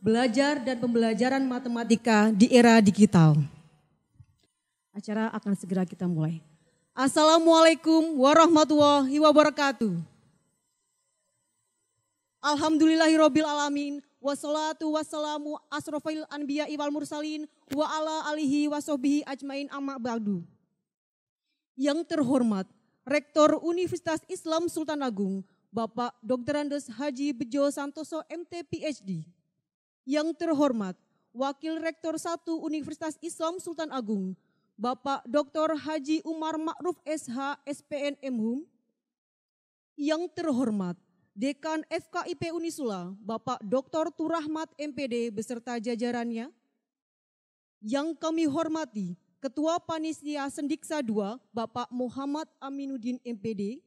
belajar dan pembelajaran matematika di era digital. Acara akan segera kita mulai. Assalamualaikum warahmatullahi wabarakatuh. alamin Wassalatu wassalamu asrofil anbiya wal mursalin wa ala alihi wasobihi ajmain amma ba'du. Yang terhormat, Rektor Universitas Islam Sultan Agung, Bapak Dr. Andes Haji Bejo Santoso MT PhD, yang terhormat, Wakil Rektor 1 Universitas Islam Sultan Agung, Bapak Dr. Haji Umar Ma'ruf SH SPN MHUM. Yang terhormat, Dekan FKIP Unisula, Bapak Dr. Turahmat MPD beserta jajarannya. Yang kami hormati, Ketua Panitia Sendiksa II, Bapak Muhammad Aminuddin MPD.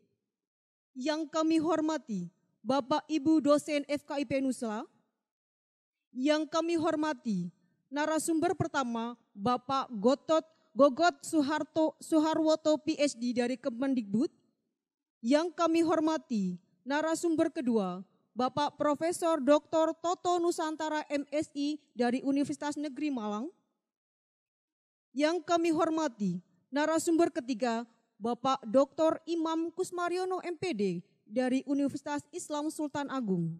Yang kami hormati, Bapak Ibu dosen FKIP Nusla, yang kami hormati, narasumber pertama Bapak Gotot Gogot Suharto Suharwoto PhD dari Kemendikbud. Yang kami hormati, narasumber kedua Bapak Profesor Dr. Toto Nusantara MSI dari Universitas Negeri Malang. Yang kami hormati, narasumber ketiga Bapak Dr. Imam Kusmariono MPD dari Universitas Islam Sultan Agung.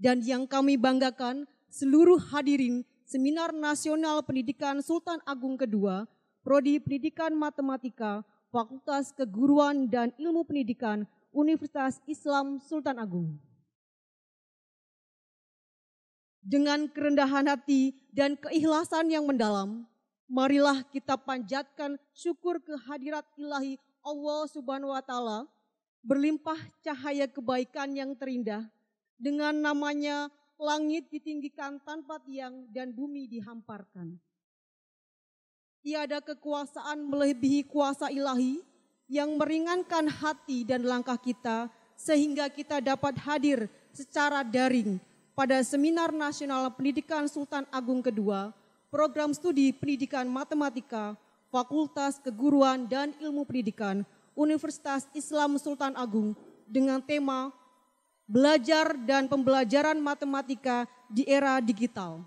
Dan yang kami banggakan, seluruh hadirin Seminar Nasional Pendidikan Sultan Agung II, Prodi Pendidikan Matematika, Fakultas Keguruan dan Ilmu Pendidikan, Universitas Islam Sultan Agung. Dengan kerendahan hati dan keikhlasan yang mendalam, marilah kita panjatkan syukur kehadirat ilahi Allah Subhanahu wa Ta'ala, berlimpah cahaya kebaikan yang terindah, dengan namanya langit ditinggikan tanpa tiang dan bumi dihamparkan. Tiada kekuasaan melebihi kuasa ilahi yang meringankan hati dan langkah kita sehingga kita dapat hadir secara daring pada Seminar Nasional Pendidikan Sultan Agung Kedua, Program Studi Pendidikan Matematika, Fakultas Keguruan dan Ilmu Pendidikan Universitas Islam Sultan Agung dengan tema belajar dan pembelajaran matematika di era digital.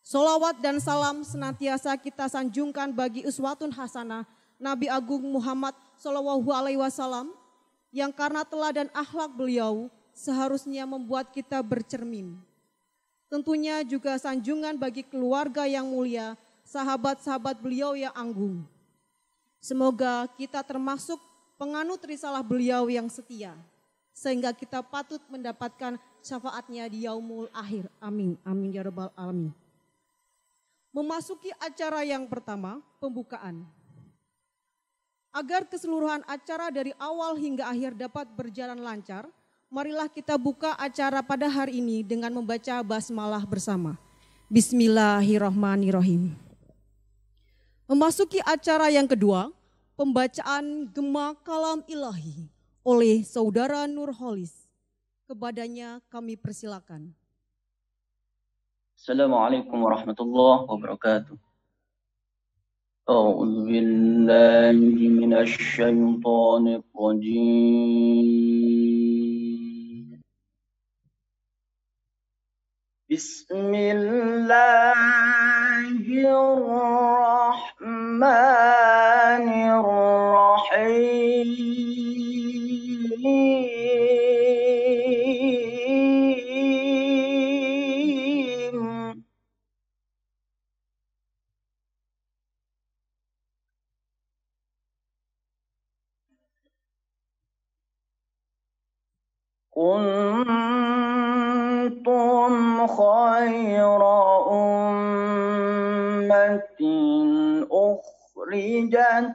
Solawat dan salam senantiasa kita sanjungkan bagi uswatun hasanah Nabi Agung Muhammad Sallallahu Alaihi Wasallam yang karena teladan akhlak beliau seharusnya membuat kita bercermin. Tentunya juga sanjungan bagi keluarga yang mulia, sahabat-sahabat beliau yang anggun. Semoga kita termasuk penganut risalah beliau yang setia sehingga kita patut mendapatkan syafaatnya di yaumul akhir. Amin. Amin ya rabbal alamin. Memasuki acara yang pertama, pembukaan. Agar keseluruhan acara dari awal hingga akhir dapat berjalan lancar, marilah kita buka acara pada hari ini dengan membaca basmalah bersama. Bismillahirrahmanirrahim. Memasuki acara yang kedua, pembacaan Gema Kalam Ilahi oleh Saudara Nurholis. Kepadanya kami persilakan. Assalamualaikum warahmatullahi wabarakatuh. أعوذ billahi من الشيطان الرجيم بسم كنتم خير أمة أخرجت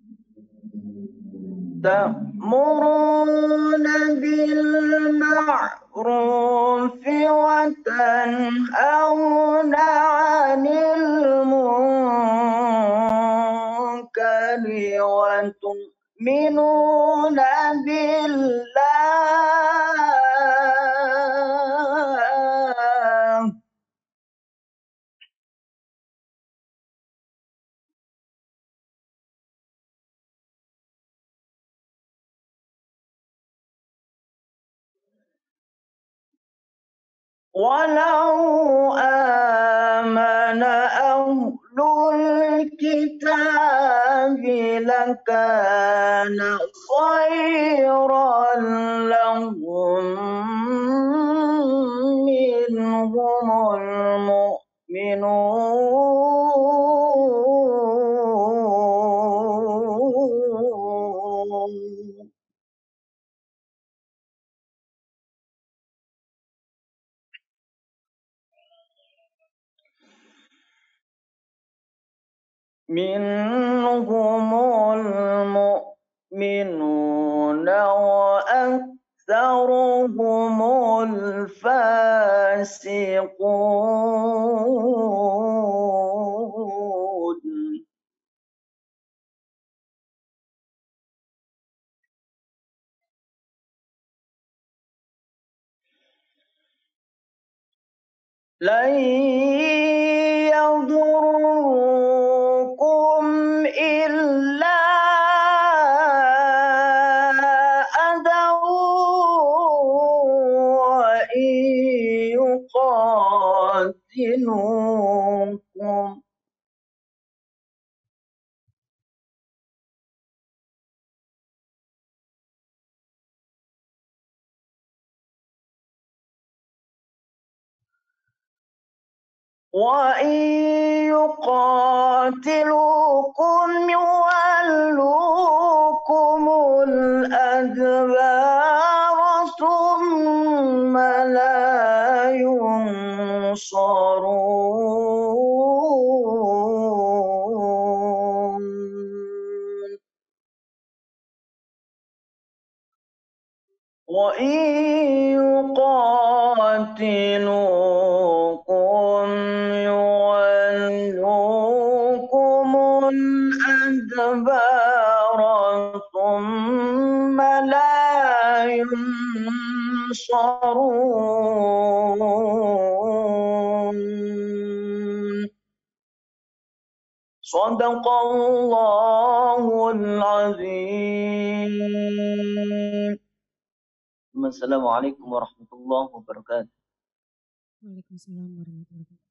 تأمرون بالمعروف وتنهون عن المنكر وتؤمنون بالله ولو آمن أهل الكتاب لكان خيرا لهم منهم المؤمنون منهم المؤمنون وأكثرهم الفاسقون لن يضركم إلا أذى وإن يقاتلوكم وإن يقاتلوكم يولوكم الأدبار ثم لا ينصرون وإن يقاتلوكم يولوكم الأدبار ثم لا ينصرون صدق الله العظيم Assalamualaikum warahmatullahi wabarakatuh. Waalaikumsalam warahmatullahi wabarakatuh.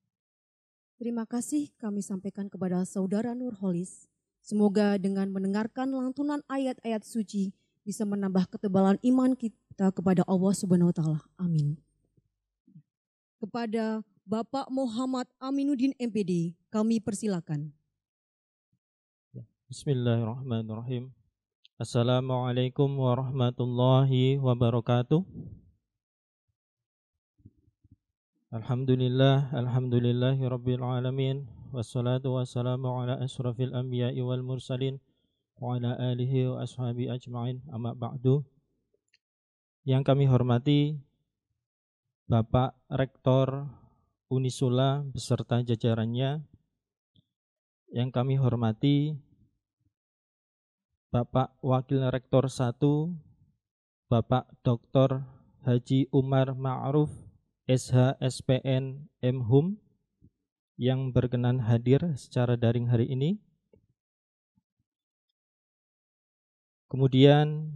Terima kasih kami sampaikan kepada saudara Nurholis. Semoga dengan mendengarkan lantunan ayat-ayat suci bisa menambah ketebalan iman kita kepada Allah Subhanahu wa taala. Amin. Kepada Bapak Muhammad Aminuddin MPD, kami persilakan. Ya, Bismillahirrahmanirrahim. Assalamualaikum warahmatullahi wabarakatuh. Alhamdulillah, alhamdulillahi rabbil alamin. Wassalatu wassalamu ala asrafil anbiya'i wal mursalin wa ala alihi wa ashabi ajma'in. Amma ba'du. Yang kami hormati Bapak Rektor Unisula beserta jajarannya. Yang kami hormati Bapak Wakil Rektor 1, Bapak Dr. Haji Umar Ma'ruf, SH SPN MHUM, yang berkenan hadir secara daring hari ini. Kemudian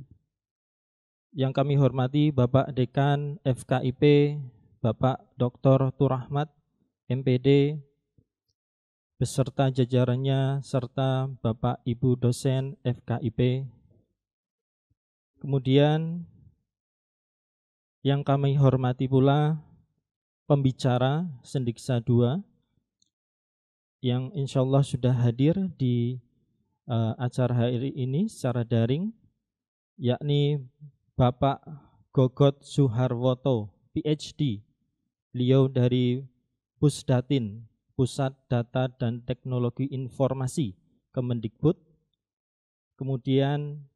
yang kami hormati Bapak Dekan FKIP, Bapak Dr. Turahmat, MPD, beserta jajarannya serta Bapak Ibu dosen FKIP. Kemudian yang kami hormati pula pembicara Sendiksa 2 yang insya Allah sudah hadir di uh, acara hari ini secara daring, yakni Bapak Gogot Suharwoto, PhD. Beliau dari Pusdatin, Pusat Data dan Teknologi Informasi Kemendikbud. Kemudian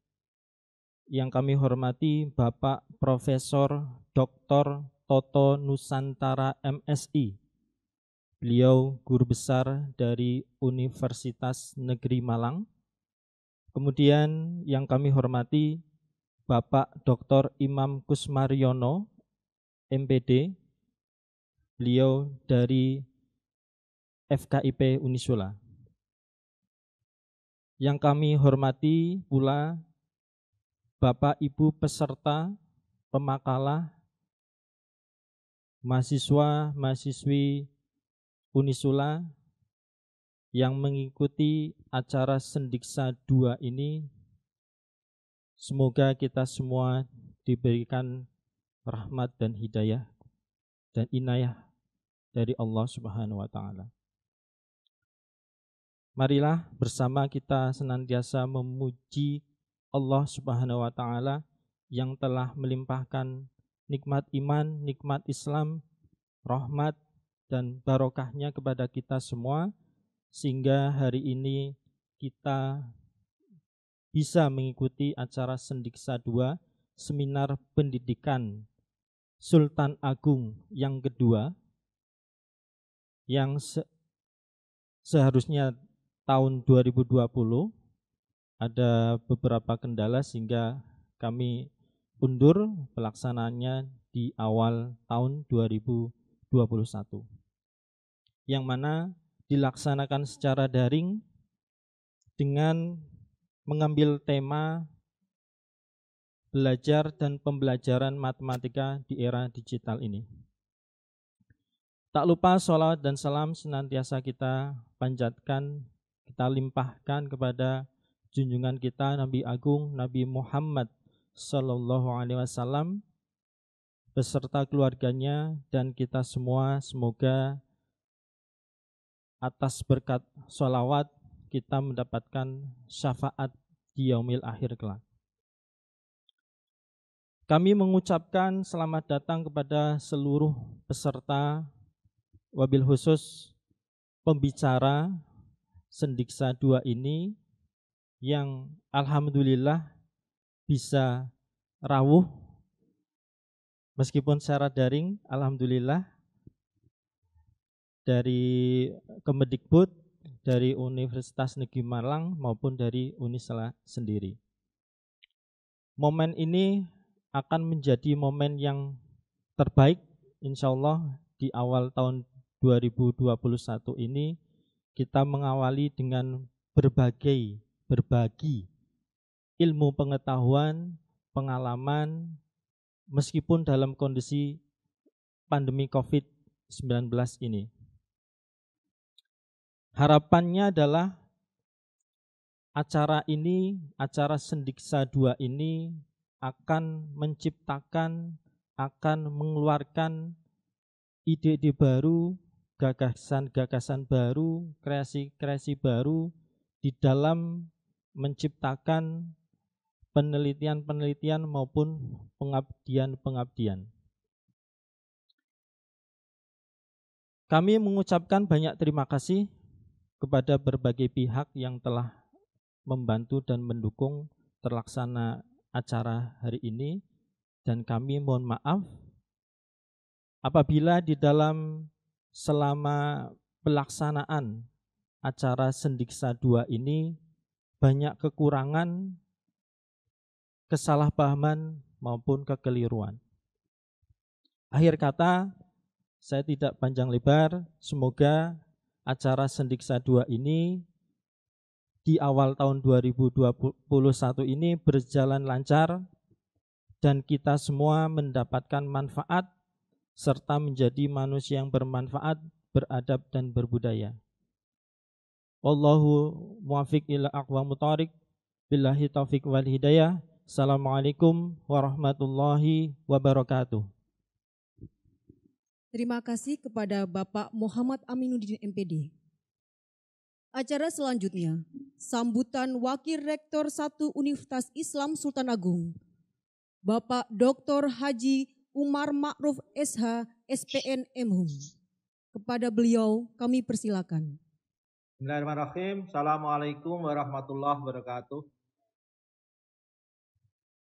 yang kami hormati Bapak Profesor Dr. Toto Nusantara MSI. Beliau guru besar dari Universitas Negeri Malang. Kemudian yang kami hormati Bapak Dr. Imam Kusmariono, MPD. Beliau dari FKIP Unisula. Yang kami hormati pula Bapak Ibu peserta pemakalah mahasiswa mahasiswi Unisula yang mengikuti acara Sendiksa 2 ini semoga kita semua diberikan rahmat dan hidayah dan inayah dari Allah Subhanahu wa taala. Marilah bersama kita senantiasa memuji Allah Subhanahu wa taala yang telah melimpahkan nikmat iman, nikmat Islam, rahmat dan barokahnya kepada kita semua sehingga hari ini kita bisa mengikuti acara Sendiksa 2 Seminar Pendidikan Sultan Agung yang kedua yang se seharusnya tahun 2020 ada beberapa kendala sehingga kami undur pelaksanaannya di awal tahun 2021. Yang mana dilaksanakan secara daring dengan mengambil tema belajar dan pembelajaran matematika di era digital ini. Tak lupa sholat dan salam senantiasa kita panjatkan kita limpahkan kepada junjungan kita Nabi Agung Nabi Muhammad Sallallahu Alaihi Wasallam beserta keluarganya dan kita semua semoga atas berkat sholawat kita mendapatkan syafaat di yaumil akhir kelak. Kami mengucapkan selamat datang kepada seluruh peserta, wabil khusus pembicara Sendiksa dua ini yang alhamdulillah bisa rawuh meskipun secara daring alhamdulillah dari Kemendikbud, dari Universitas Negeri Malang maupun dari Unisela sendiri. Momen ini akan menjadi momen yang terbaik insya Allah di awal tahun 2021 ini kita mengawali dengan berbagai berbagi ilmu pengetahuan, pengalaman meskipun dalam kondisi pandemi Covid-19 ini. Harapannya adalah acara ini, acara Sendiksa 2 ini akan menciptakan, akan mengeluarkan ide-ide baru, gagasan-gagasan baru, kreasi-kreasi baru di dalam menciptakan penelitian-penelitian maupun pengabdian-pengabdian. Kami mengucapkan banyak terima kasih kepada berbagai pihak yang telah membantu dan mendukung terlaksana acara hari ini dan kami mohon maaf apabila di dalam selama pelaksanaan acara Sendiksa dua ini banyak kekurangan, kesalahpahaman maupun kekeliruan. Akhir kata, saya tidak panjang lebar, semoga acara Sendiksa dua ini di awal tahun 2021 ini berjalan lancar dan kita semua mendapatkan manfaat serta menjadi manusia yang bermanfaat, beradab dan berbudaya. Wallahu muwafiq ila aqwamu thariq. Billahi taufik wal hidayah. Assalamualaikum warahmatullahi wabarakatuh. Terima kasih kepada Bapak Muhammad Aminuddin MPD. Acara selanjutnya, sambutan Wakil Rektor 1 Universitas Islam Sultan Agung, Bapak Dr. Haji Umar Ma'ruf SH SPN MHUM. Kepada beliau kami persilakan. Bismillahirrahmanirrahim. Assalamualaikum warahmatullahi wabarakatuh.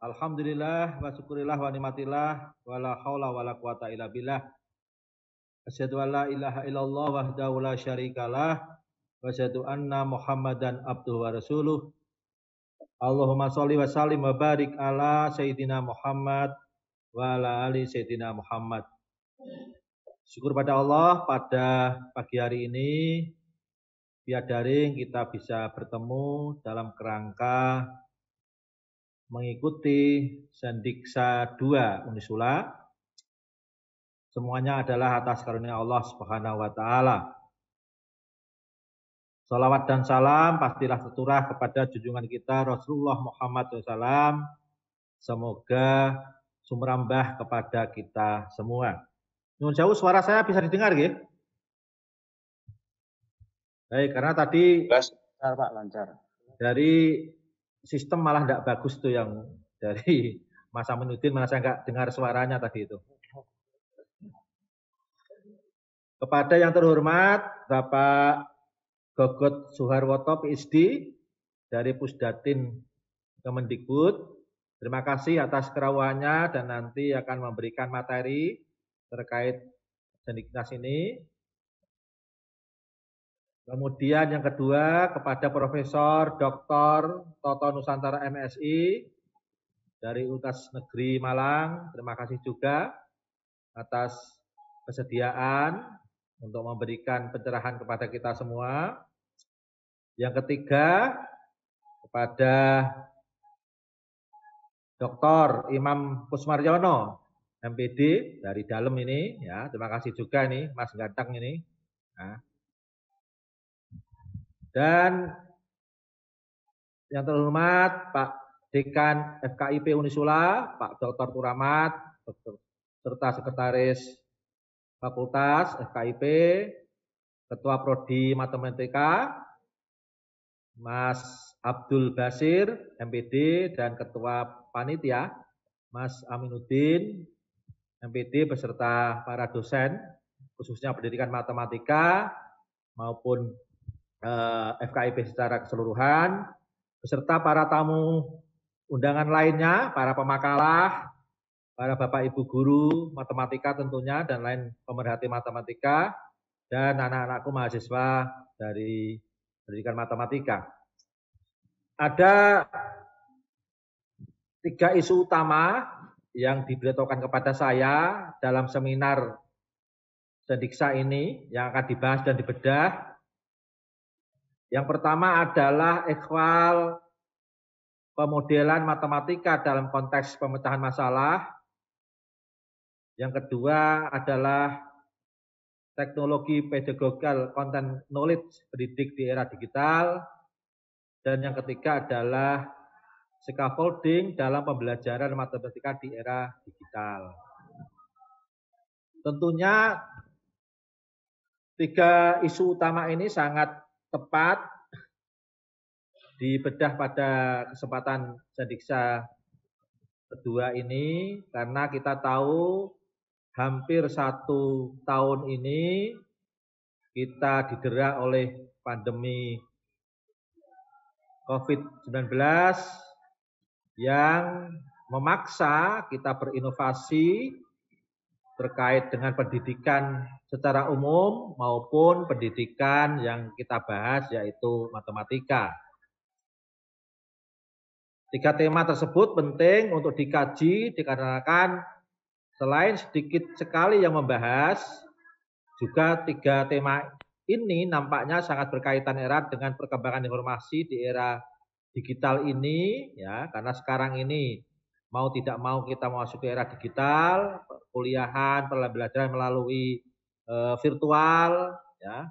Alhamdulillah wa syukurillah wa nimatillah wa la hawla wa la quwata illa billah. Asyhadu an la ilaha illallah wahdahu la syarikalah wa asyhadu anna Muhammadan abduhu wa rasuluh. Allahumma salli wa sallim wa barik ala sayyidina Muhammad wa ala ali sayyidina Muhammad. Syukur pada Allah pada pagi hari ini via daring kita bisa bertemu dalam kerangka mengikuti Sendiksa 2 Unisula. Semuanya adalah atas karunia Allah Subhanahu wa taala. Salawat dan salam pastilah tercurah kepada junjungan kita Rasulullah Muhammad SAW. Semoga sumrambah kepada kita semua. Nyun jauh suara saya bisa didengar ya? Baik, karena tadi lancar, Pak, lancar. Dari sistem malah tidak bagus tuh yang dari masa menutin, mana saya nggak dengar suaranya tadi itu. Kepada yang terhormat Bapak Gogot Suharwoto PhD dari Pusdatin Kemendikbud, Terima kasih atas kerawahannya dan nanti akan memberikan materi terkait Sendiknas ini. Kemudian yang kedua kepada Profesor Dr. Toto Nusantara MSI dari Utas Negeri Malang. Terima kasih juga atas kesediaan untuk memberikan pencerahan kepada kita semua. Yang ketiga kepada Dr. Imam Kusmaryono, MPD dari dalam ini, ya terima kasih juga nih Mas Ganteng ini. Nah. Dan yang terhormat Pak Dekan FKIP Unisula, Pak Dr. Turamat, serta Sekretaris Fakultas FKIP, Ketua Prodi Matematika, Mas Abdul Basir, MPD, dan Ketua panitia, Mas Aminuddin, MPD beserta para dosen, khususnya pendidikan matematika maupun eh, FKIP secara keseluruhan, beserta para tamu undangan lainnya, para pemakalah, para bapak ibu guru matematika tentunya dan lain pemerhati matematika dan anak-anakku mahasiswa dari pendidikan matematika. Ada tiga isu utama yang diberitahukan kepada saya dalam seminar sediksa ini yang akan dibahas dan dibedah. Yang pertama adalah ekwal pemodelan matematika dalam konteks pemecahan masalah. Yang kedua adalah teknologi pedagogical content knowledge pendidik di era digital. Dan yang ketiga adalah scaffolding dalam pembelajaran matematika di era digital. Tentunya tiga isu utama ini sangat tepat dibedah pada kesempatan sediksa kedua ini karena kita tahu hampir satu tahun ini kita didera oleh pandemi COVID-19 yang memaksa kita berinovasi terkait dengan pendidikan secara umum maupun pendidikan yang kita bahas yaitu matematika. Tiga tema tersebut penting untuk dikaji dikarenakan selain sedikit sekali yang membahas, juga tiga tema ini nampaknya sangat berkaitan erat dengan perkembangan informasi di era digital ini ya karena sekarang ini mau tidak mau kita masuk ke era digital, kuliahan, pembelajaran melalui e, virtual ya,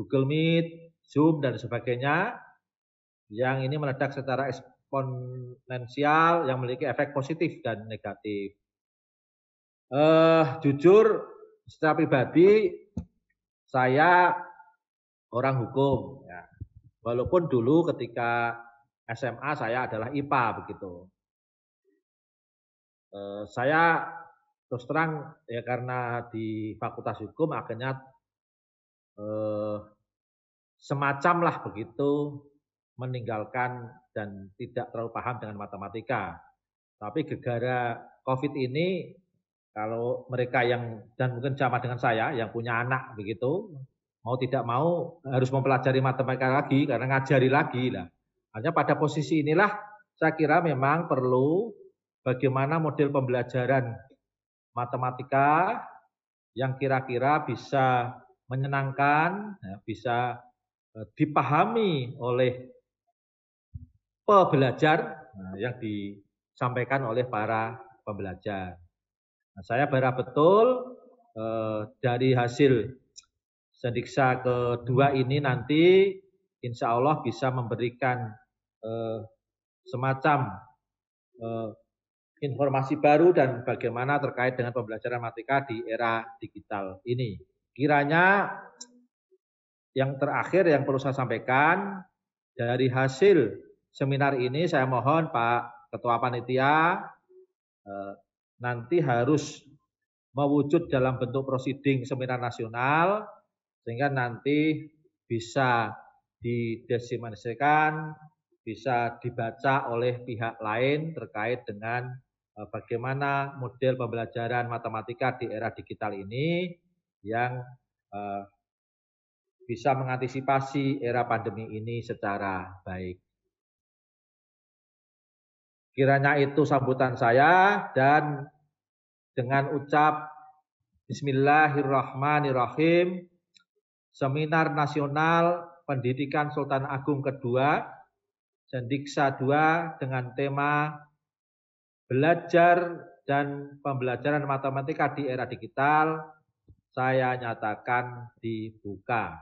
Google Meet, Zoom dan sebagainya yang ini meledak secara eksponensial yang memiliki efek positif dan negatif. E, jujur secara pribadi saya orang hukum ya. Walaupun dulu ketika SMA saya adalah IPA begitu. Eh, saya terus terang ya karena di Fakultas Hukum akhirnya eh, semacam lah begitu meninggalkan dan tidak terlalu paham dengan matematika. Tapi gegara COVID ini kalau mereka yang dan mungkin sama dengan saya yang punya anak begitu mau tidak mau harus mempelajari matematika lagi karena ngajari lagi lah hanya pada posisi inilah saya kira memang perlu bagaimana model pembelajaran matematika yang kira-kira bisa menyenangkan, ya, bisa e, dipahami oleh pebelajar nah, yang disampaikan oleh para pembelajar. Nah, saya berharap betul eh, dari hasil sendiksa kedua ini nanti insya Allah bisa memberikan eh, semacam eh, informasi baru dan bagaimana terkait dengan pembelajaran matematika di era digital ini. Kiranya yang terakhir yang perlu saya sampaikan dari hasil seminar ini saya mohon Pak Ketua Panitia eh, nanti harus mewujud dalam bentuk prosiding seminar nasional sehingga nanti bisa didesiminasikan bisa dibaca oleh pihak lain terkait dengan eh, bagaimana model pembelajaran matematika di era digital ini yang eh, bisa mengantisipasi era pandemi ini secara baik. Kiranya itu sambutan saya dan dengan ucap Bismillahirrahmanirrahim, Seminar Nasional Pendidikan Sultan Agung kedua Jendiksa 2 dengan tema belajar dan pembelajaran matematika di era digital saya nyatakan dibuka.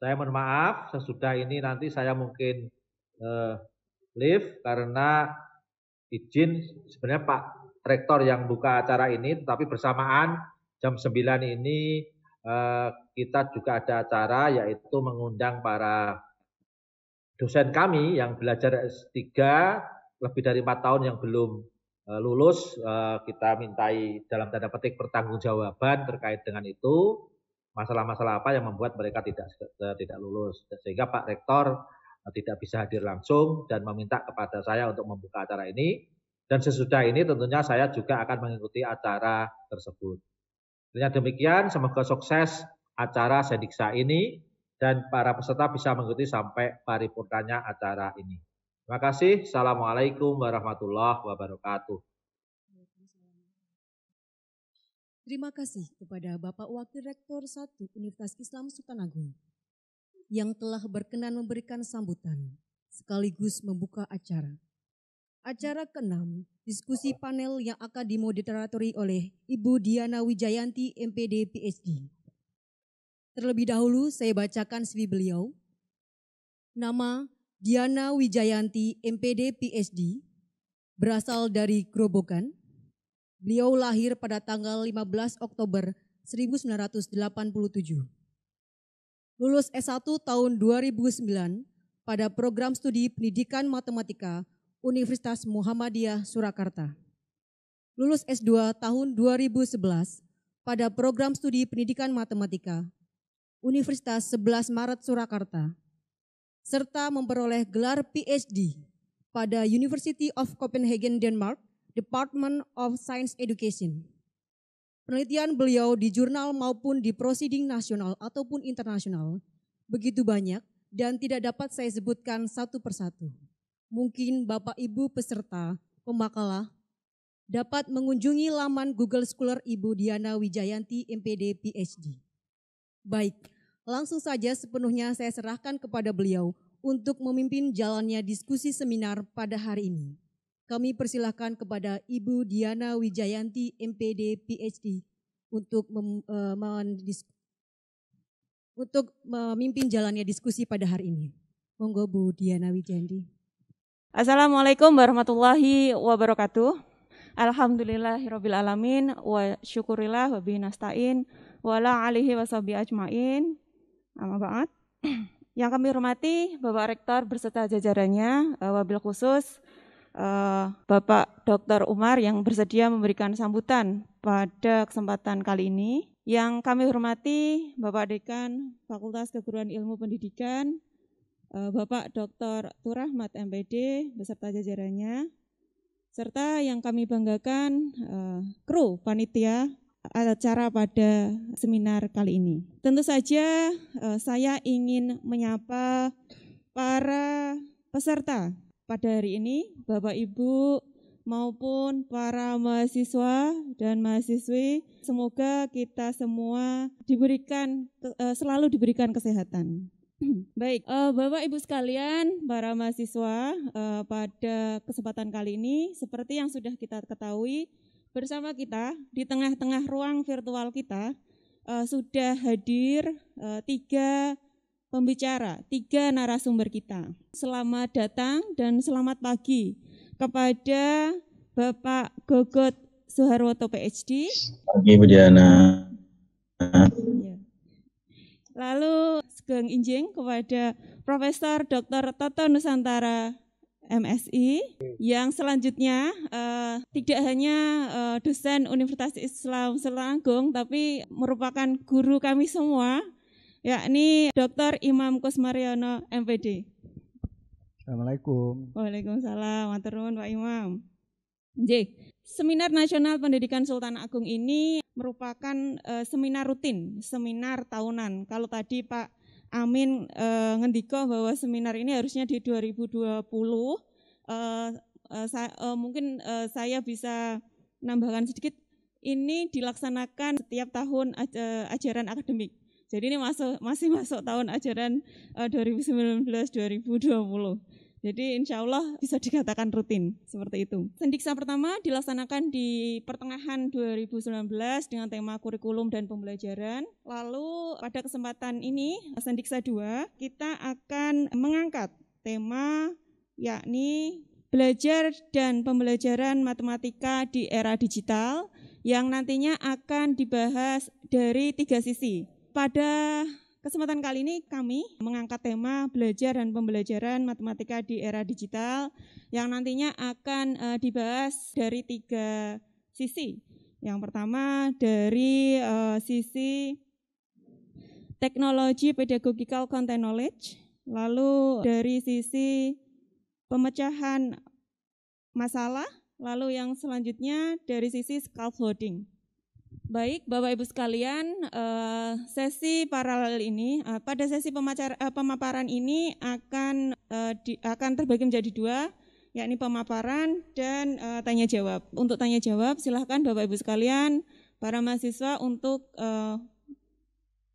Saya mohon maaf, sesudah ini nanti saya mungkin eh, live karena izin sebenarnya Pak Rektor yang buka acara ini, tetapi bersamaan jam 9 ini eh, kita juga ada acara yaitu mengundang para dosen kami yang belajar S3 lebih dari empat tahun yang belum eh, lulus eh, kita mintai dalam tanda petik pertanggungjawaban terkait dengan itu masalah-masalah apa yang membuat mereka tidak tidak lulus sehingga Pak Rektor eh, tidak bisa hadir langsung dan meminta kepada saya untuk membuka acara ini dan sesudah ini tentunya saya juga akan mengikuti acara tersebut. Dengan demikian semoga sukses acara Sediksa ini dan para peserta bisa mengikuti sampai paripurnanya acara ini. Terima kasih. Assalamualaikum warahmatullahi wabarakatuh. Terima kasih kepada Bapak Wakil Rektor 1 Universitas Islam Sultan Agung yang telah berkenan memberikan sambutan sekaligus membuka acara. Acara ke-6, diskusi panel yang akan dimoderatori oleh Ibu Diana Wijayanti, MPD, PhD. Terlebih dahulu saya bacakan CV beliau. Nama Diana Wijayanti, MPD PhD, berasal dari Grobogan. Beliau lahir pada tanggal 15 Oktober 1987. Lulus S1 tahun 2009 pada program studi pendidikan matematika Universitas Muhammadiyah Surakarta. Lulus S2 tahun 2011 pada program studi pendidikan matematika Universitas 11 Maret Surakarta, serta memperoleh gelar PhD pada University of Copenhagen, Denmark, Department of Science Education. Penelitian beliau di jurnal maupun di proceeding nasional ataupun internasional begitu banyak dan tidak dapat saya sebutkan satu persatu. Mungkin Bapak Ibu peserta pemakalah dapat mengunjungi laman Google Scholar Ibu Diana Wijayanti MPD PhD. Baik, langsung saja sepenuhnya saya serahkan kepada beliau untuk memimpin jalannya diskusi seminar pada hari ini. Kami persilahkan kepada Ibu Diana Wijayanti, MPD, PhD, untuk mem, e, untuk memimpin jalannya diskusi pada hari ini. Monggo Bu Diana Wijayanti. Assalamualaikum warahmatullahi wabarakatuh. Alhamdulillahirabbil wa syukurillah wa binastain wala alihi wasabi ajmain. Amma ba'at. Yang kami hormati Bapak Rektor berserta jajarannya, eh, wabil khusus eh, Bapak Dr. Umar yang bersedia memberikan sambutan pada kesempatan kali ini. Yang kami hormati Bapak Dekan Fakultas Keguruan Ilmu Pendidikan, eh, Bapak Dr. Turahmat MPD beserta jajarannya, serta yang kami banggakan kru panitia acara pada seminar kali ini. Tentu saja eh, saya ingin menyapa para peserta pada hari ini, Bapak Ibu maupun para mahasiswa dan mahasiswi. Semoga kita semua diberikan eh, selalu diberikan kesehatan. Baik, eh, Bapak Ibu sekalian, para mahasiswa, pada kesempatan kali ini, seperti yang sudah kita ketahui, bersama kita di tengah-tengah ruang virtual kita uh, sudah hadir uh, tiga pembicara, tiga narasumber kita. Selamat datang dan selamat pagi kepada Bapak Gogot Suharwoto PhD. Pagi Bu Diana. Iya. Lalu geng Injing kepada Profesor Dr. Toto Nusantara MSI. Hmm. Yang selanjutnya uh, tidak hanya uh, dosen Universitas Islam Selangkung tapi merupakan guru kami semua yakni Dr. Imam Kusmariono MPD. Assalamualaikum. Waalaikumsalam. Maturun Pak Imam. J. Seminar Nasional Pendidikan Sultan Agung ini merupakan uh, seminar rutin, seminar tahunan. Kalau tadi Pak Amin e, eh, ngendiko bahwa seminar ini harusnya di 2020. E, e, sa, e, mungkin e, saya bisa nambahkan sedikit ini dilaksanakan setiap tahun aj ajaran akademik. Jadi ini masuk masih masuk tahun ajaran e, 2019-2020. Jadi insya Allah bisa dikatakan rutin seperti itu. Sendiksa pertama dilaksanakan di pertengahan 2019 dengan tema kurikulum dan pembelajaran. Lalu pada kesempatan ini Sendiksa 2 kita akan mengangkat tema yakni belajar dan pembelajaran matematika di era digital yang nantinya akan dibahas dari tiga sisi. Pada Kesempatan kali ini kami mengangkat tema belajar dan pembelajaran matematika di era digital yang nantinya akan eh, dibahas dari tiga sisi. Yang pertama dari eh, sisi teknologi pedagogical content knowledge, lalu dari sisi pemecahan masalah, lalu yang selanjutnya dari sisi scaffolding. Baik, Bapak Ibu sekalian, eh, sesi paralel ini eh, pada sesi eh, pemaparan ini akan akan terbagi menjadi dua, yakni pemaparan dan tanya jawab. Untuk tanya jawab, silahkan Bapak Ibu sekalian, para mahasiswa untuk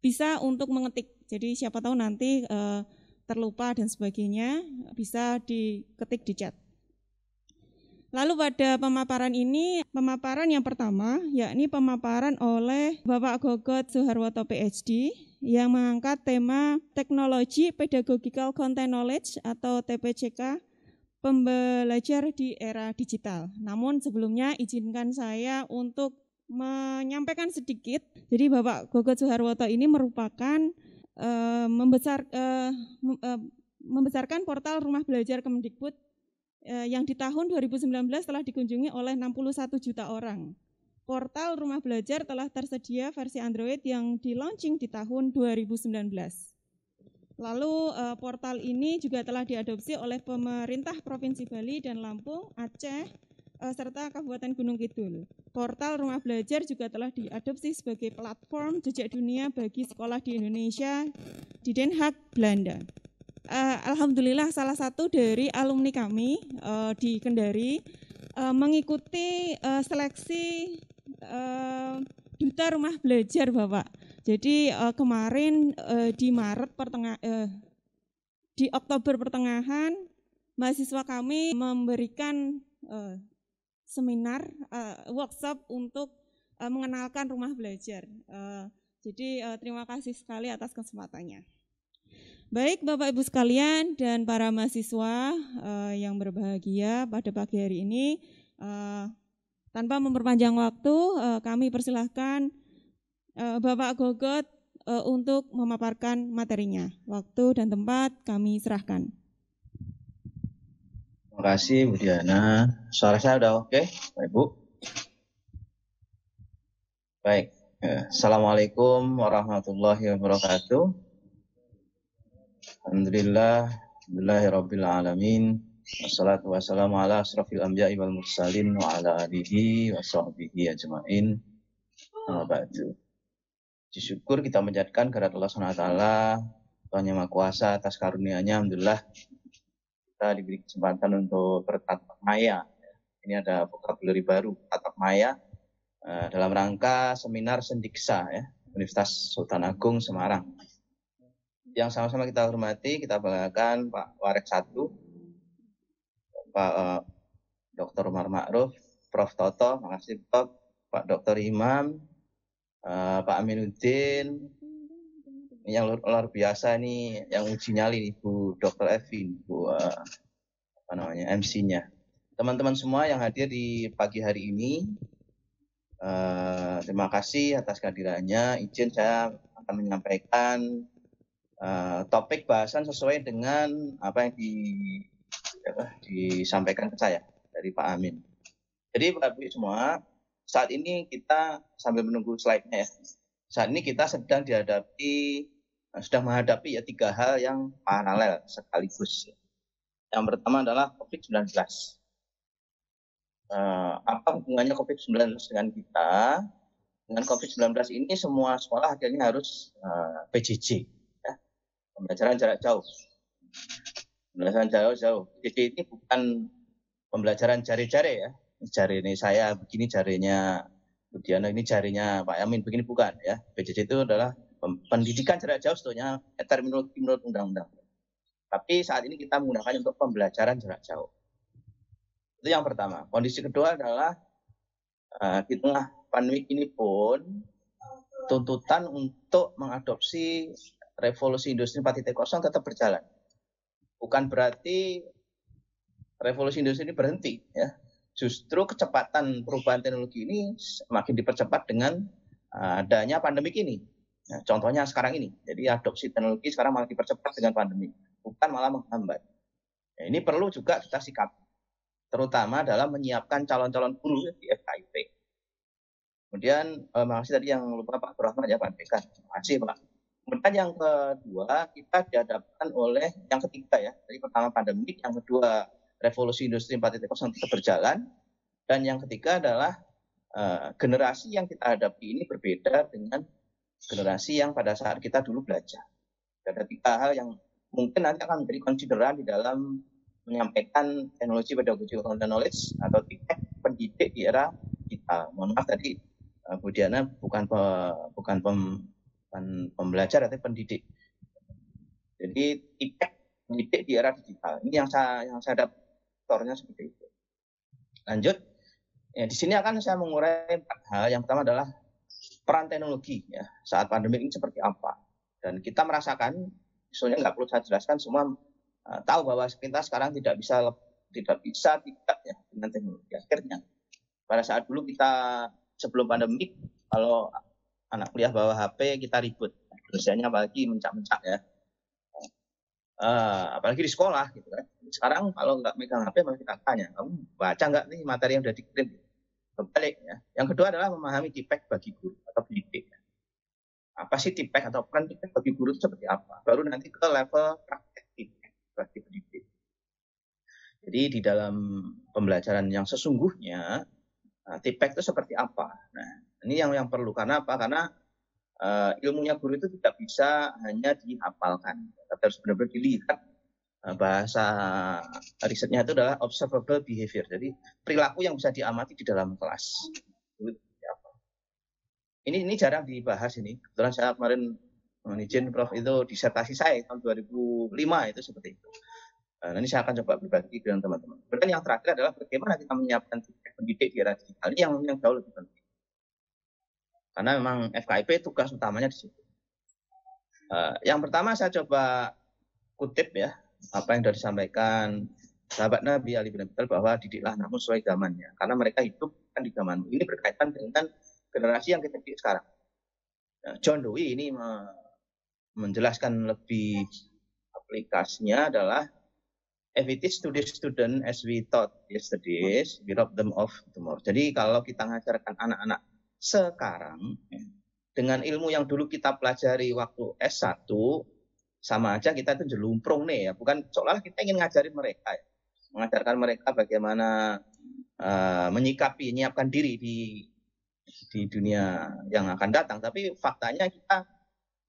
bisa untuk mengetik. Jadi siapa tahu nanti terlupa dan sebagainya bisa diketik di chat. Lalu pada pemaparan ini, pemaparan yang pertama yakni pemaparan oleh Bapak Gogot Suharwoto PhD yang mengangkat tema Teknologi Pedagogical Content Knowledge atau TPCK Pembelajar di Era Digital. Namun sebelumnya izinkan saya untuk menyampaikan sedikit. Jadi Bapak Gogot Suharwoto ini merupakan uh, membesar uh, membesarkan portal Rumah Belajar Kemendikbud. Eh, yang di tahun 2019 telah dikunjungi oleh 61 juta orang. Portal Rumah Belajar telah tersedia versi Android yang di launching di tahun 2019. Lalu eh, portal ini juga telah diadopsi oleh pemerintah Provinsi Bali dan Lampung, Aceh, eh, serta Kabupaten Gunung Kidul. Portal Rumah Belajar juga telah diadopsi sebagai platform jejak dunia bagi sekolah di Indonesia di Den Haag, Belanda uh, alhamdulillah salah satu dari alumni kami uh, di Kendari uh, mengikuti uh, seleksi uh, duta rumah belajar Bapak. Jadi uh, kemarin uh, di Maret pertengah uh, di Oktober pertengahan mahasiswa kami memberikan uh, seminar uh, workshop untuk uh, mengenalkan rumah belajar. Uh, jadi uh, terima kasih sekali atas kesempatannya. Baik, Bapak Ibu sekalian dan para mahasiswa uh, yang berbahagia pada pagi hari ini, uh, tanpa memperpanjang waktu, uh, kami persilahkan uh, Bapak Gogot uh, untuk memaparkan materinya. Waktu dan tempat kami serahkan. Terima kasih, Bu Diana. Suara saya sudah oke, pak Bapak Ibu. Baik, Assalamualaikum warahmatullahi wabarakatuh. Alhamdulillah, Rabbil alamin. Wassalatu wassalamu ala asrafil anbiya'i wal mursalin wa ala alihi wa sahbihi ajmain. Amma ba'du. Disyukur kita menjadikan kehadirat Allah Subhanahu wa Tuhan Yang Maha Kuasa atas karunia-Nya alhamdulillah kita diberi kesempatan untuk bertatap maya. Ya. Ini ada vocabulary baru, tatap maya eh, dalam rangka seminar sendiksa ya, Universitas Sultan Agung Semarang yang sama-sama kita hormati, kita banggakan Pak Warek Satu, Pak uh, eh, Dr. Umar Ma'ruf, Prof. Toto, makasih Prof, Pak Dr. Imam, uh, Pak Aminuddin, yang luar, luar biasa nih, yang uji nyali nih, Bu Dr. Evin, Bu uh, apa namanya, MC-nya. Teman-teman semua yang hadir di pagi hari ini, uh, terima kasih atas kehadirannya. Izin saya akan menyampaikan uh, topik bahasan sesuai dengan apa yang di, apa, disampaikan ke saya dari Pak Amin. Jadi Bapak semua, saat ini kita sambil menunggu slide-nya ya. Saat ini kita sedang dihadapi eh, sudah menghadapi ya tiga hal yang paralel sekaligus. Yang pertama adalah COVID-19. Eh, apa hubungannya COVID-19 dengan kita? Dengan COVID-19 ini semua sekolah akhirnya harus uh, PJJ pembelajaran jarak jauh. Pembelajaran jarak jauh. Jadi ini bukan pembelajaran jari-jari ya. Jari ini saya begini jarinya Budiana ini jarinya Pak Yamin begini bukan ya. PJJ itu adalah pendidikan jarak jauh sebetulnya eh, terminologi menurut undang-undang. Tapi saat ini kita menggunakan untuk pembelajaran jarak jauh. Itu yang pertama. Kondisi kedua adalah uh, di tengah pandemi ini pun tuntutan untuk mengadopsi revolusi industri 4.0 tetap berjalan. Bukan berarti revolusi industri ini berhenti ya. Justru kecepatan perubahan teknologi ini semakin dipercepat dengan eh, adanya pandemi ini. Nah, contohnya sekarang ini. Jadi adopsi teknologi sekarang malah dipercepat dengan pandemi, bukan malah menghambat. Ya, ini perlu juga kita sikap, terutama dalam menyiapkan calon-calon guru ya, di FKIP. Kemudian eh, makasih tadi yang lupa Pak Abdurrahman ya Pak Dekan. Terima kasih Pak. Kemudian yang kedua, kita dihadapkan oleh yang ketiga ya. Jadi pertama pandemik, yang kedua revolusi industri 4.0 tetap berjalan. Dan yang ketiga adalah uh, generasi yang kita hadapi ini berbeda dengan generasi yang pada saat kita dulu belajar. Ada tiga hal yang mungkin nanti akan menjadi konsideran di dalam menyampaikan teknologi pada pedagogi content knowledge atau tiket pendidik di era kita. Mohon maaf tadi eh, budiana bukan pe, bukan pem, bukan pembelajar atau pendidik. Jadi tidak pendidik di era digital. Ini yang saya yang saya dapatnya seperti itu. Lanjut, ya, di sini akan saya mengurai empat hal. Yang pertama adalah peran teknologi ya saat pandemi ini seperti apa. Dan kita merasakan, misalnya nggak perlu saya jelaskan semua uh, tahu bahwa kita sekarang tidak bisa tidak bisa tidak ya dengan teknologi akhirnya. Pada saat dulu kita sebelum pandemi kalau anak kuliah bawa HP kita ribut dosennya apalagi mencak-mencak ya uh, apalagi di sekolah gitu kan sekarang kalau nggak megang HP malah kita tanya kamu baca nggak nih materi yang udah dikirim kebalik ya yang kedua adalah memahami tipek bagi guru atau pendidik apa sih tipek atau peran tipek bagi guru itu seperti apa baru nanti ke level praktek tipek bagi pendidik jadi di dalam pembelajaran yang sesungguhnya tipek eh, itu seperti apa nah ini yang yang perlu karena apa? Karena uh, ilmunya guru itu tidak bisa hanya dihafalkan, tapi harus benar-benar dilihat eh, bahasa risetnya itu adalah observable behavior. Jadi perilaku yang bisa diamati di dalam kelas. Ini ini jarang dibahas ini. Kebetulan saya kemarin mohon eh, Prof itu disertasi saya tahun 2005 itu seperti itu. Nah, ini saya akan coba berbagi dengan teman-teman. Kemudian yang terakhir adalah bagaimana kita menyiapkan pendidik di era digital ini yang, yang jauh lebih penting. Karena memang FKIP tugas utamanya di situ. Uh, yang pertama saya coba kutip ya apa yang sudah disampaikan sahabat Nabi Ali bin Abi Thalib bahwa didiklah namun sesuai zamannya karena mereka hidup kan di zaman ini berkaitan dengan generasi yang kita didik sekarang. Nah, John Dewey ini menjelaskan lebih aplikasinya adalah if it is student as we taught yesterday, we rob them of tomorrow. Jadi kalau kita mengajarkan anak-anak sekarang ya, dengan ilmu yang dulu kita pelajari waktu S1 sama aja kita itu jelumprung nih ya bukan seolah kita ingin ngajarin mereka ya. mengajarkan mereka bagaimana uh, menyikapi menyiapkan diri di di dunia yang akan datang tapi faktanya kita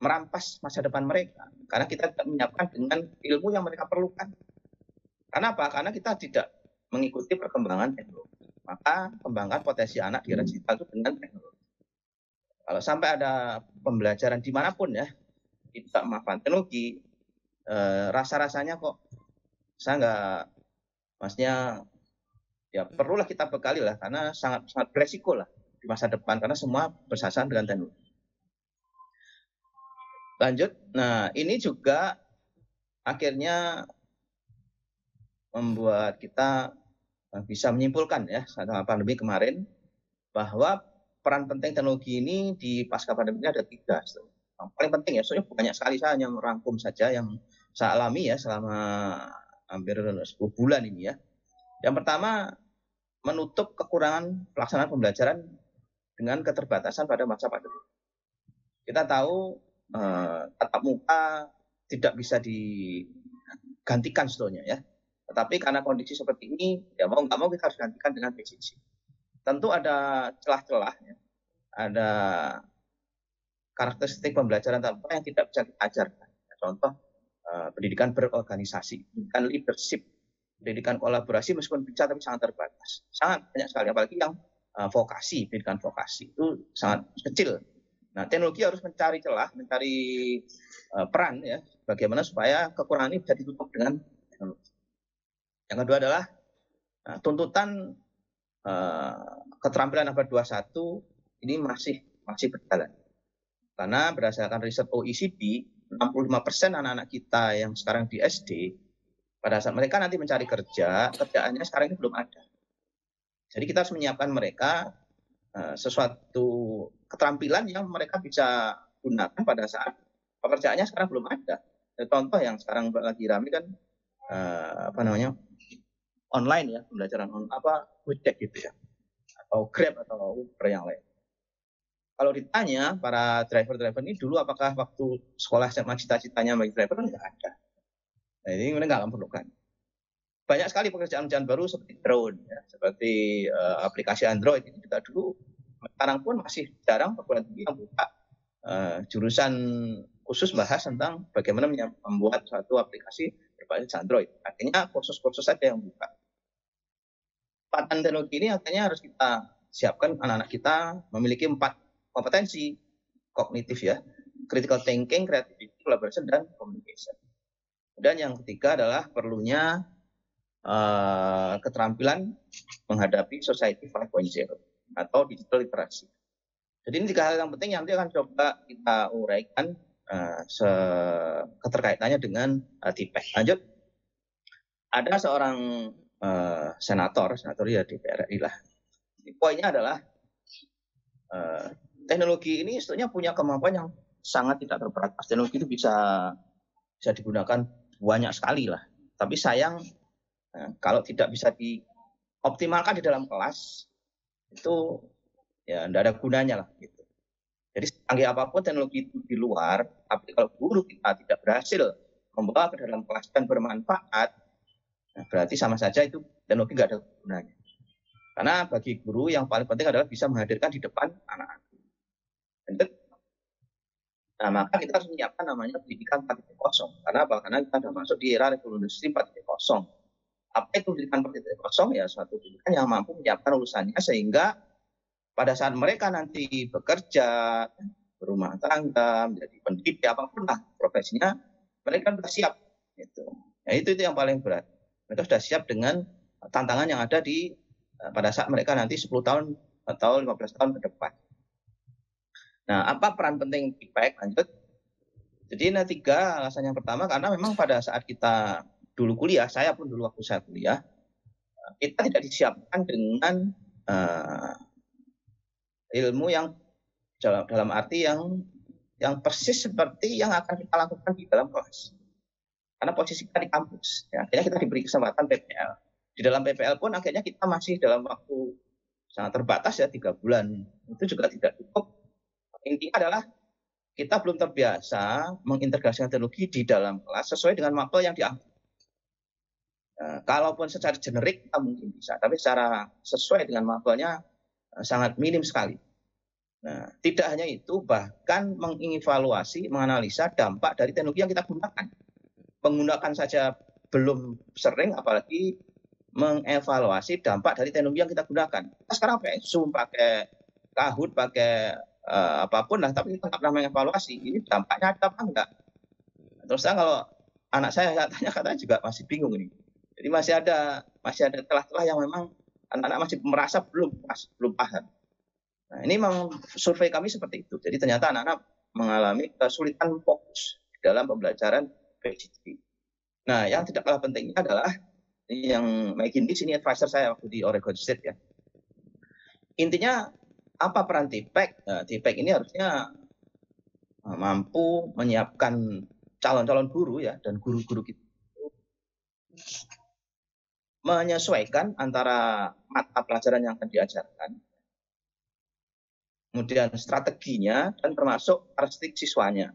merampas masa depan mereka karena kita tidak menyiapkan dengan ilmu yang mereka perlukan karena apa karena kita tidak mengikuti perkembangan teknologi maka pembangkit potensi anak di hmm. era itu dengan teknologi. Kalau sampai ada pembelajaran dimanapun ya, tidak memanfaatkan teknologi, eh, rasa-rasanya kok saya nggak, maksudnya ya perlulah kita bekali lah karena sangat sangat beresiko lah di masa depan karena semua bersasaran dengan teknologi. Lanjut, nah ini juga akhirnya membuat kita Eh, bisa menyimpulkan ya saat pandemi kemarin bahwa peran penting teknologi ini di pasca pandemi ini ada tiga. Yang paling penting ya, soalnya banyak sekali saya hanya merangkum saja yang saya alami ya selama hampir 10 bulan ini ya. Yang pertama, menutup kekurangan pelaksanaan pembelajaran dengan keterbatasan pada masa pandemi. Kita tahu eh, tatap muka tidak bisa digantikan sebetulnya ya tetapi karena kondisi seperti ini, ya mau nggak mau kita harus gantikan dengan PCC. Tentu ada celah-celah, ya. ada karakteristik pembelajaran tanpa yang tidak bisa kita Contoh, eh, pendidikan berorganisasi, pendidikan leadership, pendidikan kolaborasi meskipun bisa tapi sangat terbatas. Sangat banyak sekali, apalagi yang eh, vokasi, pendidikan vokasi itu sangat kecil. Nah, teknologi harus mencari celah, mencari eh, peran ya, bagaimana supaya kekurangan ini bisa ditutup dengan teknologi yang kedua adalah eh, tuntutan eh, keterampilan abad 21 ini masih masih berjalan. Karena berdasarkan riset OECD, 65% anak-anak kita yang sekarang di SD, pada saat mereka nanti mencari kerja, kerjaannya sekarang ini belum ada. Jadi kita harus menyiapkan mereka uh, sesuatu keterampilan yang mereka bisa gunakan pada saat pekerjaannya sekarang belum ada. Contoh yang sekarang lagi ramai kan uh, apa namanya online ya, pembelajaran on, apa Gojek gitu ya, atau Grab atau apa yang lain. Kalau ditanya para driver-driver ini dulu apakah waktu sekolah masih cita-citanya bagi driver enggak ada. Nah, ini mereka nggak memerlukan. Banyak sekali pekerjaan-pekerjaan baru seperti drone, ya, seperti uh, aplikasi Android kita kita dulu sekarang pun masih jarang perguruan tinggi yang buka uh, eh, jurusan khusus bahas tentang bagaimana membuat suatu aplikasi berbasis Android. Artinya kursus-kursus saja yang buka. Patan teknologi ini akhirnya harus kita siapkan anak-anak kita memiliki empat kompetensi kognitif ya, critical thinking, creativity, collaboration, dan communication. Dan yang ketiga adalah perlunya uh, keterampilan menghadapi society 5.0 atau digital literasi. Jadi ini tiga hal yang penting yang nanti akan coba kita uraikan uh, keterkaitannya dengan uh, eh, tipe. Lanjut, ada seorang uh, senator, senator ya DPR RI lah. poinnya adalah uh, teknologi ini sebetulnya punya kemampuan yang sangat tidak terbatas. Teknologi itu bisa bisa digunakan banyak sekali lah. Tapi sayang uh, kalau tidak bisa dioptimalkan di dalam kelas itu ya tidak ada gunanya lah gitu. Jadi secanggih apapun teknologi itu di luar, tapi kalau guru kita tidak berhasil membawa ke dalam kelas dan bermanfaat, Nah, berarti sama saja itu teknologi nggak ada gunanya. Karena bagi guru yang paling penting adalah bisa menghadirkan di depan anak-anak. Nah, maka kita harus menyiapkan namanya pendidikan 4.0. Karena apa? Karena kita sudah masuk di era revolusi 4.0. Apa itu pendidikan 4.0? Ya, suatu pendidikan yang mampu menyiapkan lulusannya sehingga pada saat mereka nanti bekerja, berumah tangga, menjadi pendidik, apapun lah profesinya, mereka sudah siap. Gitu. Ya, itu, itu yang paling berat mereka sudah siap dengan tantangan yang ada di eh, pada saat mereka nanti 10 tahun atau 15 tahun ke depan. Nah, apa peran penting IPEC? Lanjut. Jadi ada tiga alasan yang pertama karena memang pada saat kita dulu kuliah, saya pun dulu waktu saya kuliah, eh, kita tidak disiapkan dengan uh, ilmu yang dalam, arti yang yang persis seperti yang akan kita lakukan di dalam proses karena posisi kita di kampus. Ya, akhirnya kita diberi kesempatan PPL. Di dalam PPL pun akhirnya kita masih dalam waktu sangat terbatas ya tiga bulan itu juga tidak cukup. Intinya adalah kita belum terbiasa mengintegrasikan teknologi di dalam kelas sesuai dengan mapel yang diambil. Ya, kalaupun secara generik kita mungkin bisa, tapi secara sesuai dengan mapelnya eh, sangat minim sekali. Nah, tidak hanya itu, bahkan mengevaluasi, menganalisa dampak dari teknologi yang kita gunakan menggunakan saja belum sering, apalagi mengevaluasi dampak dari teknologi yang kita gunakan. Kita sekarang pakai Zoom, pakai Kahoot, pakai uh, apapun lah, tapi kita nggak pernah mengevaluasi. Ini dampaknya ada apa enggak? Terus kalau anak saya tanya, katanya juga masih bingung ini. Jadi masih ada masih ada telah-telah yang memang anak-anak masih merasa belum pas, belum paham. Nah, ini memang survei kami seperti itu. Jadi ternyata anak-anak mengalami kesulitan fokus dalam pembelajaran Nah, yang tidak kalah pentingnya adalah yang di sini advisor saya waktu di Oregon State ya. Intinya apa peran TPEC? Nah, TPEC ini harusnya ah, mampu menyiapkan calon-calon guru ya dan guru-guru kita menyesuaikan antara mata pelajaran yang akan diajarkan, kemudian strateginya dan termasuk karakteristik siswanya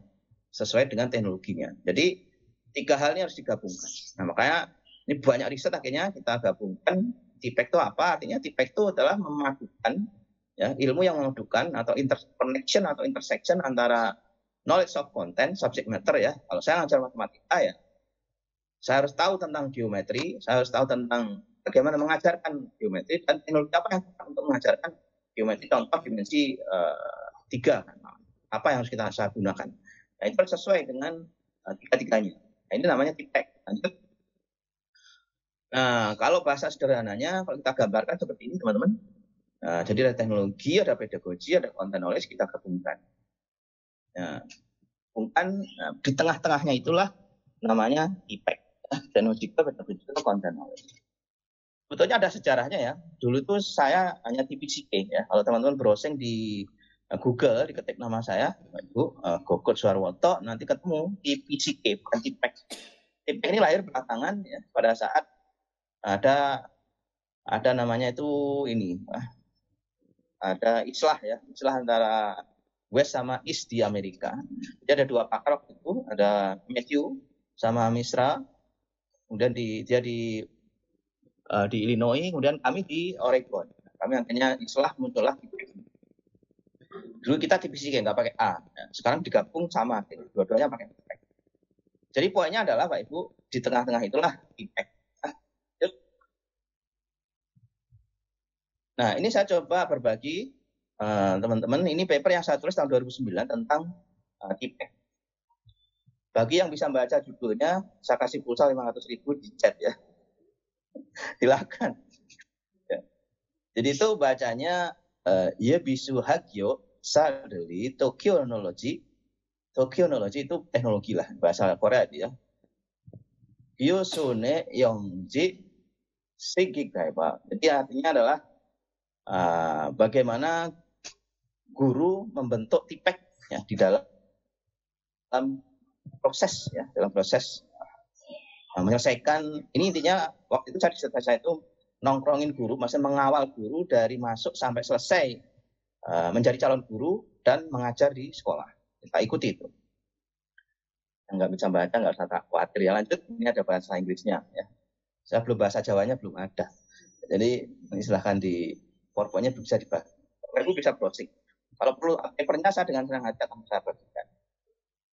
sesuai dengan teknologinya. Jadi tiga hal ini harus digabungkan. Nah, makanya ini banyak riset akhirnya kita gabungkan Tipek itu apa? Artinya tipek itu adalah memadukan ya, ilmu yang memadukan atau interconnection atau intersection antara knowledge of content, subject matter ya. Kalau saya ngajar matematika ya, saya harus tahu tentang geometri, saya harus tahu tentang bagaimana mengajarkan geometri dan teknologi apa yang untuk mengajarkan geometri contoh dimensi eh, tiga uh, apa yang harus kita gunakan. Nah, itu sesuai dengan uh, tiga-tiganya. Nah, ini namanya tipek. Lanjut. Nah, kalau bahasa sederhananya, kalau kita gambarkan seperti ini, teman-teman. Nah, jadi ada teknologi, ada pedagogi, ada konten knowledge, kita gabungkan. Nah, gabungkan nah, di tengah-tengahnya itulah namanya IPEC. Teknologi, pedagogi, konten Knowledge. Sebetulnya ada sejarahnya ya. Dulu itu saya hanya TPCK ya. Kalau teman-teman browsing di Nah, Google diketik nama saya Bapak Ibu uh, eh, Gokut Suarwoto, nanti ketemu di PCK bukan TPEK. TPEK ini lahir belakangan ya pada saat ada ada namanya itu ini ah, ada islah ya islah antara West sama East di Amerika. Jadi ada dua pakar waktu itu ada Matthew sama Misra kemudian di dia di uh, di Illinois kemudian kami di Oregon. Kami akhirnya islah muncullah di Dulu kita divisi kayak nggak pakai A, ya. sekarang digabung sama, gitu. dua-duanya pakai impact. Jadi poinnya adalah Pak Ibu di tengah-tengah itulah impact. Nah ini saya coba berbagi eh, teman-teman. Uh, ini paper yang saya tulis tahun 2009 tentang uh, Bagi yang bisa baca judulnya, saya kasih pulsa 500 ribu di chat ya. Silahkan. Ya. Jadi itu bacanya uh, Yebisu Hagyo suddenly Tokyo Technology itu teknologi lah bahasa Korea dia. Yosune Yongji Sigik Daiba. Jadi artinya adalah uh, bagaimana guru membentuk tipek ya, di dalam, dalam proses ya dalam proses uh, menyelesaikan ini intinya waktu itu saya saya itu nongkrongin guru maksudnya mengawal guru dari masuk sampai selesai Eh, menjadi calon guru dan mengajar di sekolah. Kita ikuti itu. Enggak bisa baca enggak usah khawatir ya lanjut. Ini ada bahasa Inggrisnya ya. Saya belum bahasa Jawanya belum ada. Jadi silahkan di PowerPoint-nya bisa dibahas. Perlu bisa browsing. Kalau perlu papernya eh, saya dengan senang hati akan saya bagikan.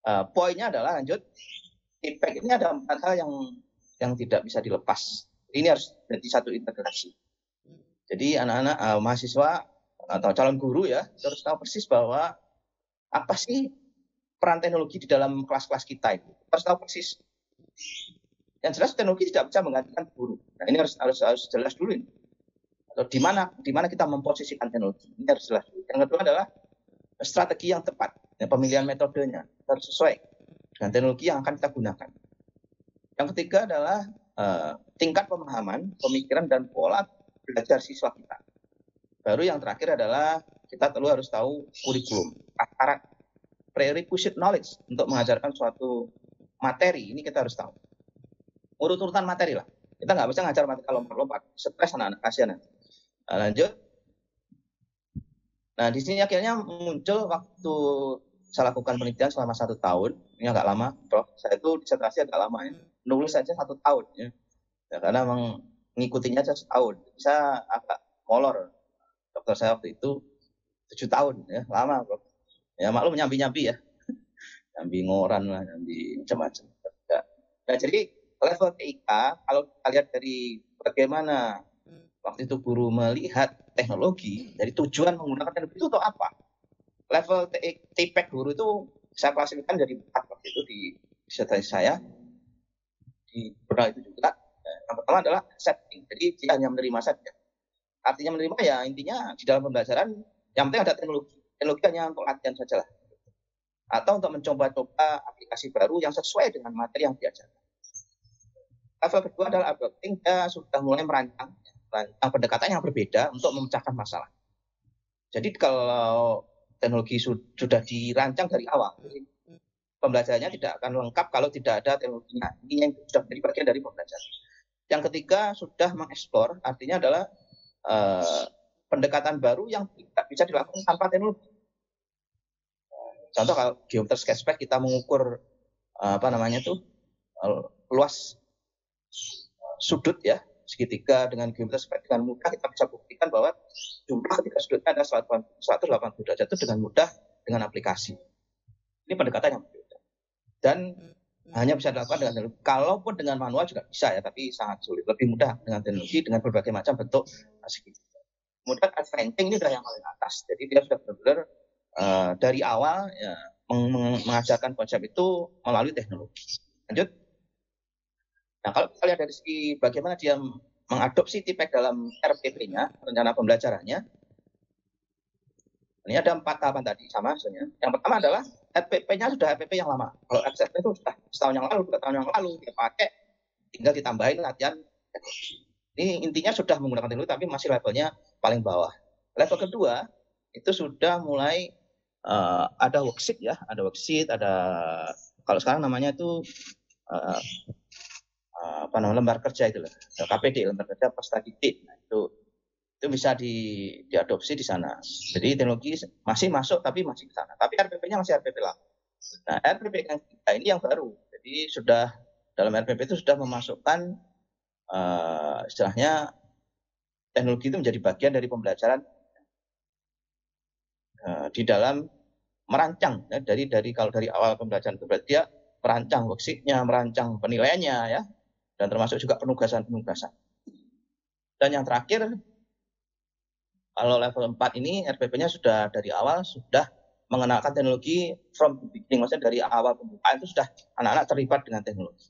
Uh, poinnya adalah lanjut impact ini ada empat hal yang yang tidak bisa dilepas. Ini harus jadi satu integrasi. Jadi anak-anak uh, mahasiswa atau calon guru ya harus tahu persis bahwa apa sih peran teknologi di dalam kelas-kelas kita itu harus tahu persis yang jelas teknologi tidak bisa menggantikan guru nah, ini harus harus harus jelas dulu ini atau di mana di mana kita memposisikan teknologi ini harus jelas dulu. yang kedua adalah strategi yang tepat ya, pemilihan metodenya harus sesuai dengan teknologi yang akan kita gunakan yang ketiga adalah uh, tingkat pemahaman pemikiran dan pola belajar siswa kita Baru yang terakhir adalah kita perlu harus tahu kurikulum, aparat prerequisite knowledge untuk mengajarkan suatu materi ini kita harus tahu. Urut-urutan materi lah. Kita nggak bisa ngajar materi lompat-lompat, stres anak-anak kasihan. Nah, lanjut. Nah, di sini akhirnya muncul waktu saya lakukan penelitian selama satu tahun. Ini agak lama, Prof. Saya itu disertasi agak lama ya. Nulis saja satu tahun ya. ya karena mengikutinya saja aja setahun. Saya agak molor dokter saya waktu itu tujuh tahun ya lama bro. ya maklum nyambi nyambi ya nyambi ngoran lah nyambi macam-macam ya. nah jadi level TIK kalau kita lihat dari bagaimana hmm. waktu itu guru melihat teknologi dari tujuan menggunakan teknologi itu untuk apa level TIPEK guru itu saya klasifikasikan dari empat waktu itu di disertai saya di pernah itu juga yang pertama adalah setting jadi dia hanya menerima saja Artinya menerima ya intinya di dalam pembelajaran yang penting ada teknologi. Teknologi hanya untuk latihan saja lah. Atau untuk mencoba-coba aplikasi baru yang sesuai dengan materi yang diajarkan. Level kedua adalah adopting, ya sudah mulai merancang, ya, merancang pendekatan yang berbeda untuk memecahkan masalah. Jadi kalau teknologi sudah dirancang dari awal, pembelajarannya tidak akan lengkap kalau tidak ada teknologinya. Ini yang sudah menjadi bagian dari pembelajaran. Yang ketiga, sudah mengeksplor, artinya adalah uh, pendekatan baru yang tidak bisa dilakukan tanpa teknologi. Contoh kalau geometer sketchpad kita mengukur eh, apa namanya tuh eh, luas sudut ya segitiga dengan geometer sketchpad dengan mudah kita bisa buktikan bahwa jumlah ketiga sudutnya ada 180 derajat itu dengan mudah dengan aplikasi. Ini pendekatan yang berbeda. Dan hmm. Hmm. hanya bisa dilakukan dengan teknologi. Kalaupun dengan manual juga bisa ya, tapi sangat sulit. Lebih mudah dengan teknologi dengan berbagai macam bentuk Kemudian ad adventing ini sudah yang paling atas, jadi dia sudah benar-benar uh, dari awal ya, meng meng mengajarkan konsep itu melalui teknologi. Lanjut. Nah kalau kita lihat dari segi bagaimana dia mengadopsi tipek dalam RPP-nya, rencana pembelajarannya, ini ada empat tahapan tadi sama sebenarnya. Yang pertama adalah FPP-nya sudah FPP yang lama. Kalau XFP itu sudah setahun yang lalu, dua tahun yang lalu dia pakai, tinggal ditambahin latihan. Ini intinya sudah menggunakan teknologi tapi masih levelnya paling bawah. Level kedua itu sudah mulai uh, ada worksheet ya, ada worksheet, ada kalau sekarang namanya itu uh, uh, apa namanya lembar kerja itu loh, KPD lembar kerja peserta didik. Nah, itu itu bisa di, diadopsi di sana. Jadi teknologi masih masuk tapi masih di sana. Tapi RPP-nya masih RPP lama. Nah, RPP yang kita ini yang baru. Jadi sudah dalam RPP itu sudah memasukkan uh, istilahnya teknologi itu menjadi bagian dari pembelajaran uh, di dalam merancang ya, dari dari kalau dari awal pembelajaran itu berarti ya merancang waksinya, merancang penilaiannya ya, dan termasuk juga penugasan penugasan. Dan yang terakhir kalau level 4 ini RPP-nya sudah dari awal sudah mengenalkan teknologi from the beginning, maksudnya dari awal pembukaan itu sudah anak-anak terlibat dengan teknologi.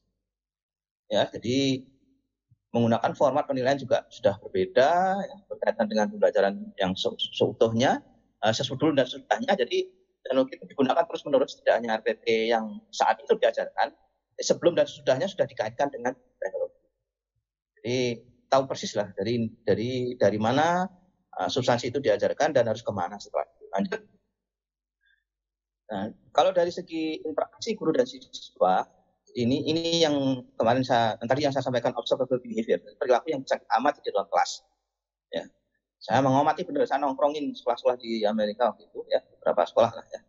Ya, jadi menggunakan format penilaian juga sudah berbeda ya, berkaitan dengan pembelajaran yang seutuhnya, uh, dulu dan sesudahnya. Jadi teknologi itu digunakan terus-menerus tidak hanya RPP yang saat itu diajarkan, sebelum dan sesudahnya sudah dikaitkan dengan teknologi. Jadi tahu persis lah dari dari dari mana Ah, substansi itu diajarkan dan harus kemana setelah itu. Nah, kalau dari segi interaksi guru dan siswa, ini ini yang kemarin saya tadi yang saya sampaikan observable behavior perilaku yang bisa amati di dalam kelas ya saya mengamati benar saya nongkrongin sekolah-sekolah di Amerika waktu itu ya beberapa sekolah lah ya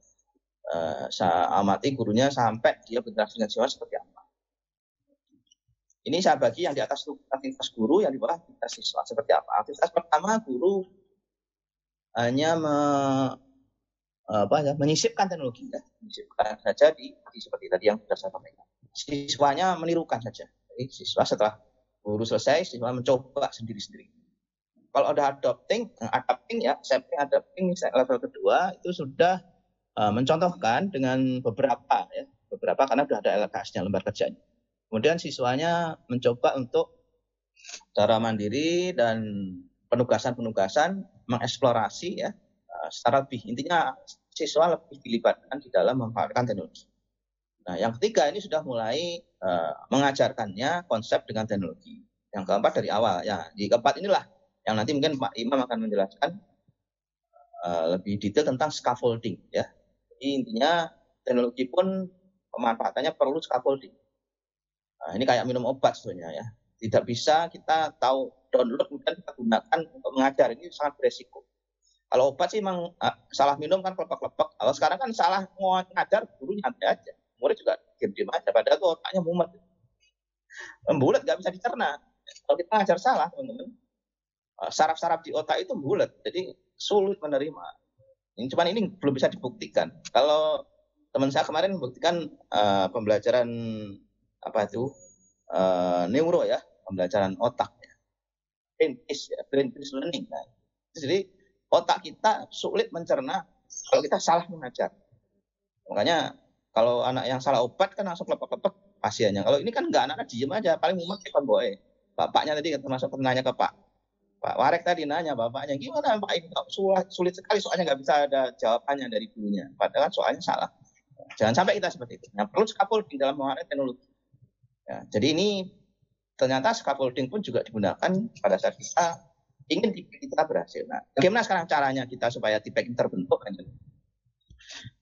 uh, saya amati gurunya sampai dia berinteraksi dengan siswa seperti apa ini saya bagi yang di atas itu aktivitas guru, yang di bawah aktivitas siswa. Seperti apa? Aktivitas pertama guru hanya me, apa ya, menyisipkan teknologi ya, menyisipkan saja di, di seperti tadi yang sudah saya sampaikan. Siswanya menirukan saja. Jadi siswa setelah guru selesai, siswa mencoba sendiri-sendiri. Kalau ada adopting, eh, adopting ya, shaping, adopting level kedua itu sudah uh, mencontohkan dengan beberapa ya, beberapa karena sudah ada LKS-nya lembar kerjanya. Kemudian siswanya mencoba untuk secara mandiri dan penugasan-penugasan mengeksplorasi ya eh, secara lebih intinya siswa lebih dilibatkan di dalam memanfaatkan teknologi. Nah, yang ketiga ini sudah mulai uh, mengajarkannya konsep dengan teknologi. Yang keempat dari awal ya. Di keempat inilah yang nanti mungkin Pak Imam akan menjelaskan uh, lebih detail tentang scaffolding ya. Jadi intinya teknologi pun pemanfaatannya perlu scaffolding. Nah, ini kayak minum obat sebenarnya ya. Tidak bisa kita tahu download kemudian kita gunakan untuk mengajar ini sangat beresiko. Kalau obat sih memang ah, salah minum kan kelepek-kelepek. Kalau sekarang kan salah mau mengajar ada aja. Murid juga diam-diam aja. Padahal tuh otaknya mumet. Membulat nggak bisa dicerna. Kalau kita ngajar salah, teman-teman, ah, saraf-saraf di otak itu bulat. Jadi sulit menerima. Ini cuman ini belum bisa dibuktikan. Kalau teman saya kemarin membuktikan uh, pembelajaran apa itu uh, neuro ya pembelajaran otak ya. brain is ya brain is learning nah. jadi otak kita sulit mencerna kalau kita salah mengajar makanya kalau anak yang salah obat kan langsung lepek-lepek pasiennya kalau ini kan enggak anaknya diem aja paling mumet kan boe bapaknya tadi kan termasuk nanya ke pak Pak Warek tadi nanya bapaknya gimana Pak ini sulit, sekali soalnya nggak bisa ada jawabannya dari gurunya. Padahal kan soalnya salah. Jangan sampai kita seperti itu. Yang nah, perlu di dalam mengarah teknologi. Ya, jadi ini ternyata scaffolding pun juga digunakan pada saat kita ingin tipek kita berhasil. Nah, bagaimana sekarang caranya kita supaya tipe ini terbentuk?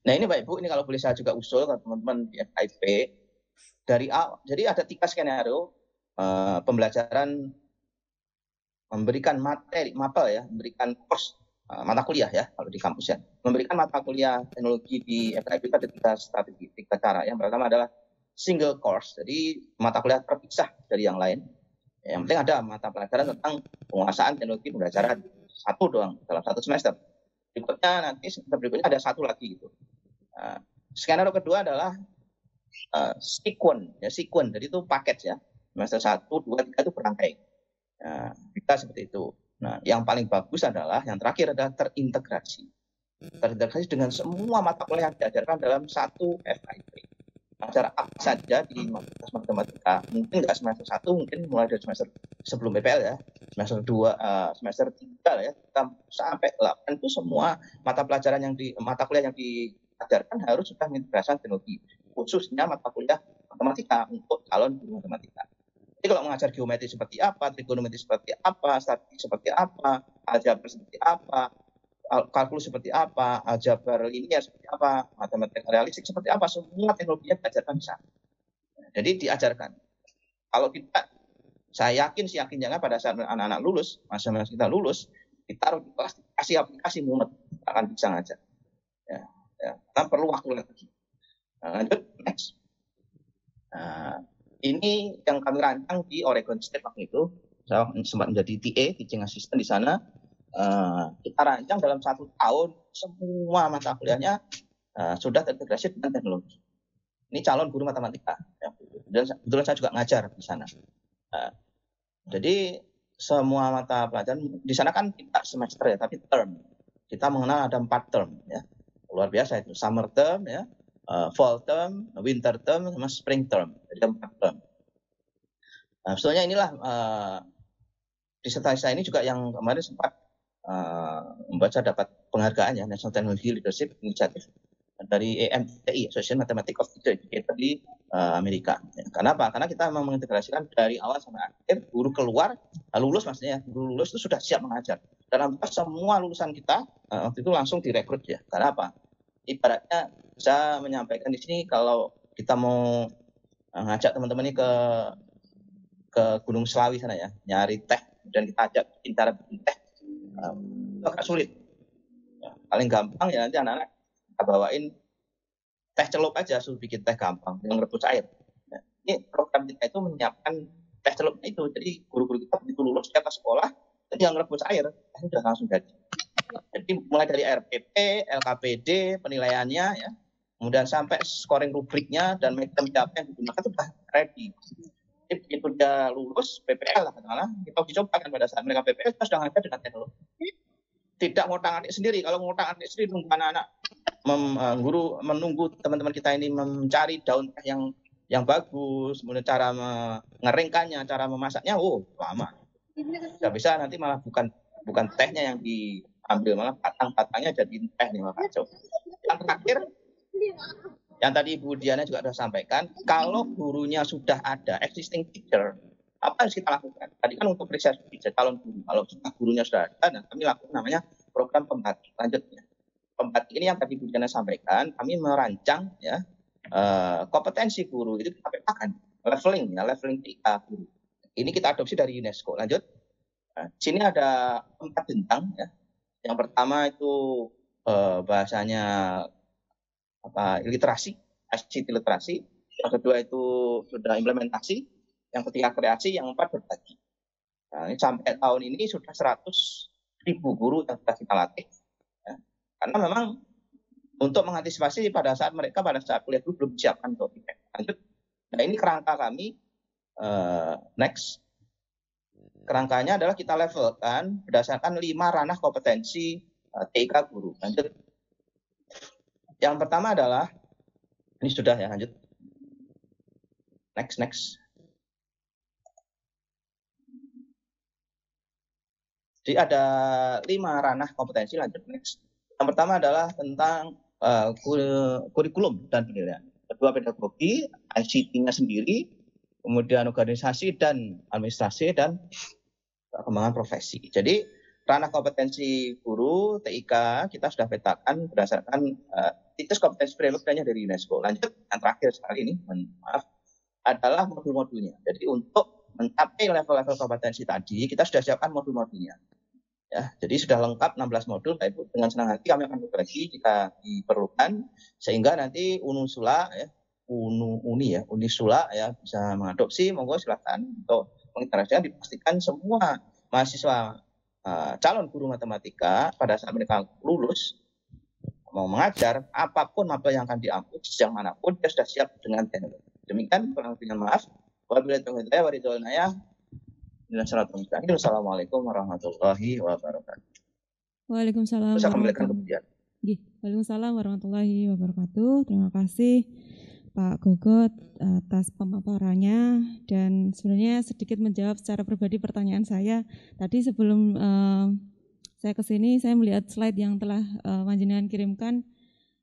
Nah ini Pak Ibu, ini kalau boleh saya juga usul ke teman-teman di FIP, dari jadi ada tiga skenario eh, pembelajaran memberikan materi, mapel ya, memberikan kurs uh, eh, mata kuliah ya kalau di kampus ya, memberikan mata kuliah teknologi di FIP itu ada tiga strategi, tiga cara. Yang pertama adalah single course, jadi mata kuliah terpisah dari yang lain. Yang penting ada mata pelajaran tentang penguasaan teknologi pembelajaran satu doang dalam satu semester. Berikutnya nanti semester berikutnya ada satu lagi gitu. Nah, skenario kedua adalah uh, sequence ya sequen, jadi itu paket ya semester satu, dua, tiga itu berangkai. Nah, kita seperti itu. Nah, yang paling bagus adalah yang terakhir adalah terintegrasi. Terintegrasi dengan semua mata kuliah yang diajarkan dalam satu FIP pelajar apa saja di Fakultas Matematika. Mungkin nggak semester satu mungkin mulai dari semester sebelum BPL ya, semester dua uh, semester tiga lah ya, sampai 8 itu semua mata pelajaran yang di mata kuliah yang diajarkan harus sudah mengintegrasikan teknologi, khususnya mata kuliah matematika untuk calon guru matematika. Jadi kalau mengajar geometri seperti apa, trigonometri seperti apa, statistik seperti apa, aljabar seperti apa, kalkulus seperti apa, aljabar linear seperti apa, matematika realistik seperti apa, semua teknologi yang diajarkan bisa. Jadi diajarkan. Kalau kita, saya yakin, saya yakin jangan pada saat anak-anak lulus, masa-masa kita lulus, kita harus kasih dikasih aplikasi mumet, akan bisa ngajar. Ya, ya. Karena perlu waktu lagi. Nah, lanjut, next. Nah, ini yang kami rancang di Oregon State waktu itu. Saya sempat menjadi TA, teaching assistant di sana Eh, kita rancang dalam satu tahun semua mata kuliahnya uh, sudah terintegrasi dengan teknologi. Ini calon guru matematika. Ya. Kebetulan saya juga ngajar di sana. Uh, jadi semua mata pelajaran di sana kan tidak semester ya, tapi term. Kita mengenal ada empat term ya. Luar biasa itu summer term ya, uh, fall term, winter term, sama spring term. Jadi empat term. Nah, sebetulnya inilah uh, disertai saya ini juga yang kemarin sempat uh, dapat penghargaan ya National Technology Leadership Initiative dari AMTI e Association Mathematics of Educator di uh, Amerika. kenapa? Karena kita memang mengintegrasikan dari awal sampai akhir guru keluar eh, lulus maksudnya guru lulus itu sudah siap mengajar. Dan semua lulusan kita uh, waktu itu langsung direkrut ya. Karena apa? Ibaratnya bisa menyampaikan di sini kalau kita mau ngajak teman-teman ini ke ke Gunung Selawi sana ya, nyari teh, dan kita ajak cara bikin teh itu agak sulit. Ya, paling gampang ya nanti anak-anak kita bawain teh celup aja suruh bikin teh gampang dengan rebus air. Ya, ini program kita itu menyiapkan teh celup itu. Jadi guru-guru kita begitu lulus di atas sekolah, jadi yang rebus air, tehnya sudah langsung jadi. Jadi mulai dari RPP, LKPD, penilaiannya ya, kemudian sampai scoring rubriknya dan metode apa yang digunakan itu sudah ready begitu udah lulus PPL lah katakanlah kita uji coba kan pada saat mereka PPL kita sudah ngajar dengan teknologi tidak mau tangani sendiri kalau mau tangani sendiri nunggu anak-anak mem, eh, guru menunggu teman-teman kita ini mencari daun teh yang yang bagus kemudian cara mengeringkannya cara memasaknya oh lama tidak bisa nanti malah bukan bukan tehnya yang diambil malah batang-batangnya jadi teh nih malah kacau yang terakhir yang tadi Ibu Diana juga sudah sampaikan, kalau gurunya sudah ada, existing teacher, apa harus kita lakukan? Tadi kan untuk riset calon guru, kalau sudah gurunya sudah ada, nah kami lakukan namanya program pembatik lanjutnya. Pembatik ini yang tadi Bu Diana sampaikan, kami merancang ya eh, kompetensi guru itu kita petakan leveling ya leveling tiga guru. Ini kita adopsi dari UNESCO. Lanjut, nah, sini ada empat bintang ya. Yang pertama itu eh, bahasanya apa literasi, ICT literasi, yang kedua itu sudah implementasi, yang ketiga kreasi, yang empat berbagi. Nah, ini sampai tahun ini sudah 100 ribu guru yang sudah kita latih. Ya. Karena memang untuk mengantisipasi pada saat mereka pada saat kuliah dulu belum siapkan untuk Lanjut. Nah ini kerangka kami uh, next. Kerangkanya adalah kita levelkan berdasarkan lima ranah kompetensi uh, eh, TIK guru. Lanjut. Yang pertama adalah ini sudah ya lanjut. Next next. Jadi ada lima ranah kompetensi lanjut next. Yang pertama adalah tentang uh, kurikulum dan penilaian. Kedua pedagogi, ICT-nya sendiri, kemudian organisasi dan administrasi dan perkembangan profesi. Jadi ranah kompetensi guru TIK kita sudah petakan berdasarkan uh, eh, titus kompetensi prioritasnya dari UNESCO. Lanjut yang terakhir sekali ini, maaf, adalah modul-modulnya. Jadi untuk mencapai level-level kompetensi tadi, kita sudah siapkan modul-modulnya. Ya, jadi sudah lengkap 16 modul, Bapak Ibu. Dengan senang hati kami akan berbagi jika diperlukan, sehingga nanti UNUSULA, ya, UNU, UNI ya, UNISULA ya, bisa mengadopsi, monggo silakan untuk mengintegrasikan dipastikan semua mahasiswa Eh, calon guru matematika pada saat mereka lulus mau mengajar, apapun apa yang akan diangkut sejak manapun, dia sudah siap dengan teknologi. Demikian, kurang lebih maaf. Wassalamualaikum warahmatullahi wabarakatuh. Waalaikumsalam. Bisa kembali kemudian. Waalaikumsalam warahmatullahi wabarakatuh. Terima kasih. Pak Gogot atas pemaparannya dan sebenarnya sedikit menjawab secara pribadi pertanyaan saya. Tadi sebelum uh, saya kesini saya melihat slide yang telah uh, eh, Manjenengan kirimkan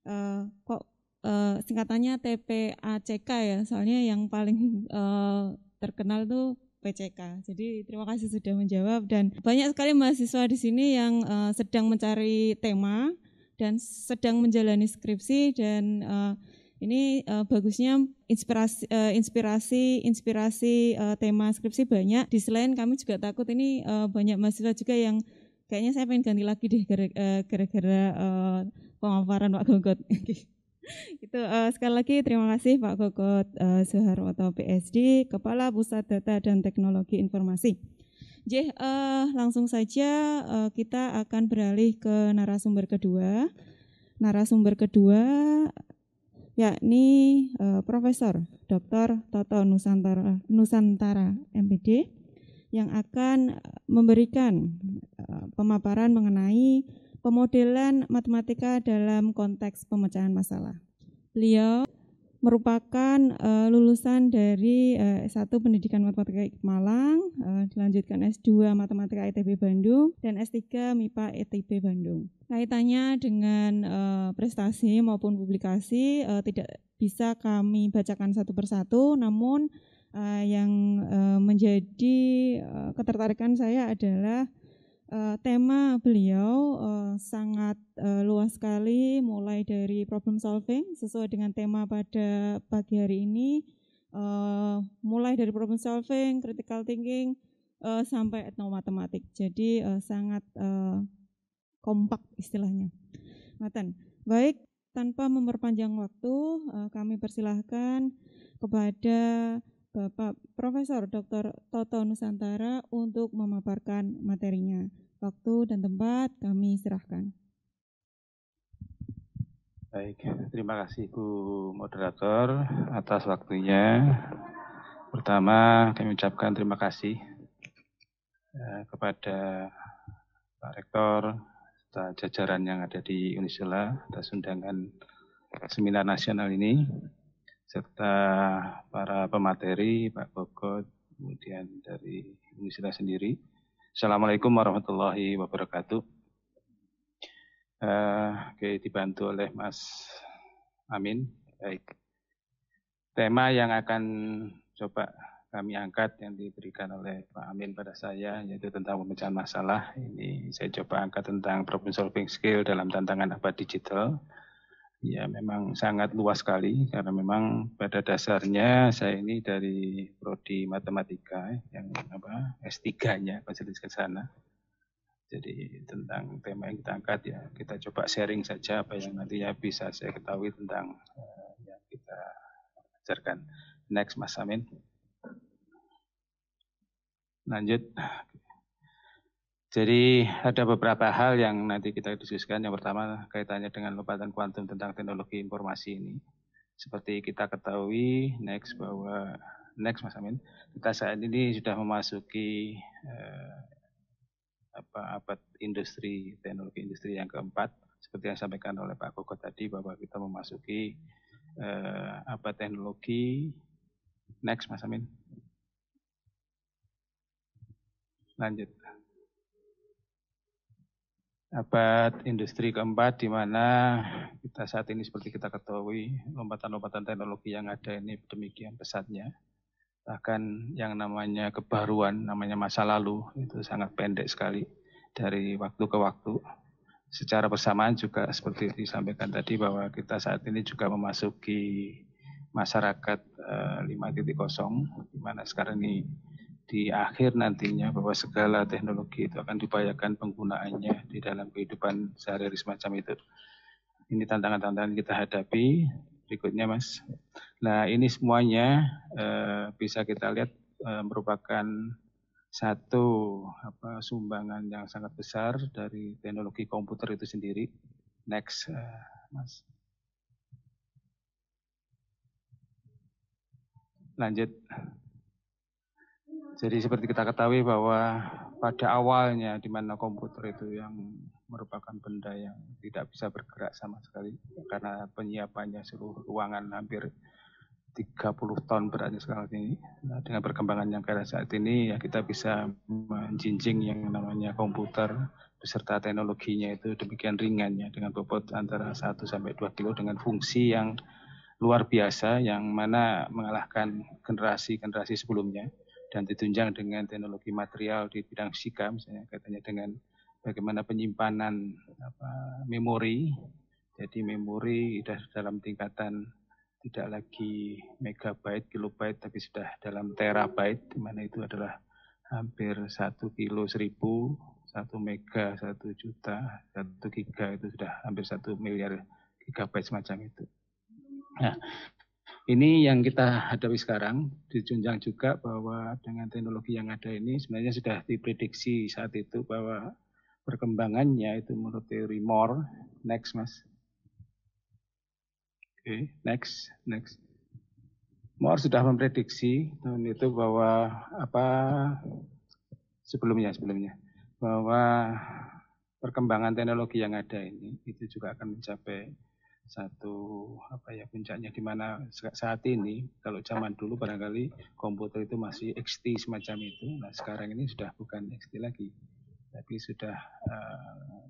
uh, kok uh, singkatannya TPACK ya, soalnya yang paling uh, terkenal tuh PCK. Jadi terima kasih sudah menjawab dan banyak sekali mahasiswa di sini yang uh, sedang mencari tema dan sedang menjalani skripsi dan uh, ini uh, bagusnya inspirasi uh, inspirasi inspirasi uh, tema skripsi banyak. Di selain kami juga takut ini uh, banyak mahasiswa juga yang kayaknya saya pengen ganti lagi deh gara-gara uh, pemaparan Pak Gogot. itu uh, gitu, sekali lagi terima kasih Pak Gogot uh, Suharwoto PSD, Kepala Pusat Data dan Teknologi Informasi. Jeh, uh, langsung saja uh, kita akan beralih ke narasumber kedua. Narasumber kedua yakni uh, Profesor Dr. Toto Nusantara Nusantara MPD yang akan eh, memberikan uh, pemaparan mengenai pemodelan matematika dalam konteks pemecahan masalah. Beliau merupakan uh, lulusan dari uh, eh, S1 Pendidikan Matematika IKIP Malang, uh, dilanjutkan S2 Matematika ITB Bandung dan S3 MIPA ITB Bandung. Kaitannya dengan uh, prestasi maupun publikasi uh, tidak bisa kami bacakan satu persatu, namun uh, yang uh, menjadi uh, ketertarikan saya adalah uh, tema beliau uh, sangat uh, luas sekali, mulai dari problem solving sesuai dengan tema pada pagi hari ini, uh, mulai dari problem solving, critical thinking, uh, sampai etnomatematik. Jadi uh, sangat uh, kompak istilahnya. Maten. Baik, tanpa memperpanjang waktu, uh, kami persilahkan kepada Bapak Profesor Dr. Toto Nusantara untuk memaparkan materinya. Waktu dan tempat kami serahkan. Baik, terima kasih Bu Moderator atas waktunya. Pertama, kami ucapkan terima kasih eh, kepada Pak Rektor serta jajaran yang ada di Unisela atas undangan seminar nasional ini serta para pemateri Pak Bogot, kemudian dari Universitas sendiri. Assalamualaikum warahmatullahi wabarakatuh. Uh, Oke, okay, dibantu oleh Mas Amin. Baik. Tema yang akan coba kami angkat yang diberikan oleh Pak Amin pada saya yaitu tentang pemecahan masalah. Ini saya coba angkat tentang problem solving skill dalam tantangan abad digital. Ya, memang sangat luas sekali karena memang pada dasarnya saya ini dari prodi matematika yang apa S3-nya fasilitas ke sana. Jadi tentang tema yang kita angkat ya kita coba sharing saja apa yang nantinya bisa saya ketahui tentang uh, yang kita ajarkan. Next Mas Amin. Lanjut jadi ada beberapa hal yang nanti kita diskusikan. Yang pertama kaitannya dengan lompatan kuantum tentang teknologi informasi ini. Seperti kita ketahui, next bahwa next Mas Amin, kita saat ini sudah memasuki eh, apa abad industri teknologi industri yang keempat. Seperti yang disampaikan oleh Pak Koko tadi bahwa kita memasuki eh, abad teknologi next Mas Amin. Lanjut abad industri keempat di mana kita saat ini seperti kita ketahui lompatan-lompatan teknologi yang ada ini demikian pesatnya. Bahkan yang namanya kebaruan, namanya masa lalu itu sangat pendek sekali dari waktu ke waktu. Secara bersamaan juga seperti disampaikan tadi bahwa kita saat ini juga memasuki masyarakat 5.0 eh, di mana sekarang ini di akhir nantinya bahwa segala teknologi itu akan dibayarkan penggunaannya di dalam kehidupan sehari-hari semacam itu. Ini tantangan-tantangan kita hadapi. Berikutnya, Mas. Nah, ini semuanya eh, bisa kita lihat eh, merupakan satu apa, sumbangan yang sangat besar dari teknologi komputer itu sendiri. Next, eh, Mas. Lanjut. Jadi seperti kita ketahui bahwa pada awalnya di mana komputer itu yang merupakan benda yang tidak bisa bergerak sama sekali karena penyiapannya seluruh ruangan hampir 30 ton beratnya sekarang ini. Nah, dengan perkembangan yang ada saat ini ya kita bisa menjinjing yang namanya komputer beserta teknologinya itu demikian ringannya dengan bobot antara 1 sampai 2 kilo dengan fungsi yang luar biasa yang mana mengalahkan generasi-generasi sebelumnya dan ditunjang dengan teknologi material di bidang sika misalnya katanya dengan bagaimana penyimpanan apa, memori jadi memori sudah dalam tingkatan tidak lagi megabyte, kilobyte, tapi sudah dalam terabyte, di mana itu adalah hampir satu kilo seribu, satu mega, satu juta, satu giga itu sudah hampir satu miliar gigabyte semacam itu. Nah, ini yang kita hadapi sekarang dijunjang juga bahwa dengan teknologi yang ada ini sebenarnya sudah diprediksi saat itu bahwa perkembangannya itu menurut teori Moore. Next, Mas. Oke, okay, next, next. Moore sudah memprediksi tahun itu bahwa apa sebelumnya sebelumnya bahwa perkembangan teknologi yang ada ini itu juga akan mencapai satu apa ya puncaknya di mana saat ini kalau zaman dulu barangkali komputer itu masih XT semacam itu nah sekarang ini sudah bukan XT lagi tapi sudah uh,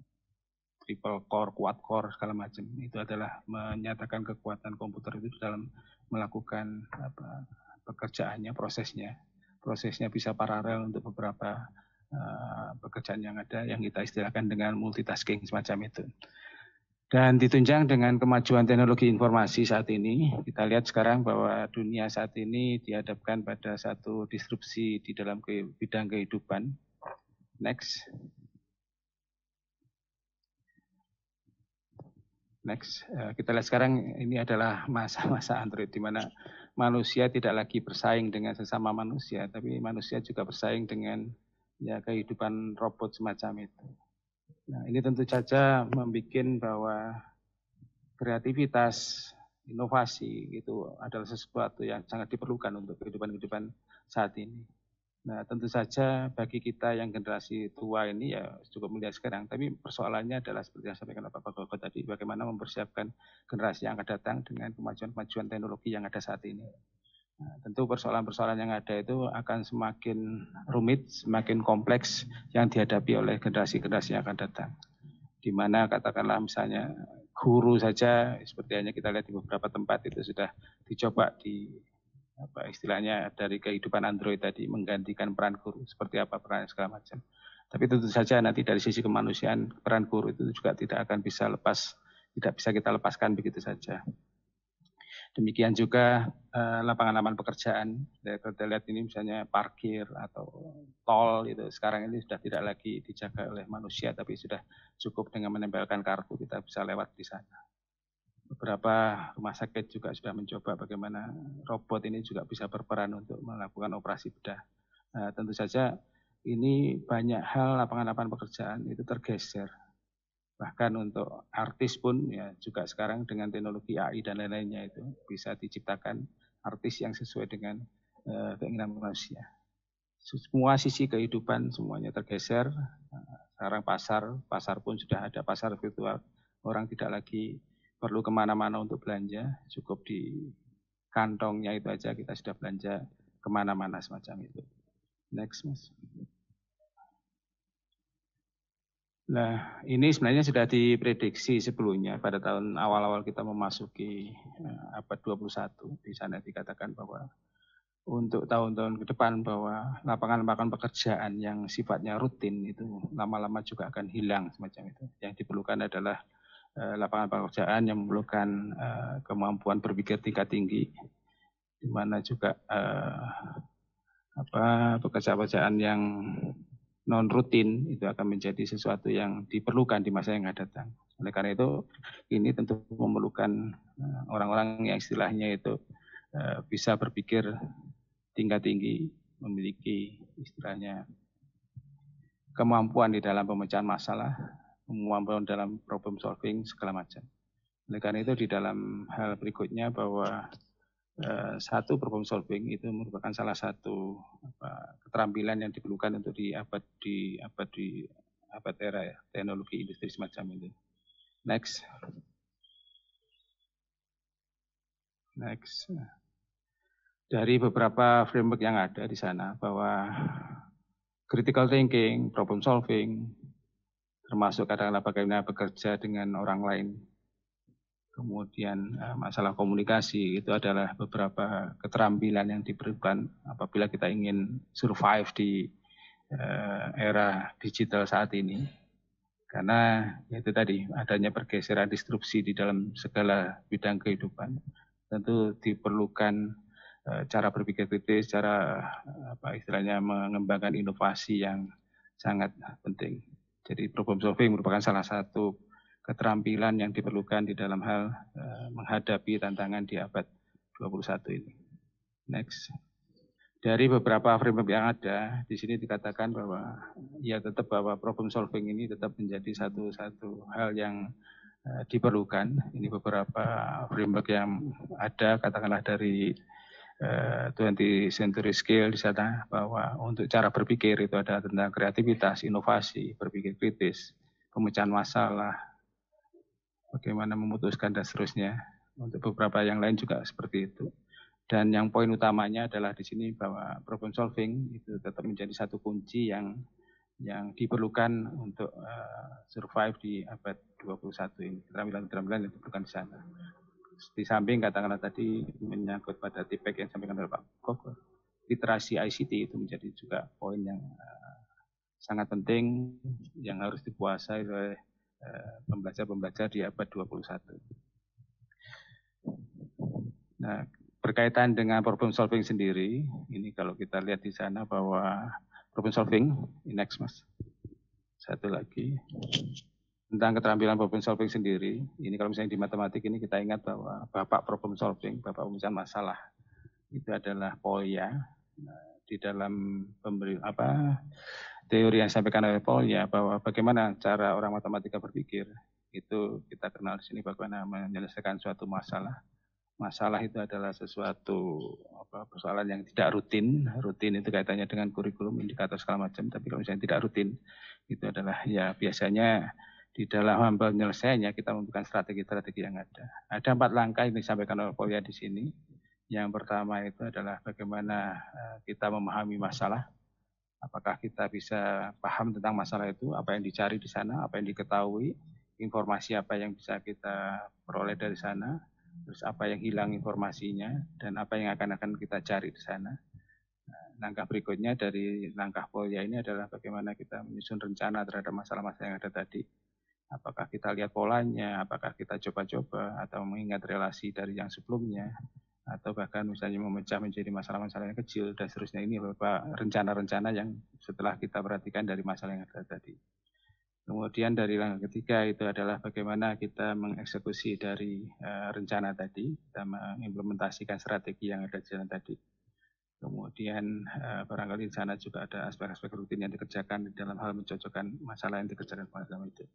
triple core quad core segala macam itu adalah menyatakan kekuatan komputer itu dalam melakukan apa pekerjaannya prosesnya prosesnya bisa paralel untuk beberapa uh, pekerjaan yang ada yang kita istilahkan dengan multitasking semacam itu dan ditunjang dengan kemajuan teknologi informasi saat ini. Kita lihat sekarang bahwa dunia saat ini dihadapkan pada satu disrupsi di dalam ke bidang kehidupan. Next. Next, eh, kita lihat sekarang ini adalah masa-masa Android di mana manusia tidak lagi bersaing dengan sesama manusia, tapi manusia juga bersaing dengan ya kehidupan robot semacam itu. Nah, ini tentu saja membuat bahwa kreativitas, inovasi itu adalah sesuatu yang sangat diperlukan untuk kehidupan-kehidupan saat ini. Nah, tentu saja bagi kita yang generasi tua ini ya cukup melihat sekarang. Tapi persoalannya adalah seperti yang sampaikan bapak-bapak tadi, bagaimana mempersiapkan generasi yang akan datang dengan kemajuan-kemajuan teknologi yang ada saat ini. Nah, tentu persoalan-persoalan yang ada itu akan semakin rumit, semakin kompleks yang dihadapi oleh generasi-generasi yang akan datang. Di mana katakanlah misalnya guru saja, seperti hanya kita lihat di beberapa tempat itu sudah dicoba di apa istilahnya dari kehidupan Android tadi menggantikan peran guru seperti apa peran segala macam. Tapi tentu saja nanti dari sisi kemanusiaan peran guru itu juga tidak akan bisa lepas, tidak bisa kita lepaskan begitu saja. Demikian juga eh, lapangan-lapangan pekerjaan. Kita lihat ini misalnya parkir atau tol itu sekarang ini sudah tidak lagi dijaga oleh manusia, tapi sudah cukup dengan menempelkan kartu kita bisa lewat di sana. Beberapa rumah sakit juga sudah mencoba bagaimana robot ini juga bisa berperan untuk melakukan operasi bedah. Nah, tentu saja ini banyak hal lapangan-lapangan pekerjaan itu tergeser bahkan untuk artis pun ya juga sekarang dengan teknologi AI dan lain-lainnya itu bisa diciptakan artis yang sesuai dengan uh, keinginan manusia. Semua sisi kehidupan semuanya tergeser. Eh, sekarang pasar, pasar pun sudah ada pasar virtual. Orang tidak lagi perlu kemana-mana untuk belanja, cukup di kantongnya itu aja kita sudah belanja kemana-mana semacam itu. Next, mas. Nah, ini sebenarnya sudah diprediksi sebelumnya pada tahun awal-awal kita memasuki eh, abad 21. Di sana dikatakan bahwa untuk tahun-tahun ke depan bahwa lapangan-lapangan pekerjaan yang sifatnya rutin itu lama-lama juga akan hilang semacam itu. Yang diperlukan adalah eh, lapangan pekerjaan yang memerlukan uh, kemampuan berpikir tingkat tinggi, di mana juga uh, apa pekerjaan-pekerjaan yang non rutin itu akan menjadi sesuatu yang diperlukan di masa yang akan datang. Oleh karena itu ini tentu memerlukan eh, orang-orang yang istilahnya itu eh, bisa berpikir tingkat tinggi, memiliki istilahnya kemampuan di dalam pemecahan masalah, kemampuan dalam problem solving segala macam. Oleh karena itu di dalam hal berikutnya bahwa Eh, satu problem solving itu merupakan salah satu apa, keterampilan yang diperlukan untuk di abad di abad di abad era ya, teknologi industri semacam ini. Next. Next. Dari beberapa framework yang ada di sana bahwa critical thinking, problem solving, termasuk kadang-kadang bagaimana bekerja dengan orang lain kemudian eh, masalah komunikasi itu adalah beberapa keterampilan yang diperlukan apabila kita ingin survive di eh, era digital saat ini. Karena ya itu tadi adanya pergeseran disrupsi di dalam segala bidang kehidupan. Tentu diperlukan eh, cara berpikir kritis, cara apa istilahnya mengembangkan inovasi yang sangat penting. Jadi problem solving merupakan salah satu keterampilan yang diperlukan di dalam hal eh, menghadapi tantangan di abad 21 ini. Next. Dari beberapa framework yang ada, di sini dikatakan bahwa ya tetap bahwa problem solving ini tetap menjadi satu satu hal yang eh, diperlukan. Ini beberapa framework yang ada, katakanlah dari 20 eh, century skill di sana bahwa untuk cara berpikir itu ada tentang kreativitas, inovasi, berpikir kritis, pemecahan masalah, bagaimana memutuskan dan seterusnya. Untuk beberapa yang lain juga seperti itu. Dan yang poin utamanya adalah di sini bahwa problem solving itu tetap menjadi satu kunci yang yang diperlukan untuk uh, survive di abad 21 ini. Keterampilan-keterampilan yang diperlukan di sana. Di samping katakanlah tadi menyangkut pada tipek yang disampaikan oleh Pak Kok, literasi ICT itu menjadi juga poin yang uh, sangat penting yang harus dikuasai oleh Eh, pembaca-pembaca di abad 21. Nah, berkaitan dengan problem solving sendiri, ini kalau kita lihat di sana bahwa problem solving, next mas, satu lagi, tentang keterampilan problem solving sendiri, ini kalau misalnya di matematik ini kita ingat bahwa bapak problem solving, bapak pemecahan masalah, itu adalah Polya, nah, di dalam pemberi apa teori yang disampaikan oleh Paul ya bahwa bagaimana cara orang matematika berpikir itu kita kenal di sini bagaimana menyelesaikan suatu masalah. Masalah itu adalah sesuatu apa, persoalan yang tidak rutin. Rutin itu kaitannya dengan kurikulum, indikator segala macam. Tapi kalau misalnya tidak rutin, itu adalah ya biasanya di dalam penyelesaiannya kita membutuhkan strategi-strategi yang ada. Ada empat langkah yang disampaikan oleh ya di sini. Yang pertama itu adalah bagaimana eh, kita memahami masalah apakah kita bisa paham tentang masalah itu, apa yang dicari di sana, apa yang diketahui, informasi apa yang bisa kita peroleh dari sana, terus apa yang hilang informasinya, dan apa yang akan akan kita cari di sana. Nah, langkah berikutnya dari langkah Polya ini adalah bagaimana kita menyusun rencana terhadap masalah-masalah yang ada tadi. Apakah kita lihat polanya, apakah kita coba-coba, atau mengingat relasi dari yang sebelumnya, atau bahkan misalnya memecah menjadi masalah-masalah yang kecil dan seterusnya ini beberapa rencana-rencana yang setelah kita perhatikan dari masalah yang ada tadi. Kemudian dari langkah ketiga itu adalah bagaimana kita mengeksekusi dari eh, rencana tadi, kita mengimplementasikan strategi yang ada di sana tadi. Kemudian eh, barangkali di sana juga ada aspek-aspek rutin yang dikerjakan dalam hal mencocokkan masalah yang dikerjakan pada itu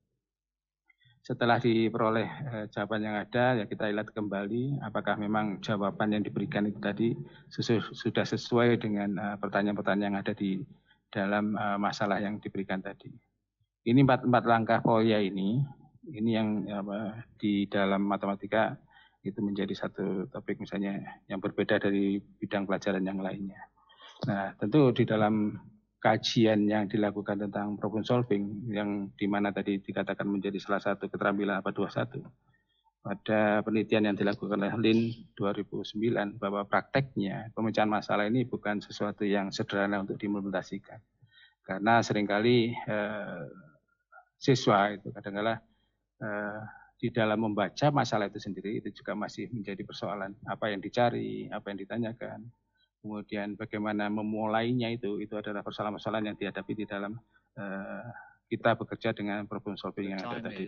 setelah diperoleh eh, jawaban yang ada, ya kita lihat kembali apakah memang jawaban yang diberikan itu tadi sudah sesuai dengan eh, pertanyaan-pertanyaan yang ada di dalam eh, masalah yang diberikan tadi. Ini empat, empat langkah FOIA ini, ini yang apa, di dalam matematika itu menjadi satu topik misalnya yang berbeda dari bidang pelajaran yang lainnya. Nah tentu di dalam kajian yang dilakukan tentang problem solving yang dimana tadi dikatakan menjadi salah satu keterampilan apa 21 pada penelitian yang dilakukan oleh Lin 2009 bahwa prakteknya pemecahan masalah ini bukan sesuatu yang sederhana untuk diimplementasikan karena seringkali eh, siswa itu kadang-kala eh, di dalam membaca masalah itu sendiri itu juga masih menjadi persoalan apa yang dicari apa yang ditanyakan kemudian bagaimana memulainya itu itu adalah persoalan-persoalan yang dihadapi di dalam uh, kita bekerja dengan problem solving yang ada tadi.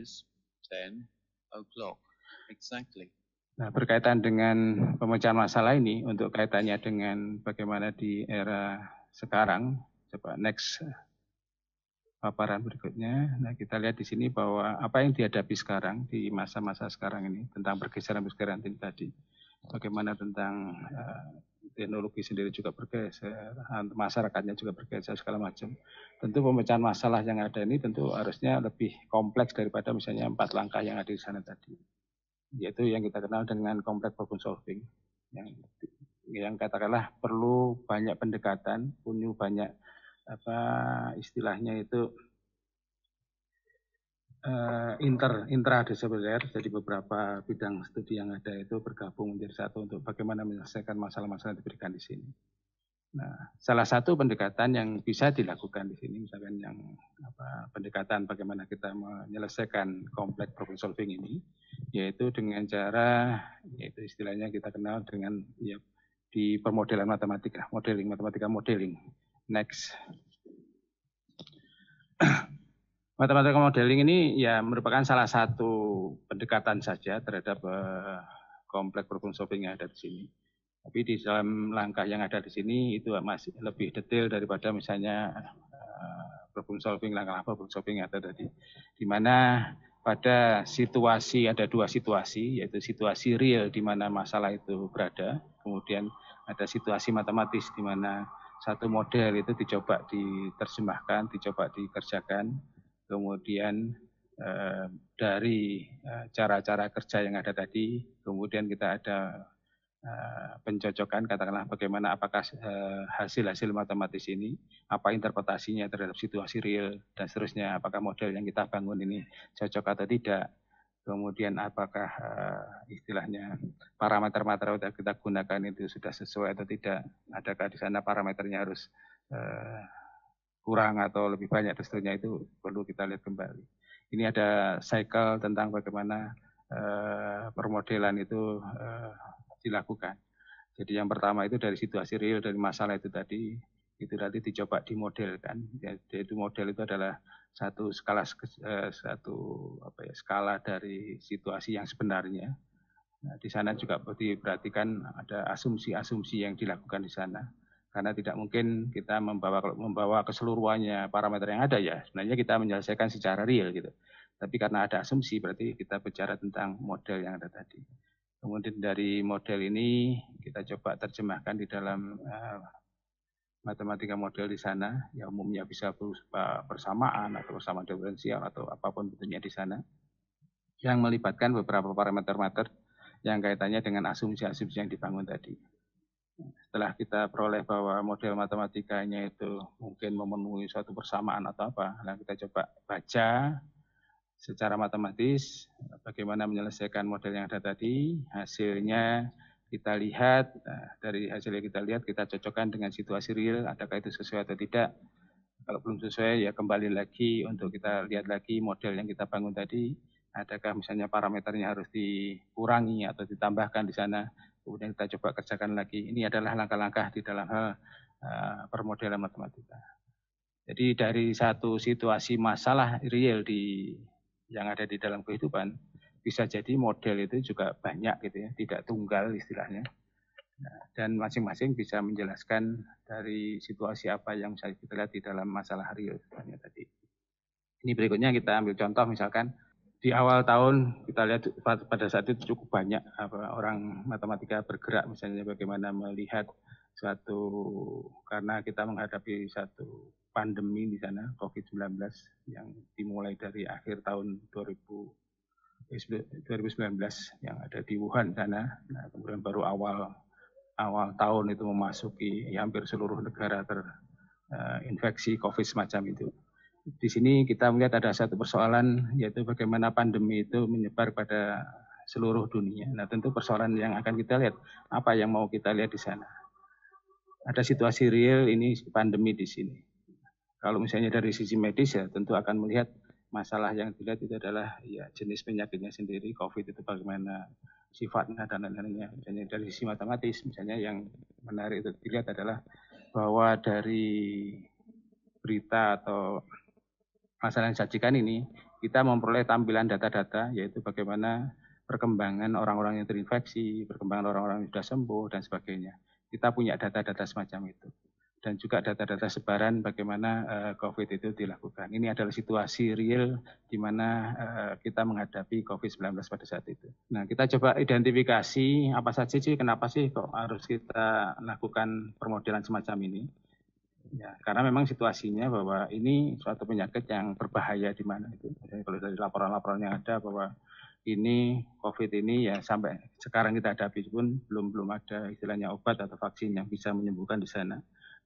Exactly. Nah, berkaitan dengan pemecahan masalah ini untuk kaitannya dengan bagaimana di era sekarang, coba next paparan berikutnya. Nah, kita lihat di sini bahwa apa yang dihadapi sekarang di masa-masa sekarang ini tentang pergeseran-pergeseran tadi. Bagaimana tentang eh, teknologi sendiri juga bergeser, masyarakatnya juga bergeser segala macam. Tentu pemecahan masalah yang ada ini tentu harusnya lebih kompleks daripada misalnya empat langkah yang ada di sana tadi. Yaitu yang kita kenal dengan kompleks problem solving. Yang, yang katakanlah perlu banyak pendekatan, punya banyak apa istilahnya itu uh, inter intradisipliner jadi beberapa bidang studi yang ada itu bergabung menjadi satu untuk bagaimana menyelesaikan masalah-masalah yang diberikan di sini. Nah, salah satu pendekatan yang bisa dilakukan di sini misalkan yang apa, pendekatan bagaimana kita menyelesaikan kompleks problem solving ini yaitu dengan cara yaitu istilahnya kita kenal dengan ya di permodelan matematika, modeling matematika modeling. Next. Matematika modeling ini ya merupakan salah satu pendekatan saja terhadap uh, komplek problem solving yang ada di sini. Tapi di dalam langkah yang ada di sini itu masih lebih detail daripada misalnya eh, problem solving langkah apa, problem solving yang ada tadi. Di mana pada situasi ada dua situasi yaitu situasi real di mana masalah itu berada, kemudian ada situasi matematis di mana satu model itu dicoba diterjemahkan, dicoba dikerjakan kemudian eh, dari eh, cara-cara kerja yang ada tadi, kemudian kita ada eh, pencocokan katakanlah bagaimana apakah hasil-hasil matematis ini apa interpretasinya terhadap situasi real dan seterusnya apakah model yang kita bangun ini cocok atau tidak kemudian apakah istilahnya parameter-parameter yang kita gunakan itu sudah sesuai atau tidak adakah di sana parameternya harus kurang atau lebih banyak dan seterusnya itu perlu kita lihat kembali. Ini ada cycle tentang bagaimana uh, permodelan itu uh, dilakukan. Jadi yang pertama itu dari situasi real dari masalah itu tadi itu nanti dicoba dimodelkan. Ya, jadi itu model itu adalah satu skala eh, satu apa ya skala dari situasi yang sebenarnya. Nah, di sana juga diperhatikan ada asumsi-asumsi yang dilakukan di sana karena tidak mungkin kita membawa membawa keseluruhannya parameter yang ada ya. Sebenarnya kita menyelesaikan secara real gitu. Tapi karena ada asumsi berarti kita bicara tentang model yang ada tadi. Kemudian dari model ini kita coba terjemahkan di dalam uh, matematika model di sana. Ya umumnya bisa berupa persamaan atau persamaan diferensial atau apapun bentuknya di sana. Yang melibatkan beberapa parameter-parameter yang kaitannya dengan asumsi-asumsi yang dibangun tadi setelah kita peroleh bahwa model matematikanya itu mungkin memenuhi suatu persamaan atau apa, nah kita coba baca secara matematis bagaimana menyelesaikan model yang ada tadi, hasilnya kita lihat, nah, dari hasil yang kita lihat kita cocokkan dengan situasi real, adakah itu sesuai atau tidak. Kalau belum sesuai ya kembali lagi untuk kita lihat lagi model yang kita bangun tadi, adakah misalnya parameternya harus dikurangi atau ditambahkan di sana kemudian kita coba kerjakan lagi. Ini adalah langkah-langkah di dalam hal uh, eh, eh, permodelan matematika. Jadi dari satu situasi masalah real di yang ada di dalam kehidupan, bisa jadi model itu juga banyak gitu ya, tidak tunggal istilahnya. Nah, dan masing-masing bisa menjelaskan dari situasi apa yang bisa kita lihat di dalam masalah real tadi. Ini berikutnya kita ambil contoh misalkan di awal tahun kita lihat pada saat itu cukup banyak orang matematika bergerak misalnya bagaimana melihat suatu karena kita menghadapi satu pandemi di sana COVID-19 yang dimulai dari akhir tahun 2019 eh, yang ada di Wuhan sana nah, kemudian baru awal awal tahun itu memasuki ya, hampir seluruh negara terinfeksi eh, uh, COVID semacam itu di sini kita melihat ada satu persoalan yaitu bagaimana pandemi itu menyebar pada seluruh dunia. Nah, tentu persoalan yang akan kita lihat apa yang mau kita lihat di sana. Ada situasi real ini pandemi di sini. Kalau misalnya dari sisi medis ya tentu akan melihat masalah yang dilihat itu adalah ya jenis penyakitnya sendiri, COVID itu bagaimana sifatnya dan lain-lainnya. Misalnya dari sisi matematis misalnya yang menarik itu dilihat adalah bahwa dari berita atau masalah yang disajikan ini, kita memperoleh tampilan data-data, yaitu bagaimana perkembangan orang-orang yang terinfeksi, perkembangan orang-orang yang sudah sembuh, dan sebagainya. Kita punya data-data semacam itu. Dan juga data-data sebaran bagaimana eh, COVID itu dilakukan. Ini adalah situasi real di mana eh, kita menghadapi COVID-19 pada saat itu. Nah, kita coba identifikasi apa saja sih, kenapa sih kok harus kita lakukan permodelan semacam ini Ya, karena memang situasinya bahwa ini suatu penyakit yang berbahaya di mana itu. Jadi kalau dari laporan-laporan yang ada bahwa ini COVID ini ya sampai sekarang kita hadapi pun belum belum ada istilahnya obat atau vaksin yang bisa menyembuhkan di sana.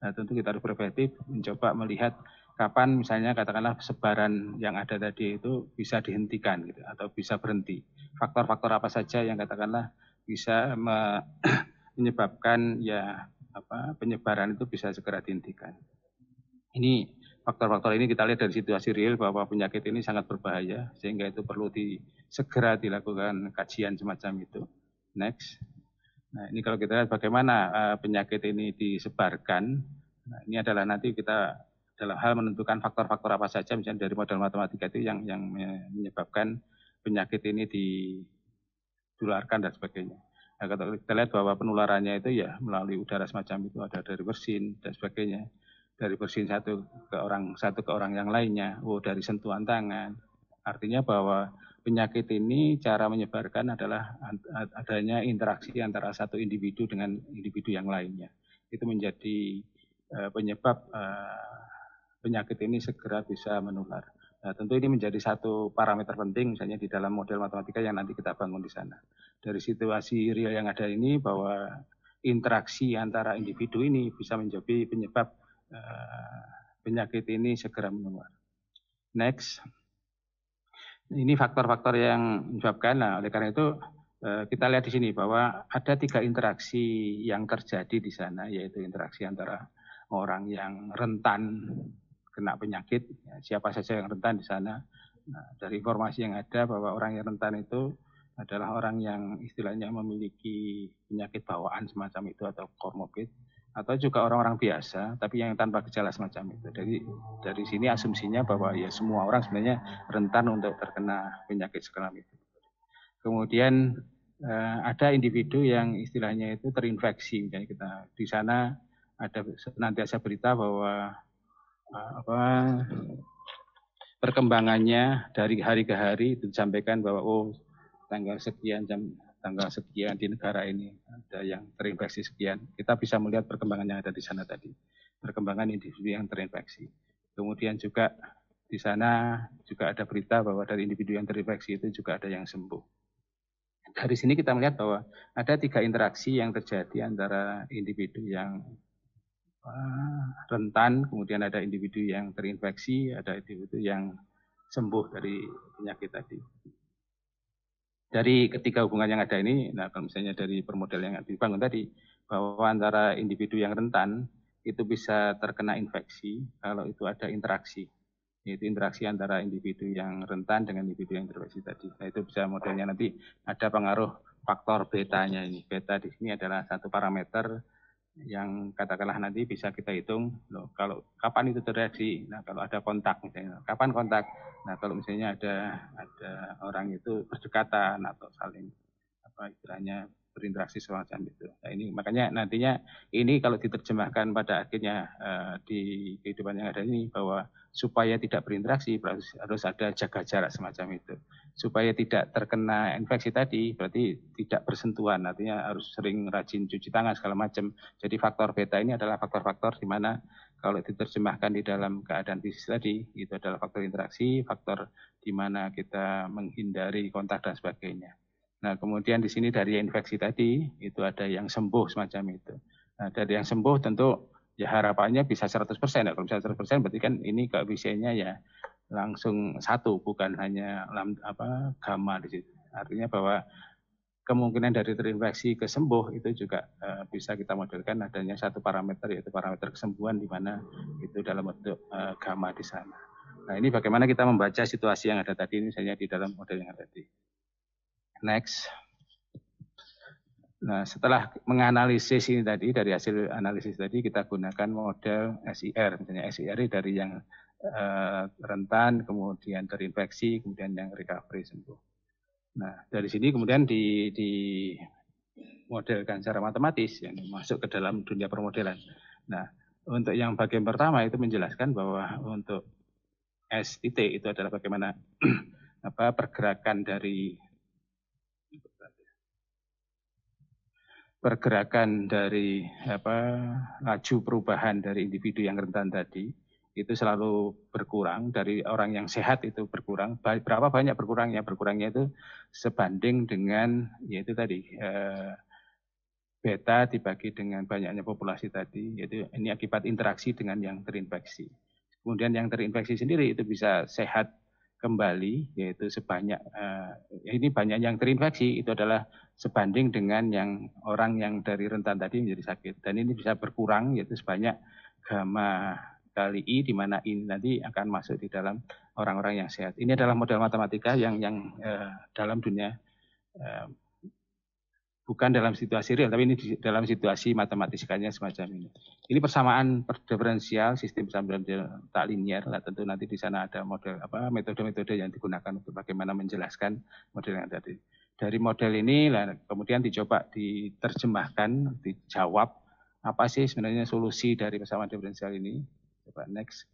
Nah, tentu kita harus preventif mencoba melihat kapan misalnya katakanlah sebaran yang ada tadi itu bisa dihentikan gitu atau bisa berhenti. Faktor-faktor apa saja yang katakanlah bisa me menyebabkan ya apa penyebaran itu bisa segera dihentikan. Ini faktor-faktor ini kita lihat dari situasi real bahwa penyakit ini sangat berbahaya sehingga itu perlu di, segera dilakukan kajian semacam itu. Next. Nah, ini kalau kita lihat bagaimana uh, penyakit ini disebarkan. Nah, ini adalah nanti kita dalam hal menentukan faktor-faktor apa saja misalnya dari model matematika itu yang yang menyebabkan penyakit ini ditularkan dan sebagainya. Nah, kita lihat bahwa penularannya itu ya melalui udara semacam itu ada dari bersin dan sebagainya. Dari bersin satu ke orang satu ke orang yang lainnya, oh dari sentuhan tangan. Artinya bahwa penyakit ini cara menyebarkan adalah adanya interaksi antara satu individu dengan individu yang lainnya. Itu menjadi eh, penyebab eh, penyakit ini segera bisa menular. Nah, tentu ini menjadi satu parameter penting misalnya di dalam model matematika yang nanti kita bangun di sana. Dari situasi real yang ada ini bahwa interaksi antara individu ini bisa menjadi penyebab uh, penyakit ini segera menular. Next. Ini faktor-faktor yang menyebabkan. Nah, oleh karena itu uh, kita lihat di sini bahwa ada tiga interaksi yang terjadi di sana, yaitu interaksi antara orang yang rentan kena penyakit, ya, siapa saja yang rentan di sana. Nah, dari informasi yang ada bahwa orang yang rentan itu adalah orang yang istilahnya memiliki penyakit bawaan semacam itu atau komorbid atau juga orang-orang biasa tapi yang tanpa gejala semacam itu. Jadi dari sini asumsinya bahwa ya semua orang sebenarnya rentan untuk terkena penyakit segala itu. Kemudian eh, ada individu yang istilahnya itu terinfeksi misalnya kita di sana ada nanti senantiasa berita bahwa apa perkembangannya dari hari ke hari itu disampaikan bahwa oh tanggal sekian jam tanggal sekian di negara ini ada yang terinfeksi sekian. Kita bisa melihat perkembangan yang ada di sana tadi. Perkembangan individu yang terinfeksi. Kemudian juga di sana juga ada berita bahwa dari individu yang terinfeksi itu juga ada yang sembuh. Dari sini kita melihat bahwa ada tiga interaksi yang terjadi antara individu yang rentan, kemudian ada individu yang terinfeksi, ada individu yang sembuh dari penyakit tadi. Dari ketiga hubungan yang ada ini, nah kalau misalnya dari permodel yang dibangun tadi, bahwa antara individu yang rentan itu bisa terkena infeksi kalau itu ada interaksi, yaitu interaksi antara individu yang rentan dengan individu yang terinfeksi tadi. Nah itu bisa modelnya nanti ada pengaruh faktor betanya ini. Beta di sini adalah satu parameter yang katakanlah nanti bisa kita hitung loh kalau kapan itu terjadi nah kalau ada kontak misalnya kapan kontak nah kalau misalnya ada ada orang itu berdekatan atau saling apa istilahnya berinteraksi semacam itu nah ini makanya nantinya ini kalau diterjemahkan pada akhirnya uh, di kehidupan yang ada ini bahwa supaya tidak berinteraksi harus ada jaga jarak semacam itu supaya tidak terkena infeksi tadi berarti tidak bersentuhan artinya harus sering rajin cuci tangan segala macam jadi faktor beta ini adalah faktor-faktor di mana kalau diterjemahkan di dalam keadaan fisik tadi itu adalah faktor interaksi faktor di mana kita menghindari kontak dan sebagainya nah kemudian di sini dari infeksi tadi itu ada yang sembuh semacam itu nah, dari yang sembuh tentu ya harapannya bisa 100% ya kalau bisa 100% berarti kan ini koefisiennya ya langsung satu bukan hanya lam, apa gamma di situ. Artinya bahwa kemungkinan dari terinfeksi ke sembuh itu juga uh, bisa kita modelkan adanya satu parameter yaitu parameter kesembuhan di mana itu dalam bentuk uh, gamma di sana. Nah ini bagaimana kita membaca situasi yang ada tadi misalnya di dalam model yang ada tadi. Next. Nah setelah menganalisis ini tadi dari hasil analisis tadi kita gunakan model SIR misalnya SIR dari yang uh, rentan, kemudian terinfeksi, kemudian yang recovery sembuh. Nah, dari sini kemudian di, di modelkan secara matematis yang masuk ke dalam dunia permodelan. Nah, untuk yang bagian pertama itu menjelaskan bahwa untuk S titik itu adalah bagaimana apa pergerakan dari pergerakan dari apa laju perubahan dari individu yang rentan tadi itu selalu berkurang dari orang yang sehat itu berkurang berapa banyak berkurangnya berkurangnya itu sebanding dengan yaitu tadi eh, beta dibagi dengan banyaknya populasi tadi yaitu ini akibat interaksi dengan yang terinfeksi kemudian yang terinfeksi sendiri itu bisa sehat kembali yaitu sebanyak eh, ini banyak yang terinfeksi itu adalah sebanding dengan yang orang yang dari rentan tadi menjadi sakit dan ini bisa berkurang yaitu sebanyak gamma kali i di mana i nanti akan masuk di dalam orang-orang yang sehat. Ini adalah model matematika yang yang eh, dalam dunia eh, bukan dalam situasi real tapi ini di, dalam situasi matematisikanya semacam ini. Ini persamaan perdiferensial sistem persamaan tak linear. lah. tentu nanti di sana ada model apa metode-metode yang digunakan untuk bagaimana menjelaskan model yang tadi. Dari model ini lah, kemudian dicoba diterjemahkan, dijawab apa sih sebenarnya solusi dari persamaan diferensial ini Coba next.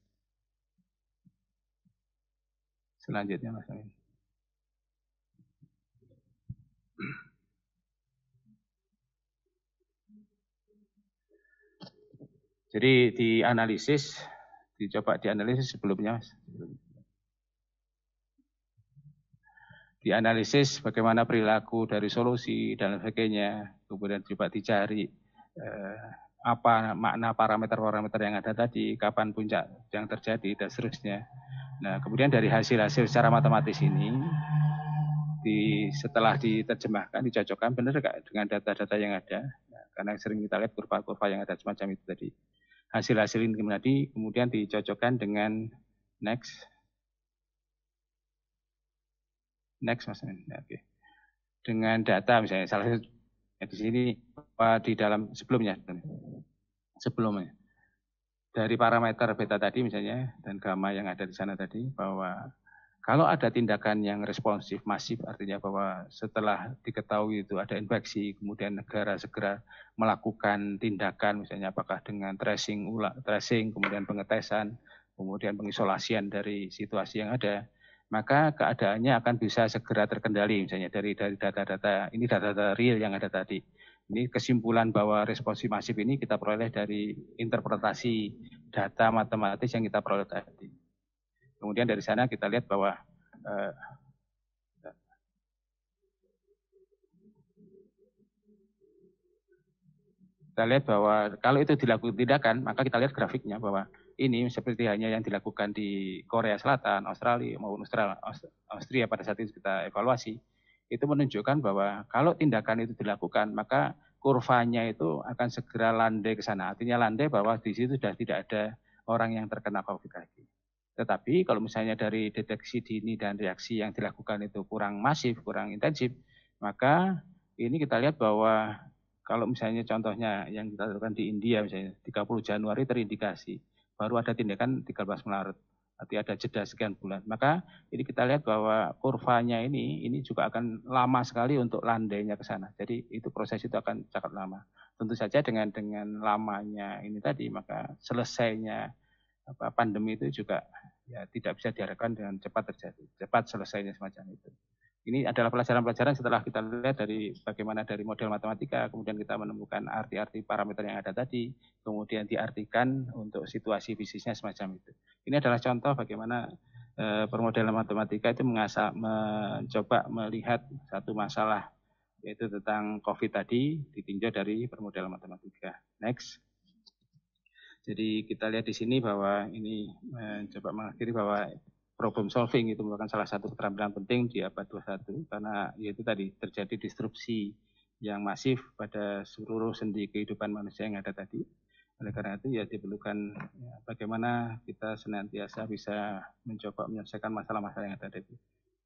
Selanjutnya Mas Amin. Jadi di analisis dicoba di analisis sebelumnya. Mas. analisis bagaimana perilaku dari solusi dan sebagainya, kemudian coba dicari eh, apa makna parameter-parameter yang ada tadi, kapan puncak yang terjadi, dan seterusnya. Nah, kemudian dari hasil-hasil secara matematis ini, di, setelah diterjemahkan, dicocokkan, benar nggak dengan data-data yang ada? Nah, karena sering kita lihat kurva-kurva yang ada semacam itu tadi. Hasil-hasil ini tadi kemudian dicocokkan dengan next. Next, maksudnya Okay. Dengan data misalnya, salah satu Ya, di sini di dalam sebelumnya sebelumnya dari parameter beta tadi misalnya dan gamma yang ada di sana tadi bahwa kalau ada tindakan yang responsif masif artinya bahwa setelah diketahui itu ada infeksi kemudian negara segera melakukan tindakan misalnya apakah dengan tracing ulang tracing kemudian pengetesan kemudian pengisolasian dari situasi yang ada maka keadaannya akan bisa segera terkendali misalnya dari dari data-data ini data-data real yang ada tadi. Ini kesimpulan bahwa responsi masif ini kita peroleh dari interpretasi data matematis yang kita peroleh tadi. Kemudian dari sana kita lihat bahwa eh, kita lihat bahwa kalau itu dilakukan tindakan, maka kita lihat grafiknya bahwa ini seperti hanya yang dilakukan di Korea Selatan, Australia maupun Australia, Austria pada saat itu kita evaluasi, itu menunjukkan bahwa kalau tindakan itu dilakukan maka kurvanya itu akan segera landai ke sana. Artinya landai bahwa di situ sudah tidak ada orang yang terkena COVID lagi. Tetapi kalau misalnya dari deteksi dini dan reaksi yang dilakukan itu kurang masif, kurang intensif, maka ini kita lihat bahwa kalau misalnya contohnya yang kita lakukan di India misalnya 30 Januari terindikasi, baru ada tindakan 13 Maret. Nanti ada jeda sekian bulan. Maka ini kita lihat bahwa kurvanya ini ini juga akan lama sekali untuk landainya ke sana. Jadi itu proses itu akan sangat lama. Tentu saja dengan dengan lamanya ini tadi maka selesainya apa, pandemi itu juga ya tidak bisa diharapkan dengan cepat terjadi, cepat selesainya semacam itu ini adalah pelajaran-pelajaran setelah kita lihat dari bagaimana dari model matematika, kemudian kita menemukan arti-arti parameter yang ada tadi, kemudian diartikan untuk situasi bisnisnya semacam itu. Ini adalah contoh bagaimana e, permodelan matematika itu mengasah, mencoba melihat satu masalah, yaitu tentang COVID tadi, ditinjau dari permodelan matematika. Next. Jadi kita lihat di sini bahwa ini mencoba eh, mengakhiri bahwa problem solving itu merupakan salah satu keterampilan penting di abad 21 karena yaitu tadi terjadi disrupsi yang masif pada seluruh sendi kehidupan manusia yang ada tadi. Oleh karena itu ya diperlukan ya, bagaimana kita senantiasa bisa mencoba menyelesaikan masalah-masalah yang ada tadi.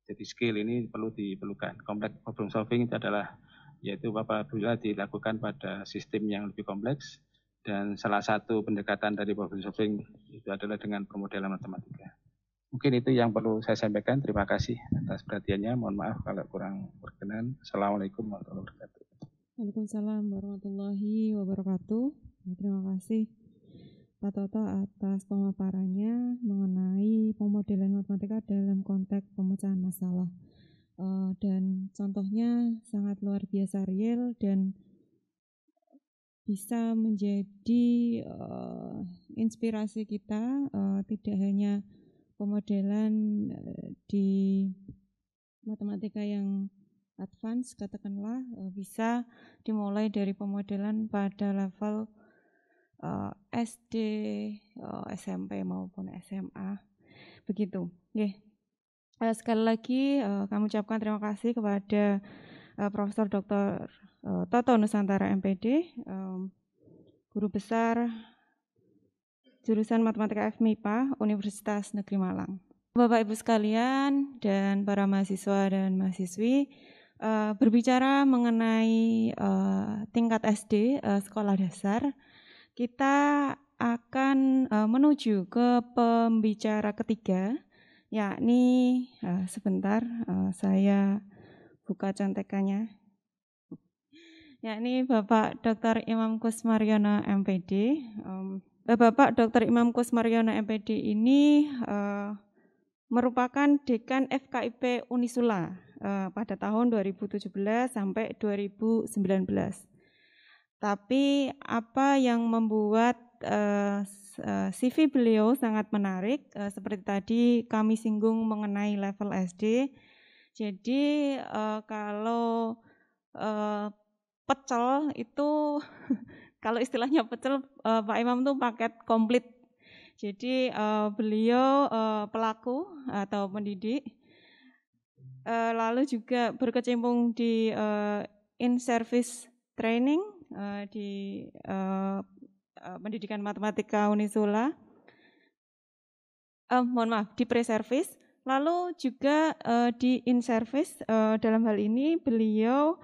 Jadi skill ini perlu diperlukan. Kompleks problem solving itu adalah yaitu apabila dilakukan pada sistem yang lebih kompleks dan salah satu pendekatan dari problem solving itu adalah dengan permodelan matematika. Mungkin itu yang perlu saya sampaikan. Terima kasih atas perhatiannya. Mohon maaf kalau kurang berkenan. Assalamualaikum warahmatullahi wabarakatuh. Waalaikumsalam warahmatullahi wabarakatuh. Terima kasih Pak Toto atas pemaparannya mengenai pemodelan matematika dalam konteks pemecahan masalah. Eh, dan contohnya sangat luar biasa real dan bisa menjadi eh, inspirasi kita eh, tidak hanya pemodelan eh, di matematika yang advance katakanlah eh, bisa dimulai dari pemodelan pada level eh, SD, SMP maupun SMA. Begitu. Oke. sekali lagi kami ucapkan terima kasih kepada Profesor Dr. Toto Nusantara MPD guru besar jurusan Matematika FMIPA Universitas Negeri Malang. Bapak Ibu sekalian dan para mahasiswa dan mahasiswi, eh, berbicara mengenai eh, tingkat SD eh, sekolah dasar, kita akan menuju ke pembicara ketiga, yakni sebentar saya buka contekannya, yakni Bapak Dr. Imam Kusmaryono MPD. Eh, Bapak Dr. Imam Kusmaryono MPD ini uh, merupakan dekan FKIP Unisula uh, pada tahun 2017 sampai 2019. Tapi apa yang membuat uh, CV beliau sangat menarik uh, seperti tadi kami singgung mengenai level SD. Jadi uh, kalau uh, pecel itu kalau istilahnya pecel uh, Pak Imam tuh paket komplit. Jadi uh, beliau uh, pelaku atau pendidik, uh, lalu juga berkecimpung di uh, in-service training uh, di uh, uh, pendidikan matematika Unisula. Uh, mohon maaf, di pre-service. Lalu juga uh, di in-service, uh, dalam hal ini beliau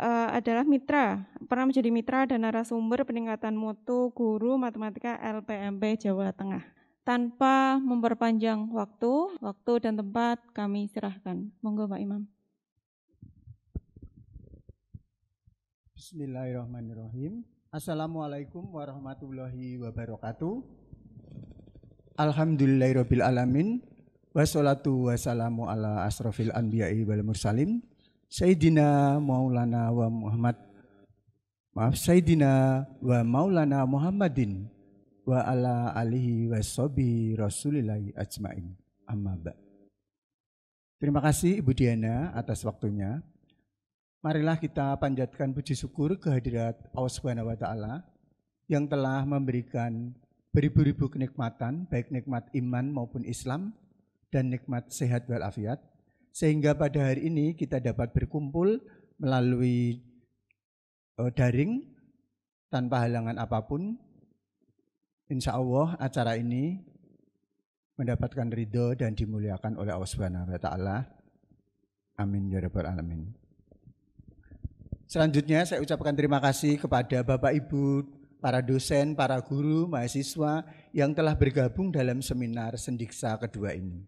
uh, adalah mitra, pernah menjadi mitra dan narasumber peningkatan mutu guru matematika LPMP Jawa Tengah. Tanpa memperpanjang waktu, waktu dan tempat kami serahkan. Monggo Pak Imam. Bismillahirrahmanirrahim. Assalamualaikum warahmatullahi wabarakatuh. Alhamdulillahirrahmanirrahim. alamin. Wassalatu wassalamu ala asrofil anbiya'i wal mursalin Sayyidina Maulana wa Muhammad maaf Sayyidina wa Maulana Muhammadin wa ala alihi wa sobi rasulillahi ajmain amma ba. Terima kasih Ibu Diana atas waktunya. Marilah kita panjatkan puji syukur kehadirat Allah Subhanahu wa taala yang telah memberikan beribu-ribu kenikmatan baik nikmat iman maupun Islam dan nikmat sehat walafiat sehingga pada hari ini kita dapat berkumpul melalui uh, daring tanpa halangan apapun. Insya Allah acara ini mendapatkan ridho dan dimuliakan oleh Allah Subhanahu wa taala. Amin ya rabbal alamin. Selanjutnya saya ucapkan terima kasih kepada Bapak Ibu, para dosen, para guru, mahasiswa yang telah bergabung dalam seminar sendiksa kedua ini.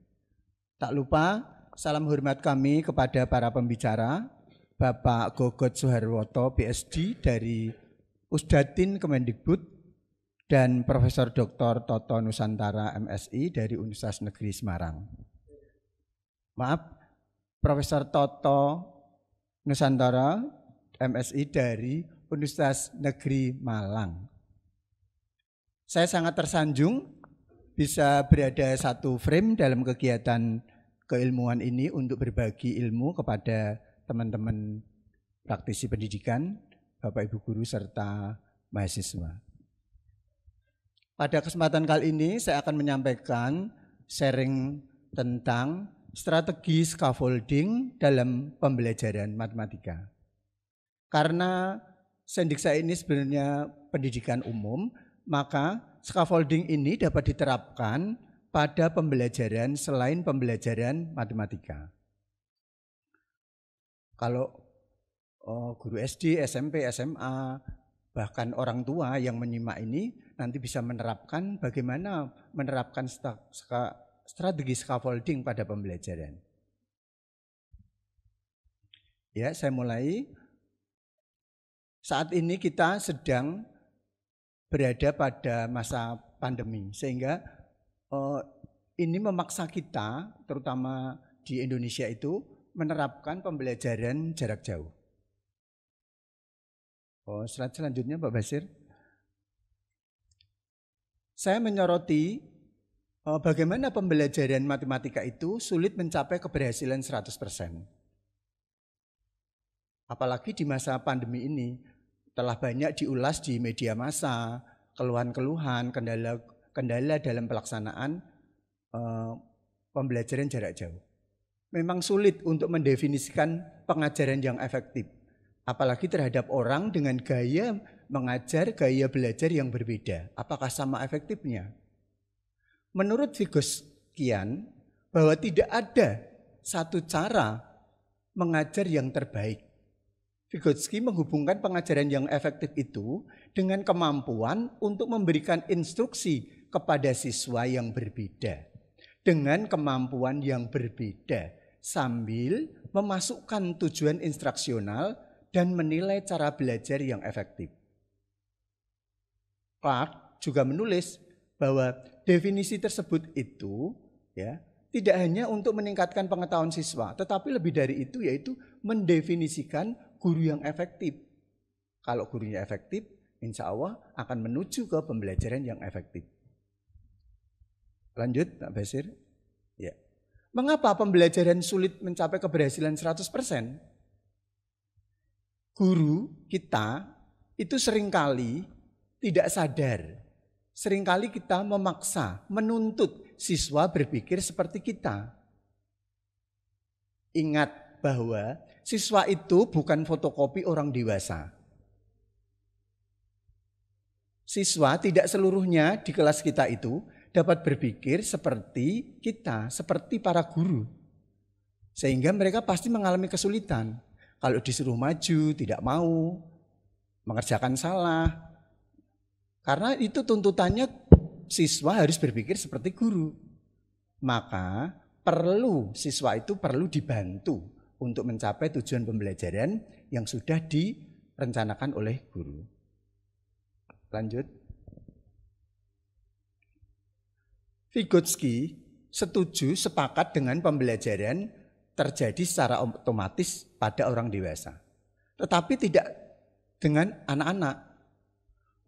Tak lupa Salam hormat kami kepada para pembicara, Bapak Gogot Soeharwoto, PSD dari Usdatin Kemendikbud dan Profesor Dr. Toto Nusantara MSI dari Universitas Negeri Semarang. Maaf, Profesor Toto Nusantara MSI dari Universitas Negeri Malang. Saya sangat tersanjung bisa berada satu frame dalam kegiatan keilmuan ini untuk berbagi ilmu kepada teman-teman praktisi pendidikan, Bapak Ibu guru serta mahasiswa. Pada kesempatan kali ini saya akan menyampaikan sharing tentang strategi scaffolding dalam pembelajaran matematika. Karena sendik saya ini sebenarnya pendidikan umum, maka scaffolding ini dapat diterapkan pada pembelajaran selain pembelajaran matematika. Kalau oh, guru SD, SMP, SMA, bahkan orang tua yang menyimak ini nanti bisa menerapkan bagaimana menerapkan strategi scaffolding pada pembelajaran. Ya, saya mulai. Saat ini kita sedang berada pada masa pandemi, sehingga Eh, ini memaksa kita, terutama di Indonesia itu, menerapkan pembelajaran jarak jauh. Oh, slide selanjutnya Pak Basir. Saya menyoroti uh, bagaimana pembelajaran matematika itu sulit mencapai keberhasilan 100%. Apalagi di masa pandemi ini, telah banyak diulas di media massa, keluhan-keluhan, kendala kendala dalam pelaksanaan uh, pembelajaran jarak jauh. Memang sulit untuk mendefinisikan pengajaran yang efektif, apalagi terhadap orang dengan gaya mengajar, gaya belajar yang berbeda. Apakah sama efektifnya? Menurut Vigus Kian, bahwa tidak ada satu cara mengajar yang terbaik. Vygotsky menghubungkan pengajaran yang efektif itu dengan kemampuan untuk memberikan instruksi kepada siswa yang berbeda dengan kemampuan yang berbeda sambil memasukkan tujuan instruksional dan menilai cara belajar yang efektif. Clark juga menulis bahwa definisi tersebut itu ya tidak hanya untuk meningkatkan pengetahuan siswa, tetapi lebih dari itu yaitu mendefinisikan guru yang efektif. Kalau gurunya efektif, insya Allah akan menuju ke pembelajaran yang efektif. Lanjut, Pak Basir. Ya. Mengapa pembelajaran sulit mencapai keberhasilan 100%? Guru kita itu seringkali tidak sadar. Seringkali kita memaksa, menuntut siswa berpikir seperti kita. Ingat bahwa siswa itu bukan fotokopi orang dewasa. Siswa tidak seluruhnya di kelas kita itu dapat berpikir seperti kita, seperti para guru. Sehingga mereka pasti mengalami kesulitan. Kalau disuruh maju, tidak mau, mengerjakan salah. Karena itu tuntutannya siswa harus berpikir seperti guru. Maka perlu siswa itu perlu dibantu untuk mencapai tujuan pembelajaran yang sudah direncanakan oleh guru. Lanjut. Vygotsky setuju sepakat dengan pembelajaran terjadi secara otomatis pada orang dewasa. Tetapi tidak dengan anak-anak.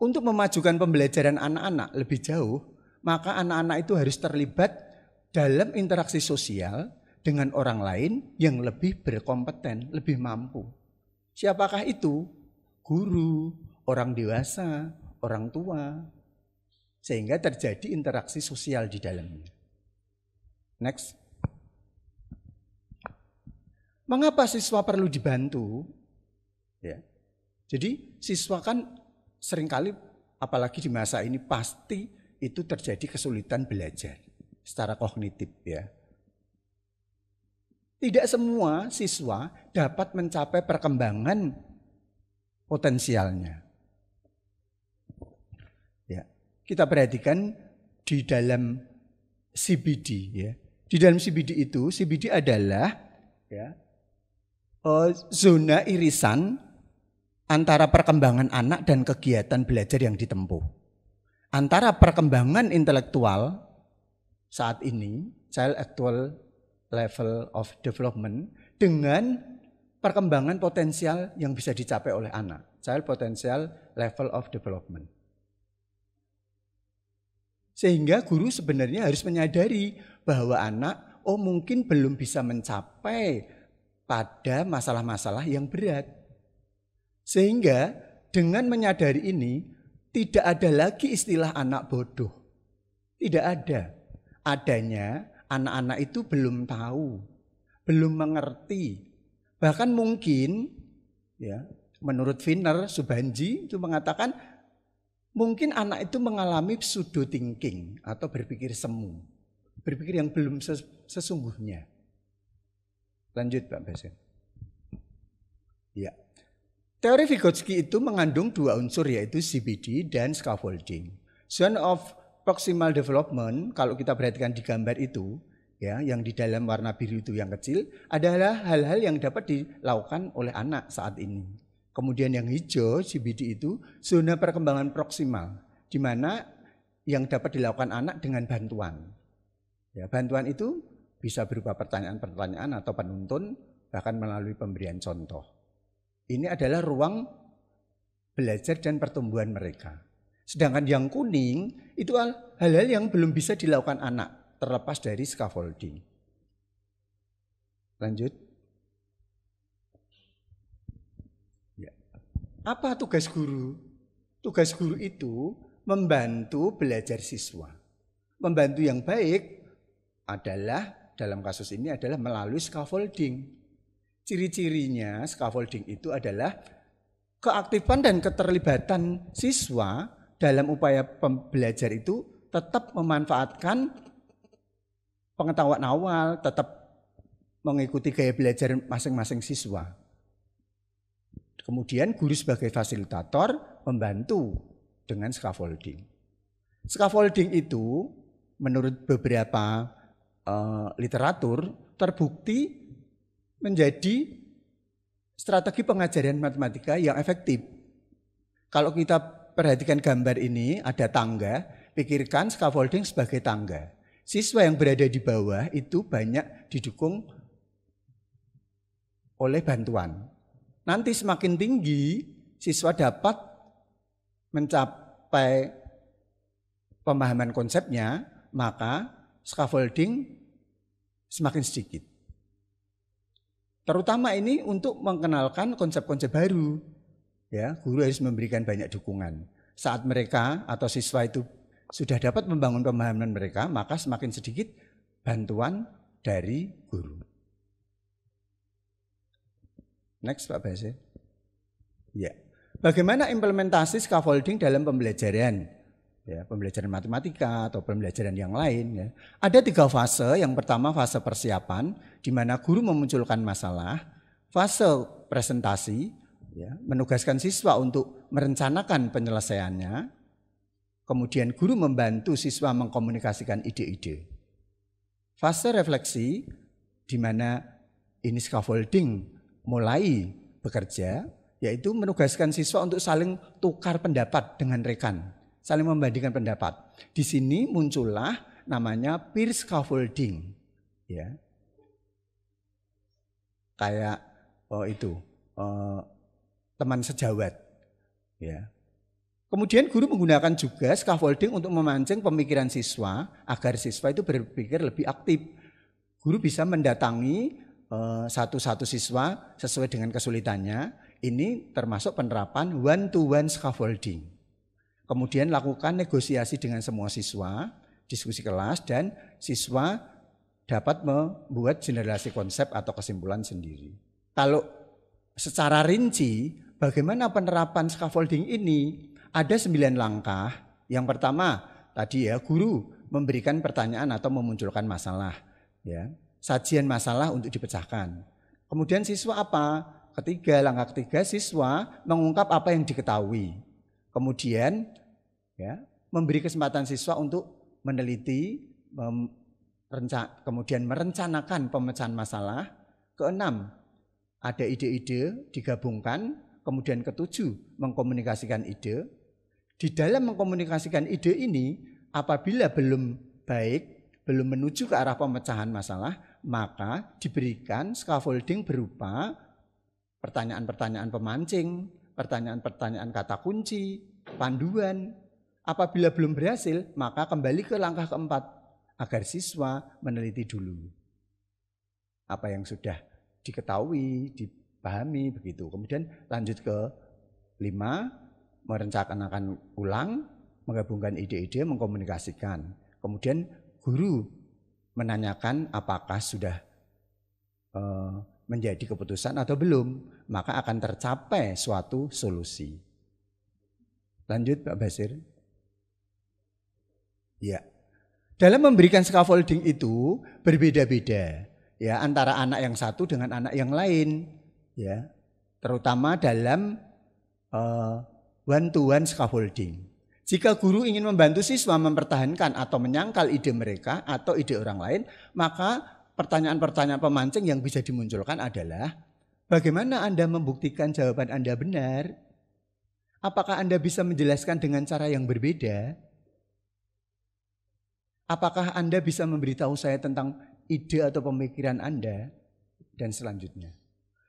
Untuk memajukan pembelajaran anak-anak lebih jauh, maka anak-anak itu harus terlibat dalam interaksi sosial dengan orang lain yang lebih berkompeten, lebih mampu. Siapakah itu? Guru, orang dewasa, orang tua, sehingga terjadi interaksi sosial di dalamnya. Next. Mengapa siswa perlu dibantu? Ya. Jadi siswa kan seringkali apalagi di masa ini pasti itu terjadi kesulitan belajar secara kognitif ya. Tidak semua siswa dapat mencapai perkembangan potensialnya kita perhatikan di dalam CBD ya. Di dalam CBD itu CBD adalah ya uh, zona irisan antara perkembangan anak dan kegiatan belajar yang ditempuh. Antara perkembangan intelektual saat ini, child actual level of development dengan perkembangan potensial yang bisa dicapai oleh anak, child potential level of development. Sehingga guru sebenarnya harus menyadari bahwa anak oh mungkin belum bisa mencapai pada masalah-masalah yang berat. Sehingga dengan menyadari ini tidak ada lagi istilah anak bodoh. Tidak ada. Adanya anak-anak itu belum tahu, belum mengerti. Bahkan mungkin ya, menurut Finner Subanji itu mengatakan Mungkin anak itu mengalami pseudo thinking atau berpikir semu. Berpikir yang belum sesungguhnya. Lanjut Pak Basen. Ya. Teori Vygotsky itu mengandung dua unsur yaitu CBD dan scaffolding. Zone of proximal development kalau kita perhatikan di gambar itu ya yang di dalam warna biru itu yang kecil adalah hal-hal yang dapat dilakukan oleh anak saat ini Kemudian yang hijau CBD itu zona perkembangan proksimal, di mana yang dapat dilakukan anak dengan bantuan. Ya, bantuan itu bisa berupa pertanyaan-pertanyaan atau penuntun, bahkan melalui pemberian contoh. Ini adalah ruang belajar dan pertumbuhan mereka. Sedangkan yang kuning itu hal-hal yang belum bisa dilakukan anak, terlepas dari scaffolding. Lanjut. Apa tugas guru? Tugas guru itu membantu belajar siswa. Membantu yang baik adalah dalam kasus ini adalah melalui scaffolding. Ciri-cirinya scaffolding itu adalah keaktifan dan keterlibatan siswa dalam upaya pembelajar itu tetap memanfaatkan pengetahuan awal, tetap mengikuti gaya belajar masing-masing siswa. Kemudian guru sebagai fasilitator membantu dengan scaffolding. Scaffolding itu menurut beberapa uh, literatur terbukti menjadi strategi pengajaran matematika yang efektif. Kalau kita perhatikan gambar ini ada tangga, pikirkan scaffolding sebagai tangga. Siswa yang berada di bawah itu banyak didukung oleh bantuan Nanti semakin tinggi, siswa dapat mencapai pemahaman konsepnya, maka scaffolding semakin sedikit. Terutama ini untuk mengenalkan konsep-konsep baru. Ya, guru harus memberikan banyak dukungan. Saat mereka atau siswa itu sudah dapat membangun pemahaman mereka, maka semakin sedikit bantuan dari guru. Next Pak Basir. Ya. ya. Bagaimana implementasi scaffolding dalam pembelajaran? Ya, pembelajaran matematika atau pembelajaran yang lain. Ya. Ada tiga fase. Yang pertama fase persiapan, di mana guru memunculkan masalah. Fase presentasi, ya, menugaskan siswa untuk merencanakan penyelesaiannya. Kemudian guru membantu siswa mengkomunikasikan ide-ide. Fase refleksi di mana ini scaffolding mulai bekerja yaitu menugaskan siswa untuk saling tukar pendapat dengan rekan, saling membandingkan pendapat. Di sini muncullah namanya peer scaffolding, ya. Kayak oh itu oh, teman sejawat, ya. Kemudian guru menggunakan juga scaffolding untuk memancing pemikiran siswa agar siswa itu berpikir lebih aktif. Guru bisa mendatangi satu-satu eh, siswa sesuai dengan kesulitannya. Ini termasuk penerapan one to one scaffolding. Kemudian lakukan negosiasi dengan semua siswa, diskusi kelas dan siswa dapat membuat generasi konsep atau kesimpulan sendiri. Kalau secara rinci bagaimana penerapan scaffolding ini? Ada sembilan langkah. Yang pertama tadi ya guru memberikan pertanyaan atau memunculkan masalah. Ya, sajian masalah untuk dipecahkan. Kemudian siswa apa? Ketiga, langkah ketiga siswa mengungkap apa yang diketahui. Kemudian ya, memberi kesempatan siswa untuk meneliti, mem, kemudian merencanakan pemecahan masalah. Keenam, ada ide-ide digabungkan, kemudian ketujuh, mengkomunikasikan ide. Di dalam mengkomunikasikan ide ini, apabila belum baik, belum menuju ke arah pemecahan masalah, maka diberikan scaffolding berupa pertanyaan-pertanyaan pemancing, pertanyaan-pertanyaan kata kunci, panduan. Apabila belum berhasil, maka kembali ke langkah keempat agar siswa meneliti dulu apa yang sudah diketahui, dipahami begitu. Kemudian lanjut ke lima, merencanakan akan ulang, menggabungkan ide-ide, mengkomunikasikan. Kemudian guru menanyakan apakah sudah eh, menjadi keputusan atau belum, maka akan tercapai suatu solusi. Lanjut Pak Basir. Ya. Dalam memberikan scaffolding itu berbeda-beda ya antara anak yang satu dengan anak yang lain ya, terutama dalam uh, eh, one to one scaffolding. Jika guru ingin membantu siswa mempertahankan atau menyangkal ide mereka atau ide orang lain, maka pertanyaan-pertanyaan pemancing yang bisa dimunculkan adalah bagaimana Anda membuktikan jawaban Anda benar? Apakah Anda bisa menjelaskan dengan cara yang berbeda? Apakah Anda bisa memberitahu saya tentang ide atau pemikiran Anda? Dan selanjutnya.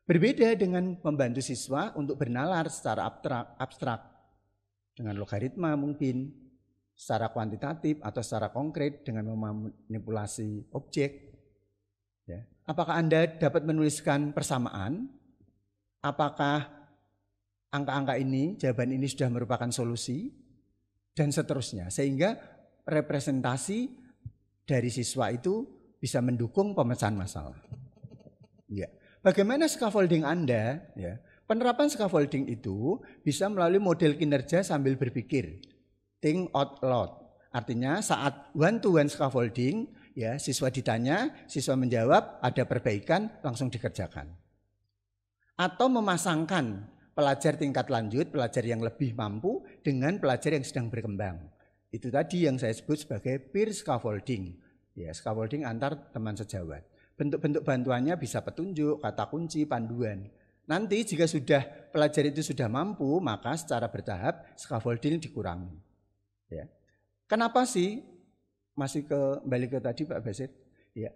Berbeda dengan membantu siswa untuk bernalar secara abstrak, dengan logaritma mungkin secara kuantitatif atau secara konkret dengan memanipulasi objek. Ya. Apakah Anda dapat menuliskan persamaan? Apakah angka-angka ini, jawaban ini sudah merupakan solusi? Dan seterusnya. Sehingga representasi dari siswa itu bisa mendukung pemecahan masalah. Ya. Bagaimana scaffolding Anda? Ya. Penerapan scaffolding itu bisa melalui model kinerja sambil berpikir, think out loud. Artinya saat one to one scaffolding, ya siswa ditanya, siswa menjawab, ada perbaikan, langsung dikerjakan. Atau memasangkan pelajar tingkat lanjut, pelajar yang lebih mampu dengan pelajar yang sedang berkembang. Itu tadi yang saya sebut sebagai peer scaffolding. Ya, scaffolding antar teman sejawat. Bentuk-bentuk bantuannya bisa petunjuk, kata kunci, panduan. Nanti jika sudah pelajar itu sudah mampu, maka secara bertahap scaffolding dikurangi. Ya. Kenapa sih? Masih ke kembali ke tadi Pak Basir. Ya.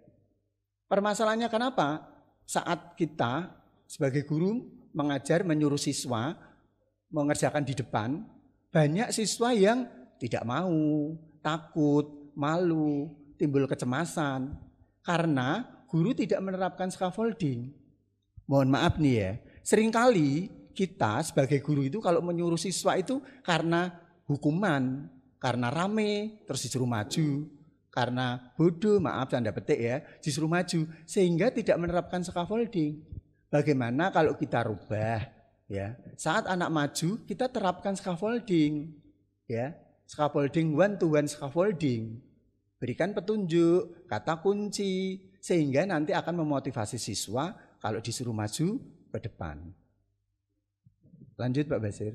Permasalahannya kenapa saat kita sebagai guru mengajar menyuruh siswa mengerjakan di depan, banyak siswa yang tidak mau, takut, malu, timbul kecemasan karena guru tidak menerapkan scaffolding. Mohon maaf nih ya. Seringkali kita sebagai guru itu kalau menyuruh siswa itu karena hukuman, karena rame terus disuruh maju, karena bodoh, maaf tanda petik ya, disuruh maju sehingga tidak menerapkan scaffolding. Bagaimana kalau kita rubah ya? Saat anak maju kita terapkan scaffolding ya. Scaffolding one to one scaffolding. Berikan petunjuk, kata kunci sehingga nanti akan memotivasi siswa kalau disuruh maju ke depan. Lanjut Pak Basir.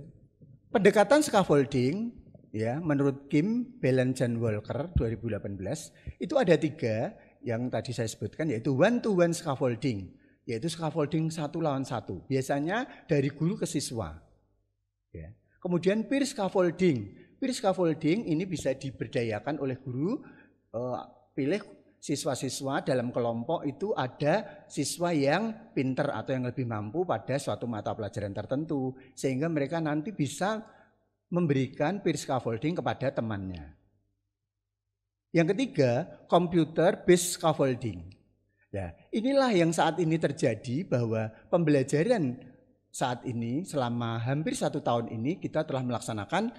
Pendekatan scaffolding ya menurut Kim Balance and Walker 2018 itu ada tiga yang tadi saya sebutkan yaitu one to one scaffolding yaitu scaffolding satu lawan satu biasanya dari guru ke siswa ya. kemudian peer scaffolding peer scaffolding ini bisa diberdayakan oleh guru uh, pilih siswa-siswa dalam kelompok itu ada siswa yang pinter atau yang lebih mampu pada suatu mata pelajaran tertentu sehingga mereka nanti bisa memberikan peer scaffolding kepada temannya. Yang ketiga, computer based scaffolding. Ya, inilah yang saat ini terjadi bahwa pembelajaran saat ini selama hampir satu tahun ini kita telah melaksanakan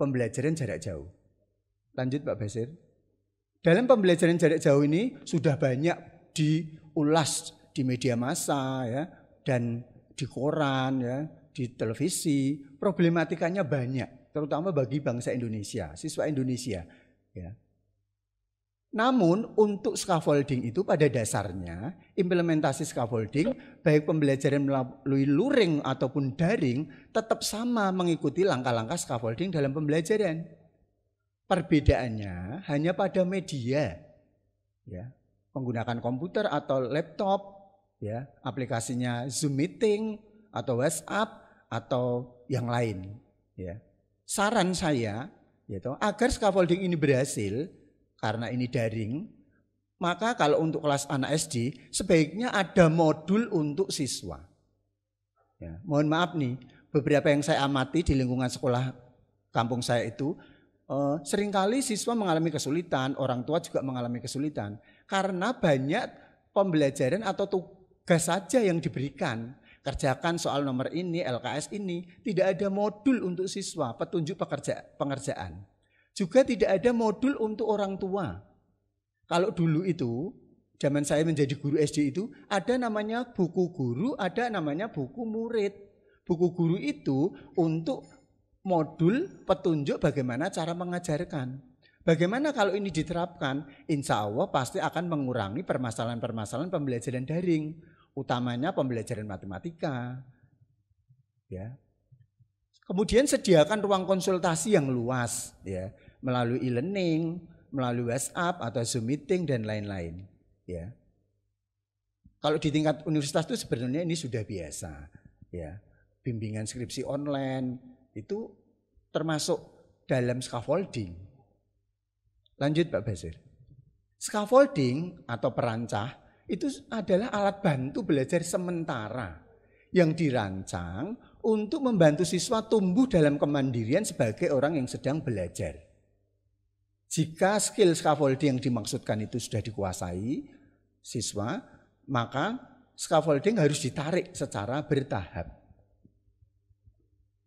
pembelajaran jarak jauh. Lanjut Pak Basir. Dalam pembelajaran jarak jauh ini sudah banyak diulas di media massa ya dan di koran ya, di televisi. Problematikanya banyak, terutama bagi bangsa Indonesia, siswa Indonesia ya. Namun untuk scaffolding itu pada dasarnya implementasi scaffolding baik pembelajaran melalui luring ataupun daring tetap sama mengikuti langkah-langkah scaffolding dalam pembelajaran. Perbedaannya hanya pada media. Ya, menggunakan komputer atau laptop, ya, aplikasinya Zoom meeting atau WhatsApp atau yang lain, ya. Saran saya yaitu agar scaffolding ini berhasil karena ini daring, maka kalau untuk kelas anak SD sebaiknya ada modul untuk siswa. Ya, mohon maaf nih, beberapa yang saya amati di lingkungan sekolah kampung saya itu uh, seringkali siswa mengalami kesulitan, orang tua juga mengalami kesulitan karena banyak pembelajaran atau tugas saja yang diberikan. Kerjakan soal nomor ini, LKS ini, tidak ada modul untuk siswa, petunjuk pekerja, pengerjaan. Juga tidak ada modul untuk orang tua. Kalau dulu itu, zaman saya menjadi guru SD itu, ada namanya buku guru, ada namanya buku murid. Buku guru itu untuk modul petunjuk bagaimana cara mengajarkan. Bagaimana kalau ini diterapkan? Insya Allah pasti akan mengurangi permasalahan-permasalahan pembelajaran daring, utamanya pembelajaran matematika. Ya. Kemudian sediakan ruang konsultasi yang luas, ya, melalui e-learning, melalui WhatsApp atau Zoom meeting dan lain-lain. Ya. Kalau di tingkat universitas itu sebenarnya ini sudah biasa, ya. Bimbingan skripsi online, itu termasuk dalam scaffolding. Lanjut Pak Basir. Scaffolding atau perancah itu adalah alat bantu belajar sementara yang dirancang untuk membantu siswa tumbuh dalam kemandirian sebagai orang yang sedang belajar. Jika skill scaffolding yang dimaksudkan itu sudah dikuasai siswa, maka scaffolding harus ditarik secara bertahap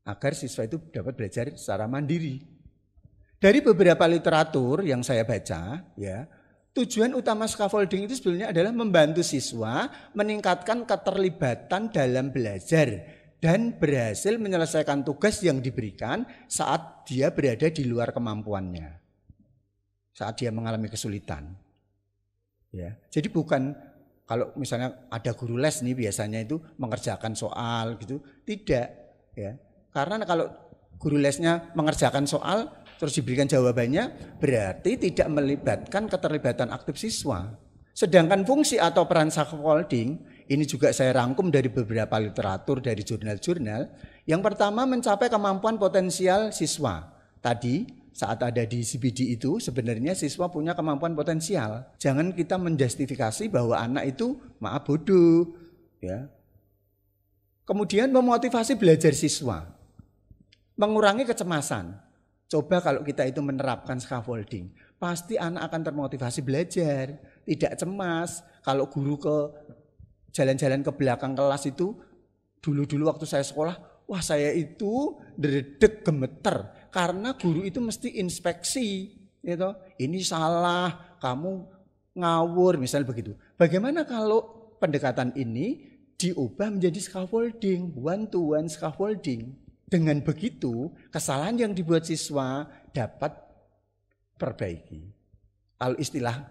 agar siswa itu dapat belajar secara mandiri. Dari beberapa literatur yang saya baca, ya, tujuan utama scaffolding itu sebenarnya adalah membantu siswa meningkatkan keterlibatan dalam belajar dan berhasil menyelesaikan tugas yang diberikan saat dia berada di luar kemampuannya. Saat dia mengalami kesulitan. Ya. Jadi bukan kalau misalnya ada guru les nih biasanya itu mengerjakan soal gitu, tidak ya karena kalau guru lesnya mengerjakan soal terus diberikan jawabannya berarti tidak melibatkan keterlibatan aktif siswa. Sedangkan fungsi atau peran scaffolding ini juga saya rangkum dari beberapa literatur dari jurnal-jurnal. Yang pertama mencapai kemampuan potensial siswa. Tadi saat ada di CBD itu sebenarnya siswa punya kemampuan potensial. Jangan kita menjustifikasi bahwa anak itu maaf bodoh, ya. Kemudian memotivasi belajar siswa mengurangi kecemasan. Coba kalau kita itu menerapkan scaffolding, pasti anak akan termotivasi belajar, tidak cemas. Kalau guru ke jalan-jalan ke belakang kelas itu, dulu-dulu waktu saya sekolah, wah saya itu deredek gemeter karena guru itu mesti inspeksi, gitu. Ini salah, kamu ngawur, misalnya begitu. Bagaimana kalau pendekatan ini diubah menjadi scaffolding, one to one scaffolding? Dengan begitu, kesalahan yang dibuat siswa dapat perbaiki. Al istilah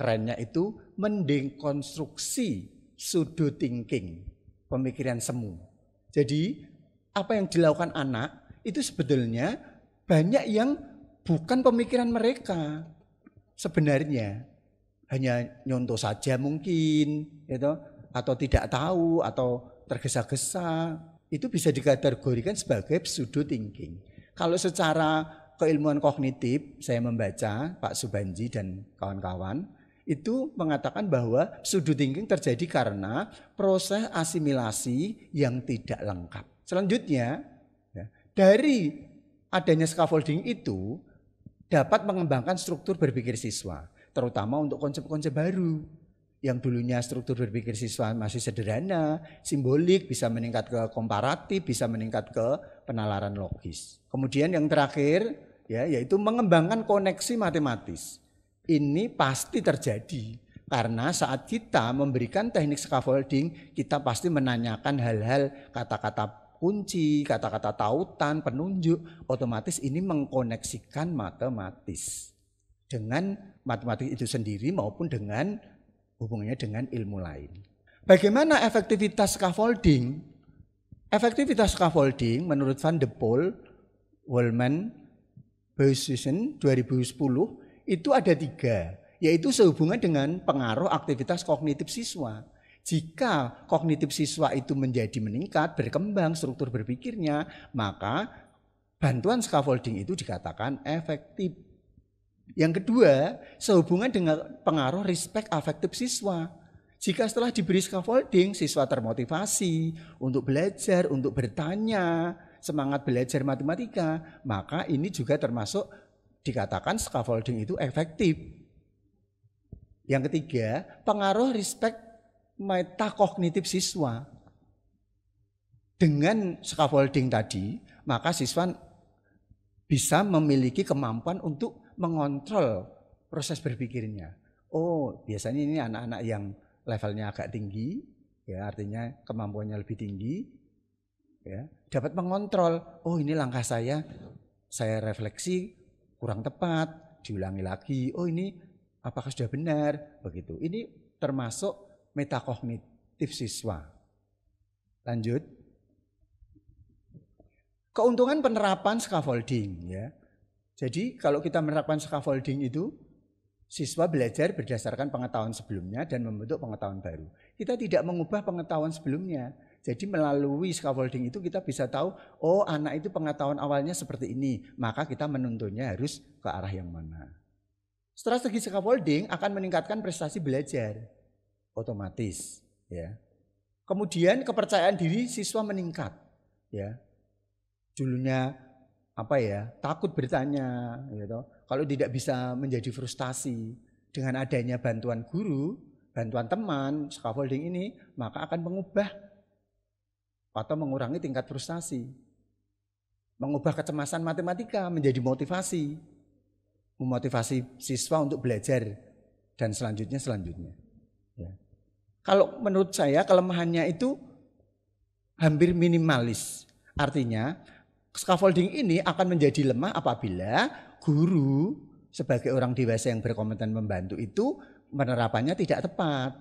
kerennya itu mendekonstruksi sudut thinking, pemikiran semu. Jadi, apa yang dilakukan anak itu sebetulnya banyak yang bukan pemikiran mereka sebenarnya. Hanya nyontoh saja mungkin, gitu, atau tidak tahu, atau tergesa-gesa, itu bisa dikategorikan sebagai pseudo thinking. Kalau secara keilmuan kognitif saya membaca Pak Subanji dan kawan-kawan itu mengatakan bahwa pseudo thinking terjadi karena proses asimilasi yang tidak lengkap. Selanjutnya ya, dari adanya scaffolding itu dapat mengembangkan struktur berpikir siswa, terutama untuk konsep-konsep baru yang dulunya struktur berpikir siswa masih sederhana, simbolik, bisa meningkat ke komparatif, bisa meningkat ke penalaran logis. Kemudian yang terakhir ya yaitu mengembangkan koneksi matematis. Ini pasti terjadi karena saat kita memberikan teknik scaffolding, kita pasti menanyakan hal-hal kata-kata kunci, kata-kata tautan, penunjuk, otomatis ini mengkoneksikan matematis dengan matematik itu sendiri maupun dengan hubungannya dengan ilmu lain. Bagaimana efektivitas scaffolding? Efektivitas scaffolding menurut Van de Pol, Wolman, Beususen 2010 itu ada tiga, yaitu sehubungan dengan pengaruh aktivitas kognitif siswa. Jika kognitif siswa itu menjadi meningkat, berkembang struktur berpikirnya, maka bantuan scaffolding itu dikatakan efektif. Yang kedua, sehubungan dengan pengaruh respect afektif siswa. Jika setelah diberi scaffolding, siswa termotivasi untuk belajar, untuk bertanya, semangat belajar matematika, maka ini juga termasuk dikatakan scaffolding itu efektif. Yang ketiga, pengaruh respect metakognitif siswa. Dengan scaffolding tadi, maka siswa bisa memiliki kemampuan untuk mengontrol proses berpikirnya. Oh, biasanya ini anak-anak yang levelnya agak tinggi, ya artinya kemampuannya lebih tinggi, ya dapat mengontrol. Oh, ini langkah saya, saya refleksi kurang tepat, diulangi lagi. Oh, ini apakah sudah benar? Begitu. Ini termasuk metakognitif siswa. Lanjut. Keuntungan penerapan scaffolding ya. Jadi kalau kita menerapkan scaffolding itu, siswa belajar berdasarkan pengetahuan sebelumnya dan membentuk pengetahuan baru. Kita tidak mengubah pengetahuan sebelumnya. Jadi melalui scaffolding itu kita bisa tahu, oh anak itu pengetahuan awalnya seperti ini, maka kita menuntunnya harus ke arah yang mana. Strategi scaffolding akan meningkatkan prestasi belajar otomatis, ya. Kemudian kepercayaan diri siswa meningkat, ya. Dulunya apa ya takut bertanya gitu kalau tidak bisa menjadi frustasi dengan adanya bantuan guru bantuan teman scaffolding ini maka akan mengubah atau mengurangi tingkat frustasi mengubah kecemasan matematika menjadi motivasi memotivasi siswa untuk belajar dan selanjutnya selanjutnya ya. kalau menurut saya kelemahannya itu hampir minimalis artinya Scaffolding ini akan menjadi lemah apabila guru sebagai orang dewasa yang berkompeten membantu itu penerapannya tidak tepat.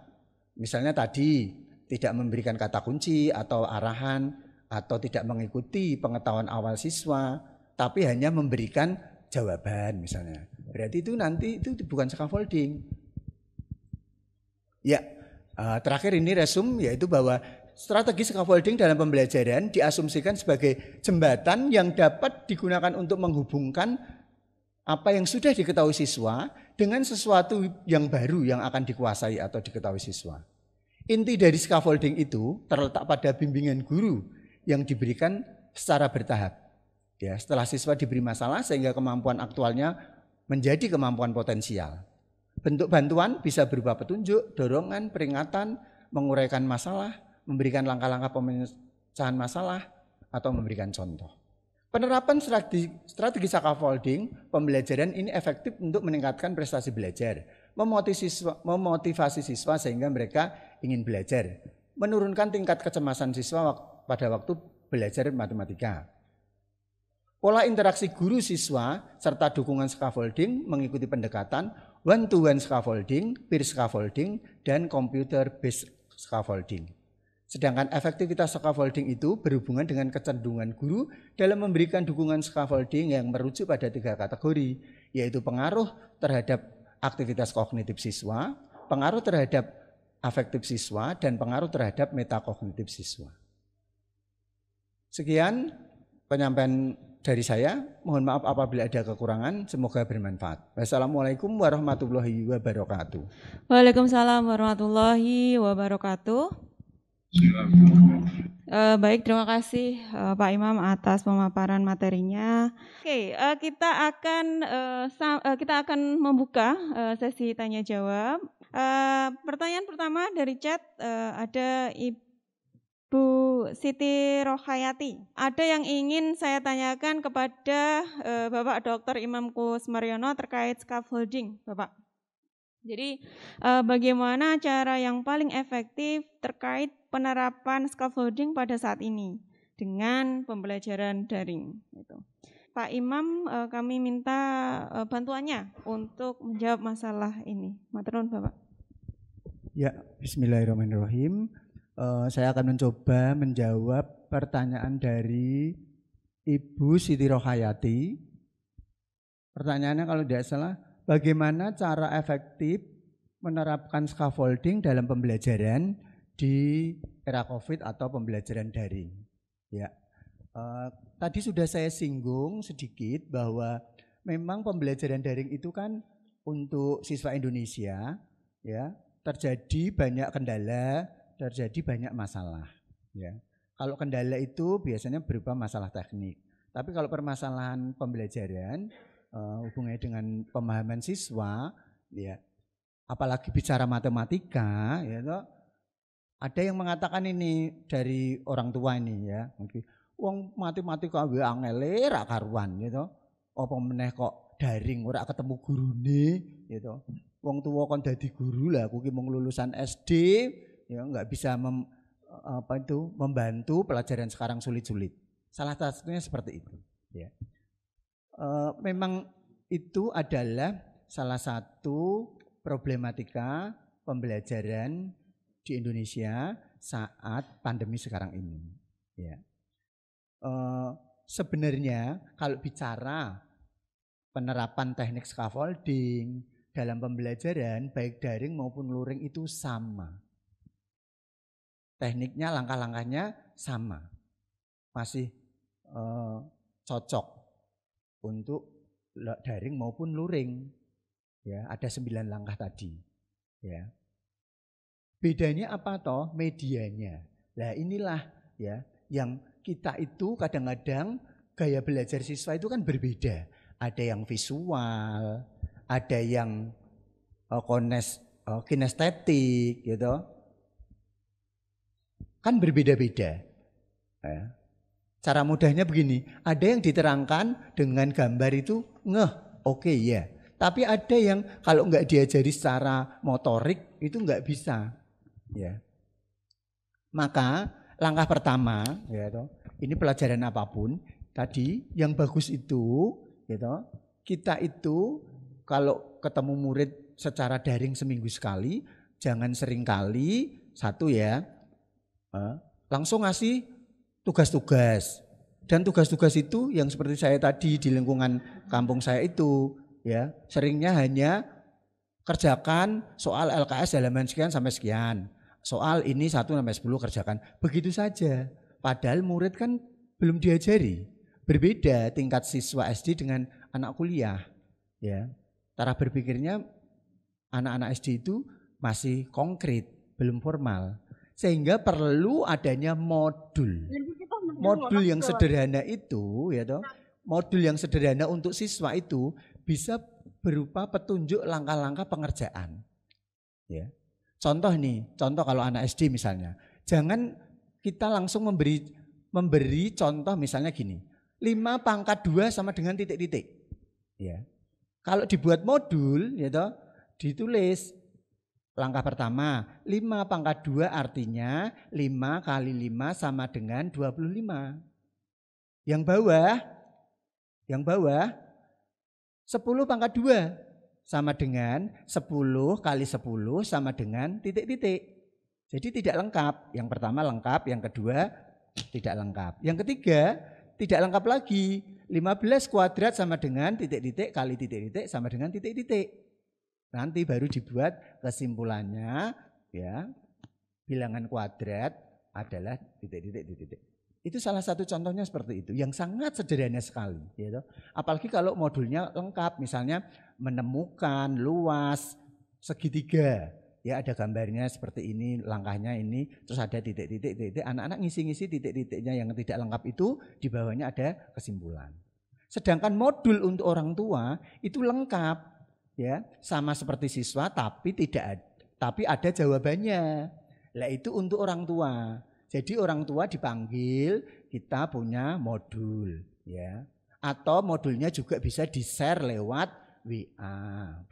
Misalnya tadi tidak memberikan kata kunci atau arahan atau tidak mengikuti pengetahuan awal siswa, tapi hanya memberikan jawaban misalnya. Berarti itu nanti itu bukan scaffolding. Ya, eh, terakhir ini resum yaitu bahwa Strategi scaffolding dalam pembelajaran diasumsikan sebagai jembatan yang dapat digunakan untuk menghubungkan apa yang sudah diketahui siswa dengan sesuatu yang baru yang akan dikuasai atau diketahui siswa. Inti dari scaffolding itu terletak pada bimbingan guru yang diberikan secara bertahap. Ya, setelah siswa diberi masalah sehingga kemampuan aktualnya menjadi kemampuan potensial. Bentuk bantuan bisa berupa petunjuk, dorongan, peringatan, menguraikan masalah, memberikan langkah-langkah pemecahan masalah, atau memberikan contoh. Penerapan strategi, strategi scaffolding pembelajaran ini efektif untuk meningkatkan prestasi belajar, memotivasi siswa, memotivasi siswa sehingga mereka ingin belajar, menurunkan tingkat kecemasan siswa wak, pada waktu belajar matematika. Pola interaksi guru-siswa serta dukungan scaffolding mengikuti pendekatan one-to-one -one scaffolding, peer scaffolding, dan computer-based scaffolding. Sedangkan efektivitas scaffolding itu berhubungan dengan kecenderungan guru dalam memberikan dukungan scaffolding yang merujuk pada tiga kategori, yaitu pengaruh terhadap aktivitas kognitif siswa, pengaruh terhadap afektif siswa, dan pengaruh terhadap metakognitif siswa. Sekian penyampaian dari saya. Mohon maaf apabila ada kekurangan. Semoga bermanfaat. Wassalamualaikum warahmatullahi wabarakatuh. Waalaikumsalam warahmatullahi wabarakatuh. Uh, baik, terima kasih uh, Pak Imam atas pemaparan materinya. Oke, okay, uh, eh, kita akan uh, uh, kita akan membuka uh, sesi tanya jawab. Uh, pertanyaan pertama dari chat uh, ada Ibu Siti Rohayati. Ada yang ingin saya tanyakan kepada uh, Bapak Dr. Imam mariono terkait scaffolding, Bapak. Jadi, bagaimana cara yang paling efektif terkait penerapan scaffolding pada saat ini dengan pembelajaran daring. Gitu. Pak Imam, e, kami minta e, bantuannya untuk menjawab masalah ini. Materon, Bapak. Ya, Bismillahirrahmanirrahim. Uh, saya akan mencoba menjawab pertanyaan dari Ibu Siti Rohayati. Pertanyaannya kalau tidak salah, bagaimana cara efektif menerapkan scaffolding dalam pembelajaran di era COVID atau pembelajaran daring. Ya, uh, tadi sudah saya singgung sedikit bahwa memang pembelajaran daring itu kan untuk siswa Indonesia, ya terjadi banyak kendala, terjadi banyak masalah. Ya, kalau kendala itu biasanya berupa masalah teknik. Tapi kalau permasalahan pembelajaran uh, hubungannya dengan pemahaman siswa, ya apalagi bicara matematika, ya toh, ada yang mengatakan ini dari orang tua ini ya. Mungkin wong mati-mati kok gue angele eh, gitu. Apa meneh kok daring ora ketemu guru nih gitu. uang tua kan jadi guru lah aku mau lulusan SD ya nggak bisa mem, eh, apa itu membantu pelajaran sekarang sulit-sulit. Salah satunya seperti itu ya. E, memang itu adalah salah satu problematika pembelajaran di Indonesia saat pandemi sekarang ini. Ya. Uh, sebenarnya kalau bicara penerapan teknik scaffolding dalam pembelajaran baik daring maupun luring itu sama. Tekniknya langkah-langkahnya sama. Masih uh, cocok untuk daring maupun luring. Ya, ada sembilan langkah tadi. Ya. Bedanya apa toh? Medianya. Nah inilah ya yang kita itu kadang-kadang gaya belajar siswa itu kan berbeda. Ada yang visual, ada yang uh, kones, uh, kinestetik gitu. Kan berbeda-beda. Ya. Cara mudahnya begini, ada yang diterangkan dengan gambar itu ngeh, oke okay, ya. Tapi ada yang kalau nggak diajari secara motorik itu nggak bisa ya. Maka langkah pertama ya toh, ini pelajaran apapun tadi yang bagus itu gitu kita itu kalau ketemu murid secara daring seminggu sekali jangan sering kali satu ya eh, langsung ngasih tugas-tugas dan tugas-tugas itu yang seperti saya tadi di lingkungan kampung saya itu ya seringnya hanya kerjakan soal LKS halaman sekian sampai sekian soal ini 1 sampai 10 kerjakan. Begitu saja. Padahal murid kan belum diajari. Berbeda tingkat siswa SD dengan anak kuliah. Ya. Cara berpikirnya anak-anak SD itu masih konkret, belum formal. Sehingga perlu adanya modul. Modul yang sederhana itu ya toh, nah. modul yang sederhana untuk siswa itu bisa berupa petunjuk langkah-langkah pengerjaan. Ya. Contoh nih, contoh kalau anak SD misalnya. Jangan kita langsung memberi memberi contoh misalnya gini. 5 pangkat 2 sama dengan titik-titik. Ya. Kalau dibuat modul ya toh, ditulis langkah pertama 5 pangkat 2 artinya 5 kali 5 sama dengan 25. Yang bawah yang bawah 10 pangkat 2 sama dengan 10 kali 10 sama dengan titik-titik. Jadi tidak lengkap. Yang pertama lengkap, yang kedua tidak lengkap. Yang ketiga tidak lengkap lagi. 15 kuadrat sama dengan titik-titik kali titik-titik sama dengan titik-titik. Nanti baru dibuat kesimpulannya ya. Bilangan kuadrat adalah titik-titik titik-titik. Itu salah satu contohnya seperti itu yang sangat sederhana sekali gitu. Apalagi kalau modulnya lengkap misalnya menemukan luas segitiga ya ada gambarnya seperti ini langkahnya ini terus ada titik-titik titik anak-anak ngisi-ngisi titik-titiknya yang tidak lengkap itu di bawahnya ada kesimpulan sedangkan modul untuk orang tua itu lengkap ya sama seperti siswa tapi tidak tapi ada jawabannya lah itu untuk orang tua jadi orang tua dipanggil kita punya modul ya atau modulnya juga bisa di-share lewat WA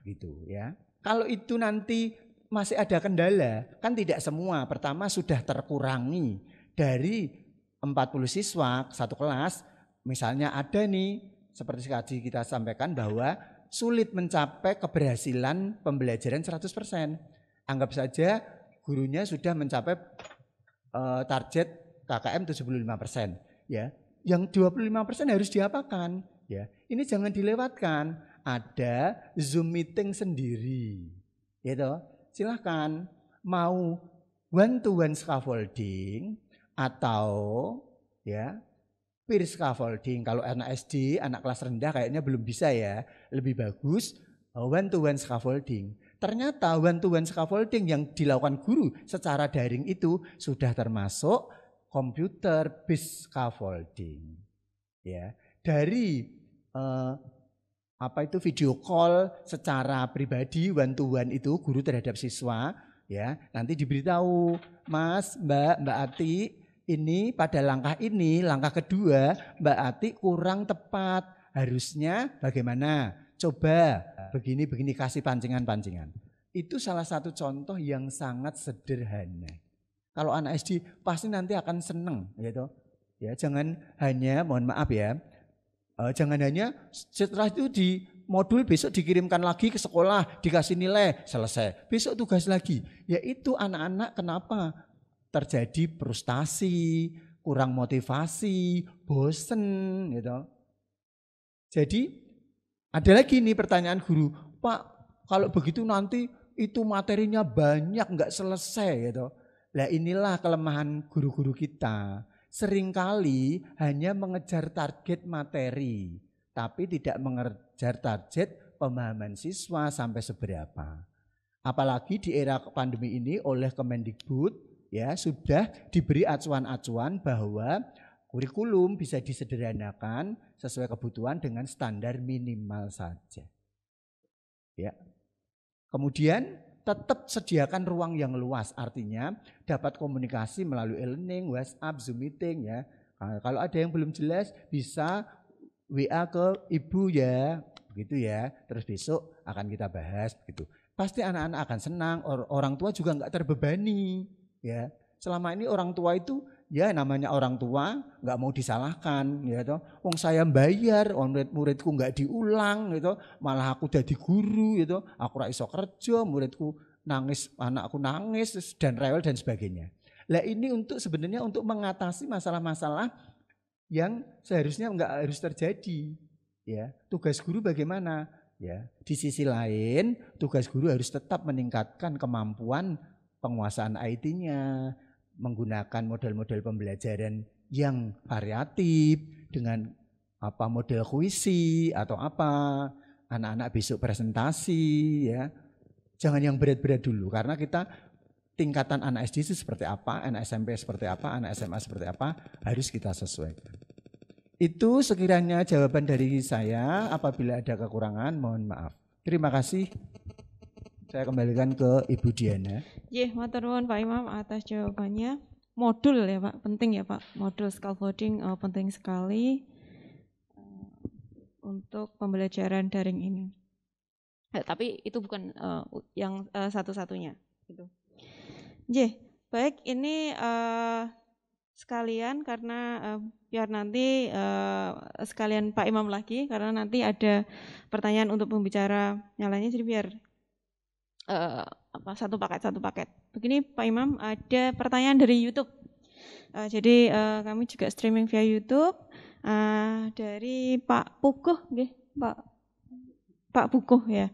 begitu ya. Kalau itu nanti masih ada kendala, kan tidak semua. Pertama sudah terkurangi dari 40 siswa satu kelas, misalnya ada nih seperti tadi kita sampaikan bahwa sulit mencapai keberhasilan pembelajaran 100%. Anggap saja gurunya sudah mencapai uh, target KKM 75%, ya. Yang 25% harus diapakan? Ya, ini jangan dilewatkan ada Zoom meeting sendiri. Gitu. Silahkan mau one to one scaffolding atau ya peer scaffolding. Kalau anak SD, anak kelas rendah kayaknya belum bisa ya. Lebih bagus one to one scaffolding. Ternyata one to one scaffolding yang dilakukan guru secara daring itu sudah termasuk komputer based scaffolding. Ya, dari uh, apa itu video call secara pribadi one to one itu guru terhadap siswa ya nanti diberitahu Mas Mbak Mbak Ati ini pada langkah ini langkah kedua Mbak Ati kurang tepat harusnya bagaimana coba begini begini kasih pancingan pancingan itu salah satu contoh yang sangat sederhana kalau anak SD pasti nanti akan seneng gitu ya jangan hanya mohon maaf ya Uh, jangan hanya setelah itu di modul besok dikirimkan lagi ke sekolah, dikasih nilai, selesai. Besok tugas lagi. Yaitu anak-anak kenapa terjadi frustasi, kurang motivasi, bosen gitu. Jadi ada lagi nih pertanyaan guru, Pak kalau begitu nanti itu materinya banyak nggak selesai gitu. lah inilah kelemahan guru-guru kita seringkali hanya mengejar target materi, tapi tidak mengejar target pemahaman siswa sampai seberapa. Apalagi di era pandemi ini oleh Kemendikbud ya sudah diberi acuan-acuan bahwa kurikulum bisa disederhanakan sesuai kebutuhan dengan standar minimal saja. Ya. Kemudian tetap sediakan ruang yang luas. Artinya dapat komunikasi melalui e-learning, WhatsApp, Zoom meeting ya. Nah, kalau ada yang belum jelas bisa WA ke ibu ya, begitu ya. Terus besok akan kita bahas begitu. Pasti anak-anak akan senang, orang tua juga nggak terbebani ya. Selama ini orang tua itu ya namanya orang tua nggak mau disalahkan ya toh wong saya bayar wong murid muridku nggak diulang gitu malah aku jadi guru gitu aku rai kerja muridku nangis anakku nangis dan rewel dan sebagainya lah ini untuk sebenarnya untuk mengatasi masalah-masalah yang seharusnya nggak harus terjadi ya tugas guru bagaimana ya di sisi lain tugas guru harus tetap meningkatkan kemampuan penguasaan IT-nya menggunakan model-model pembelajaran yang variatif dengan apa model kuisi atau apa anak-anak besok presentasi ya jangan yang berat-berat dulu karena kita tingkatan anak SD itu seperti apa anak SMP seperti apa anak SMA seperti apa harus kita sesuaikan itu sekiranya jawaban dari saya apabila ada kekurangan mohon maaf terima kasih saya kembalikan ke Ibu Diana. Ye, matur nuwun Pak Imam atas jawabannya. Modul ya Pak, penting ya Pak. Modul scaffolding uh, penting sekali uh, untuk pembelajaran daring ini. Eh, tapi itu bukan uh, yang uh, satu-satunya. Gitu. baik ini uh, sekalian karena uh, biar nanti uh, sekalian Pak Imam lagi karena nanti ada pertanyaan untuk pembicara nyalanya jadi biar uh, apa satu paket satu paket. Begini Pak Imam, ada pertanyaan dari YouTube. Uh, jadi uh, kami juga streaming via YouTube uh, dari Pak Pukuh, nggih, Pak Pak Pukuh ya.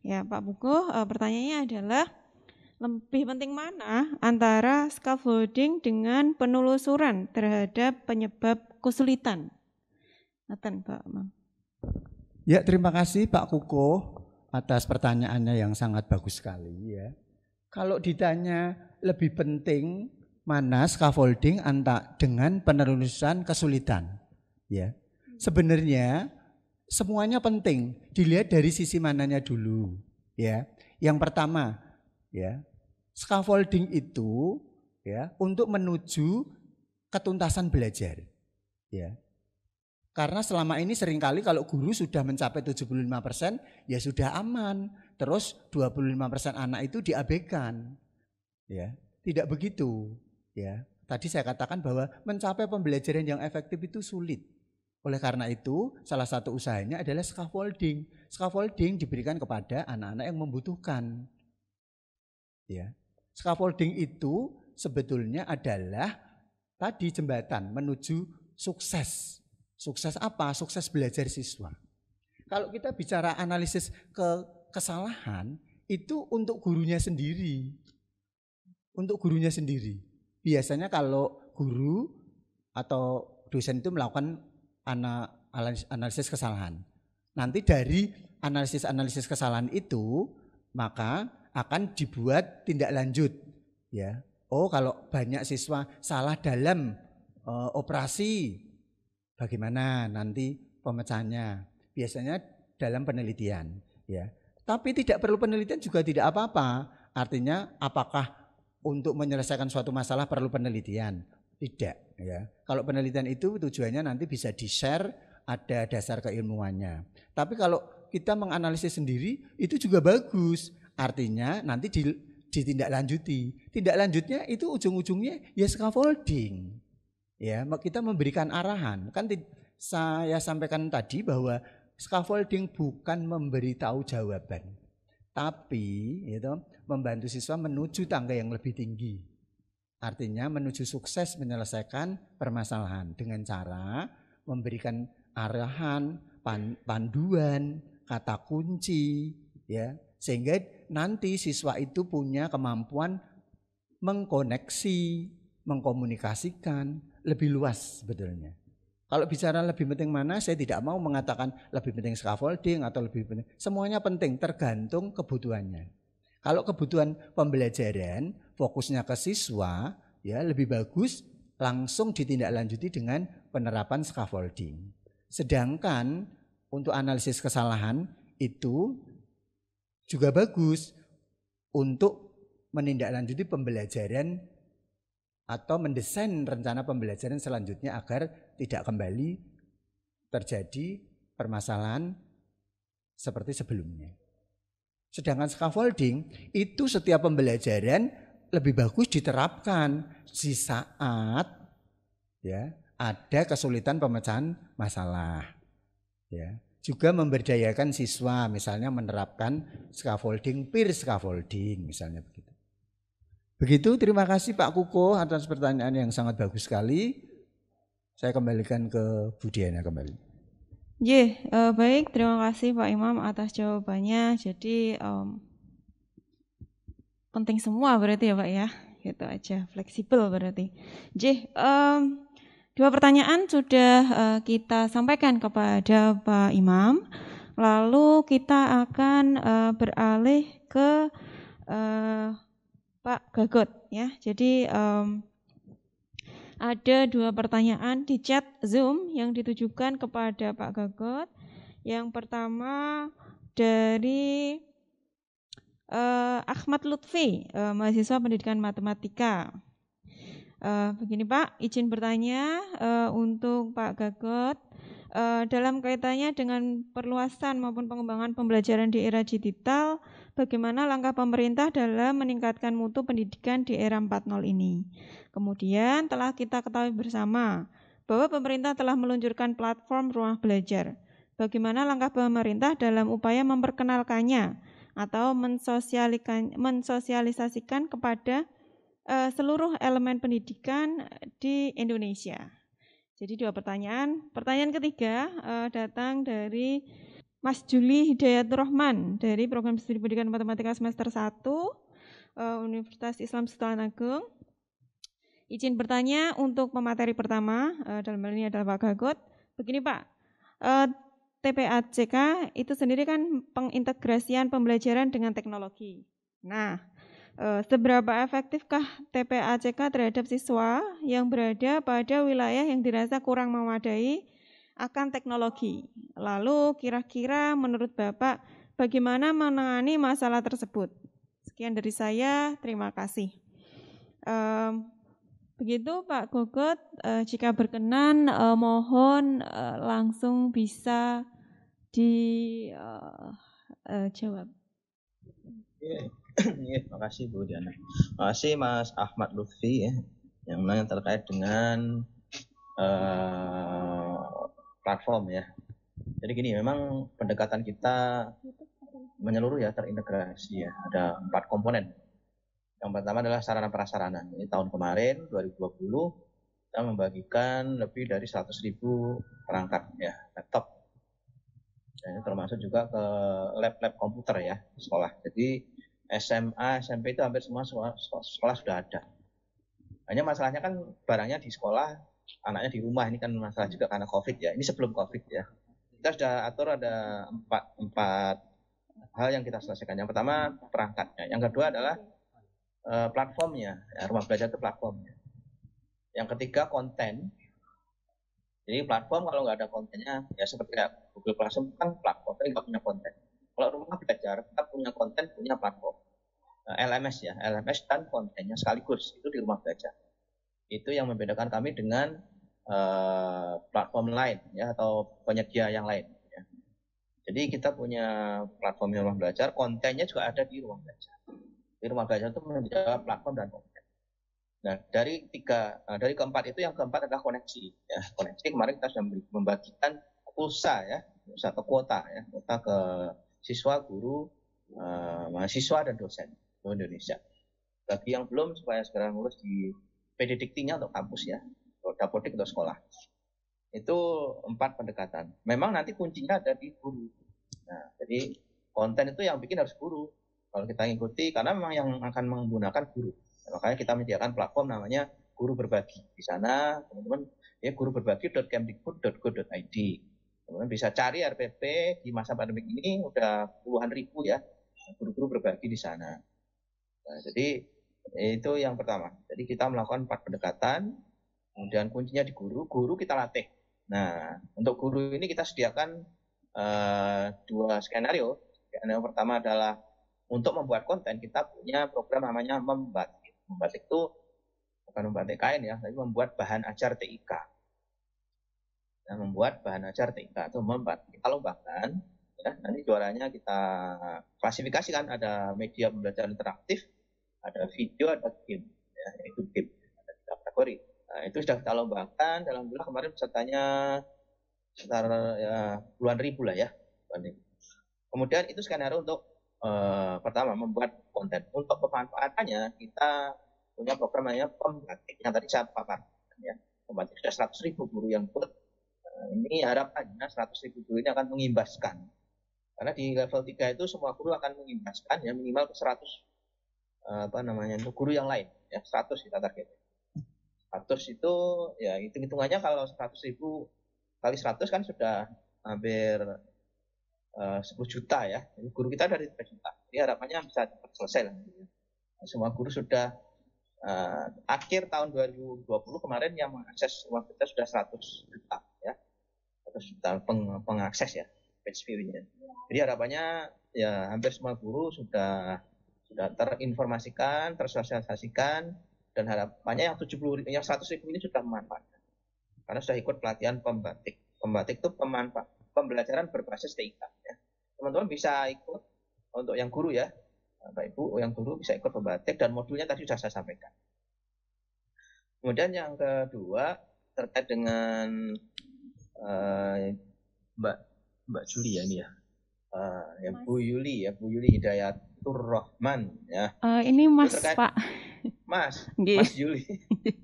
Ya, Pak Pukuh, uh, pertanyaannya adalah lebih penting mana antara scaffolding dengan penelusuran terhadap penyebab kesulitan? Pak Imam Ya, terima kasih Pak Kuko atas pertanyaannya yang sangat bagus sekali ya. Kalau ditanya lebih penting mana scaffolding antak dengan penelusuran kesulitan ya. Sebenarnya semuanya penting dilihat dari sisi mananya dulu ya. Yang pertama ya, scaffolding itu ya untuk menuju ketuntasan belajar ya. Karena selama ini seringkali kalau guru sudah mencapai 75% ya sudah aman. Terus 25% anak itu diabaikan. Ya, tidak begitu, ya. Tadi saya katakan bahwa mencapai pembelajaran yang efektif itu sulit. Oleh karena itu, salah satu usahanya adalah scaffolding. Scaffolding diberikan kepada anak-anak yang membutuhkan. Ya. Scaffolding itu sebetulnya adalah tadi jembatan menuju sukses Sukses apa? Sukses belajar siswa. Kalau kita bicara analisis ke kesalahan, itu untuk gurunya sendiri. Untuk gurunya sendiri. Biasanya kalau guru atau dosen itu melakukan analisis kesalahan. Nanti dari analisis-analisis kesalahan itu, maka akan dibuat tindak lanjut. Ya, oh kalau banyak siswa salah dalam uh, operasi Bagaimana nanti pemecahannya? Biasanya dalam penelitian, ya. Tapi tidak perlu penelitian juga tidak apa-apa. Artinya apakah untuk menyelesaikan suatu masalah perlu penelitian? Tidak, ya. Kalau penelitian itu tujuannya nanti bisa di-share ada dasar keilmuannya. Tapi kalau kita menganalisis sendiri itu juga bagus. Artinya nanti di ditindaklanjuti. Tindak lanjutnya itu ujung-ujungnya ya scaffolding. Ya, kita memberikan arahan. Kan saya sampaikan tadi bahwa scaffolding bukan memberitahu jawaban, tapi itu ya membantu siswa menuju tangga yang lebih tinggi. Artinya menuju sukses menyelesaikan permasalahan dengan cara memberikan arahan, panduan, kata kunci, ya sehingga nanti siswa itu punya kemampuan mengkoneksi, mengkomunikasikan, lebih luas sebetulnya. Kalau bicara lebih penting mana, saya tidak mau mengatakan lebih penting scaffolding atau lebih penting. Semuanya penting, tergantung kebutuhannya. Kalau kebutuhan pembelajaran fokusnya ke siswa, ya lebih bagus langsung ditindaklanjuti dengan penerapan scaffolding. Sedangkan untuk analisis kesalahan itu juga bagus untuk menindaklanjuti pembelajaran atau mendesain rencana pembelajaran selanjutnya agar tidak kembali terjadi permasalahan seperti sebelumnya. Sedangkan scaffolding itu setiap pembelajaran lebih bagus diterapkan di saat ya ada kesulitan pemecahan masalah. Ya, juga memberdayakan siswa misalnya menerapkan scaffolding peer scaffolding misalnya begitu. Begitu, terima kasih Pak Kuko atas pertanyaan yang sangat bagus sekali. Saya kembalikan ke Budiana kembali. Ya, yeah, uh, baik, terima kasih Pak Imam atas jawabannya. Jadi um, penting semua berarti ya Pak ya, gitu aja, fleksibel berarti. J, um, dua pertanyaan sudah uh, kita sampaikan kepada Pak Imam. Lalu kita akan uh, beralih ke uh, Pak Gagot ya. Jadi um, ada dua pertanyaan di chat Zoom yang ditujukan kepada Pak Gagot. Yang pertama dari uh, Ahmad Lutfi, uh, mahasiswa pendidikan matematika. Uh, begini Pak, izin bertanya uh, untuk Pak Gagot dalam kaitannya dengan perluasan maupun pengembangan pembelajaran di era digital bagaimana langkah pemerintah dalam meningkatkan mutu pendidikan di era 4.0 ini. Kemudian telah kita ketahui bersama bahwa pemerintah telah meluncurkan platform rumah belajar. Bagaimana langkah pemerintah dalam upaya memperkenalkannya atau mensosialisasikan kepada eh, seluruh elemen pendidikan di Indonesia. Jadi dua pertanyaan. Pertanyaan ketiga eh, datang dari Mas Juli Hidayat Rohman dari Program Studi Pendidikan Matematika Semester 1 eh, Universitas Islam Sultan Agung. Izin bertanya untuk pemateri pertama eh, dalam hal ini adalah Pak Gagot. Begini Pak, eh, TPACK itu sendiri kan pengintegrasian pembelajaran dengan teknologi. Nah, seberapa efektifkah TPACK terhadap siswa yang berada pada wilayah yang dirasa kurang memadai akan teknologi. Lalu kira-kira menurut Bapak bagaimana menangani masalah tersebut? Sekian dari saya, terima kasih. Um, begitu Pak Gogot, uh, jika berkenan uh, mohon uh, langsung bisa dijawab. Uh, iya, uh, Iya, makasih Bu Diana. terima kasih Mas Ahmad Lutfi ya, yang terkait dengan uh, platform ya. Jadi gini, memang pendekatan kita menyeluruh ya terintegrasi ya. Ada empat komponen. Yang pertama adalah sarana prasarana. Ini tahun kemarin 2020 kita membagikan lebih dari 100.000 perangkat ya laptop. Dan ini termasuk juga ke lab-lab komputer ya sekolah. Jadi SMA, SMP itu hampir semua sekolah, sekolah sudah ada. Hanya masalahnya kan barangnya di sekolah anaknya di rumah ini kan masalah hmm. juga karena covid ya ini sebelum covid ya kita sudah atur ada empat empat hal yang kita selesaikan yang pertama perangkatnya yang kedua adalah uh, platformnya ya, rumah belajar itu platformnya yang ketiga konten jadi platform kalau nggak ada kontennya ya seperti ya, Google Classroom kan platform tapi nggak punya konten kalau rumah belajar kita punya konten punya platform nah, LMS ya LMS dan kontennya sekaligus itu di rumah belajar itu yang membedakan kami dengan uh, platform lain ya atau penyedia yang lain. Ya. Jadi kita punya platform ruang belajar, kontennya juga ada di ruang belajar. Di ruang belajar itu menjawab platform dan konten. Nah dari tiga, uh, dari keempat itu yang keempat adalah koneksi. Ya. Koneksi kemarin kita sudah membagikan pulsa ya, pulsa atau kuota ya, kuota ke siswa, guru, uh, mahasiswa dan dosen di Indonesia. Bagi yang belum supaya sekarang ngurus di pedidiktinya untuk kampus ya, dapodik untuk sekolah. Itu empat pendekatan. Memang nanti kuncinya ada di guru. Nah, jadi konten itu yang bikin harus guru. Kalau kita ngikuti, karena memang yang akan menggunakan guru. Nah, makanya kita menyediakan platform namanya guru berbagi. Di sana teman-teman ya guru berbagi.kemdikbud.go.id. Teman-teman bisa cari RPP di masa pandemi ini udah puluhan ribu ya guru-guru berbagi di sana. Nah, jadi itu yang pertama. Jadi kita melakukan empat pendekatan, kemudian kuncinya di guru, guru kita latih. Nah, untuk guru ini kita sediakan uh, dua skenario. Yang pertama adalah untuk membuat konten kita punya program namanya membatik. Membatik itu bukan membatik kain ya, tapi membuat bahan ajar TIK. Nah, membuat bahan ajar TIK atau membatik. Kalau bahkan ya, nanti juaranya kita klasifikasikan ada media pembelajaran interaktif, ada video ada game ya, itu game ada tiga kategori nah, itu sudah kita lombakan dalam bulan kemarin pesertanya sekitar ya, puluhan ribu lah ya kemudian itu skenario untuk eh, pertama membuat konten untuk pemanfaatannya kita punya program namanya pembatik yang tadi saya paparkan ya pembatik sudah 100 ribu guru yang ikut nah, ini harapannya 100 ribu guru ini akan mengimbaskan karena di level 3 itu semua guru akan mengimbaskan ya minimal ke 100 Eh, apa namanya untuk guru yang lain ya 100 kita targetnya 100 itu ya hitung hitungannya kalau 100 ribu kali 100 kan sudah hampir eh, uh, 10 juta ya Jadi guru kita dari 3 juta jadi harapannya bisa cepat selesai lah semua guru sudah uh, akhir tahun 2020 kemarin yang mengakses uang kita sudah 100 juta ya 100 juta peng, pengakses ya page Jadi harapannya ya hampir semua guru sudah sudah terinformasikan, tersosialisasikan, dan harapannya yang 70 yang 100 ribu ini sudah memanfaatkan. Karena sudah ikut pelatihan pembatik. Pembatik itu pemanfaat, pembelajaran berbasis TIK. Ya. Teman-teman bisa ikut untuk yang guru ya, Bapak Ibu yang guru bisa ikut pembatik dan modulnya tadi sudah saya sampaikan. Kemudian yang kedua terkait dengan uh, Mbak Mbak Juli ya ini ya. Uh, ya Bu Yuli ya Bu Yuli Hidayat Abdurrahman ya. Uh, ini Mas terkait, Pak. Mas, Gih. Mas Juli.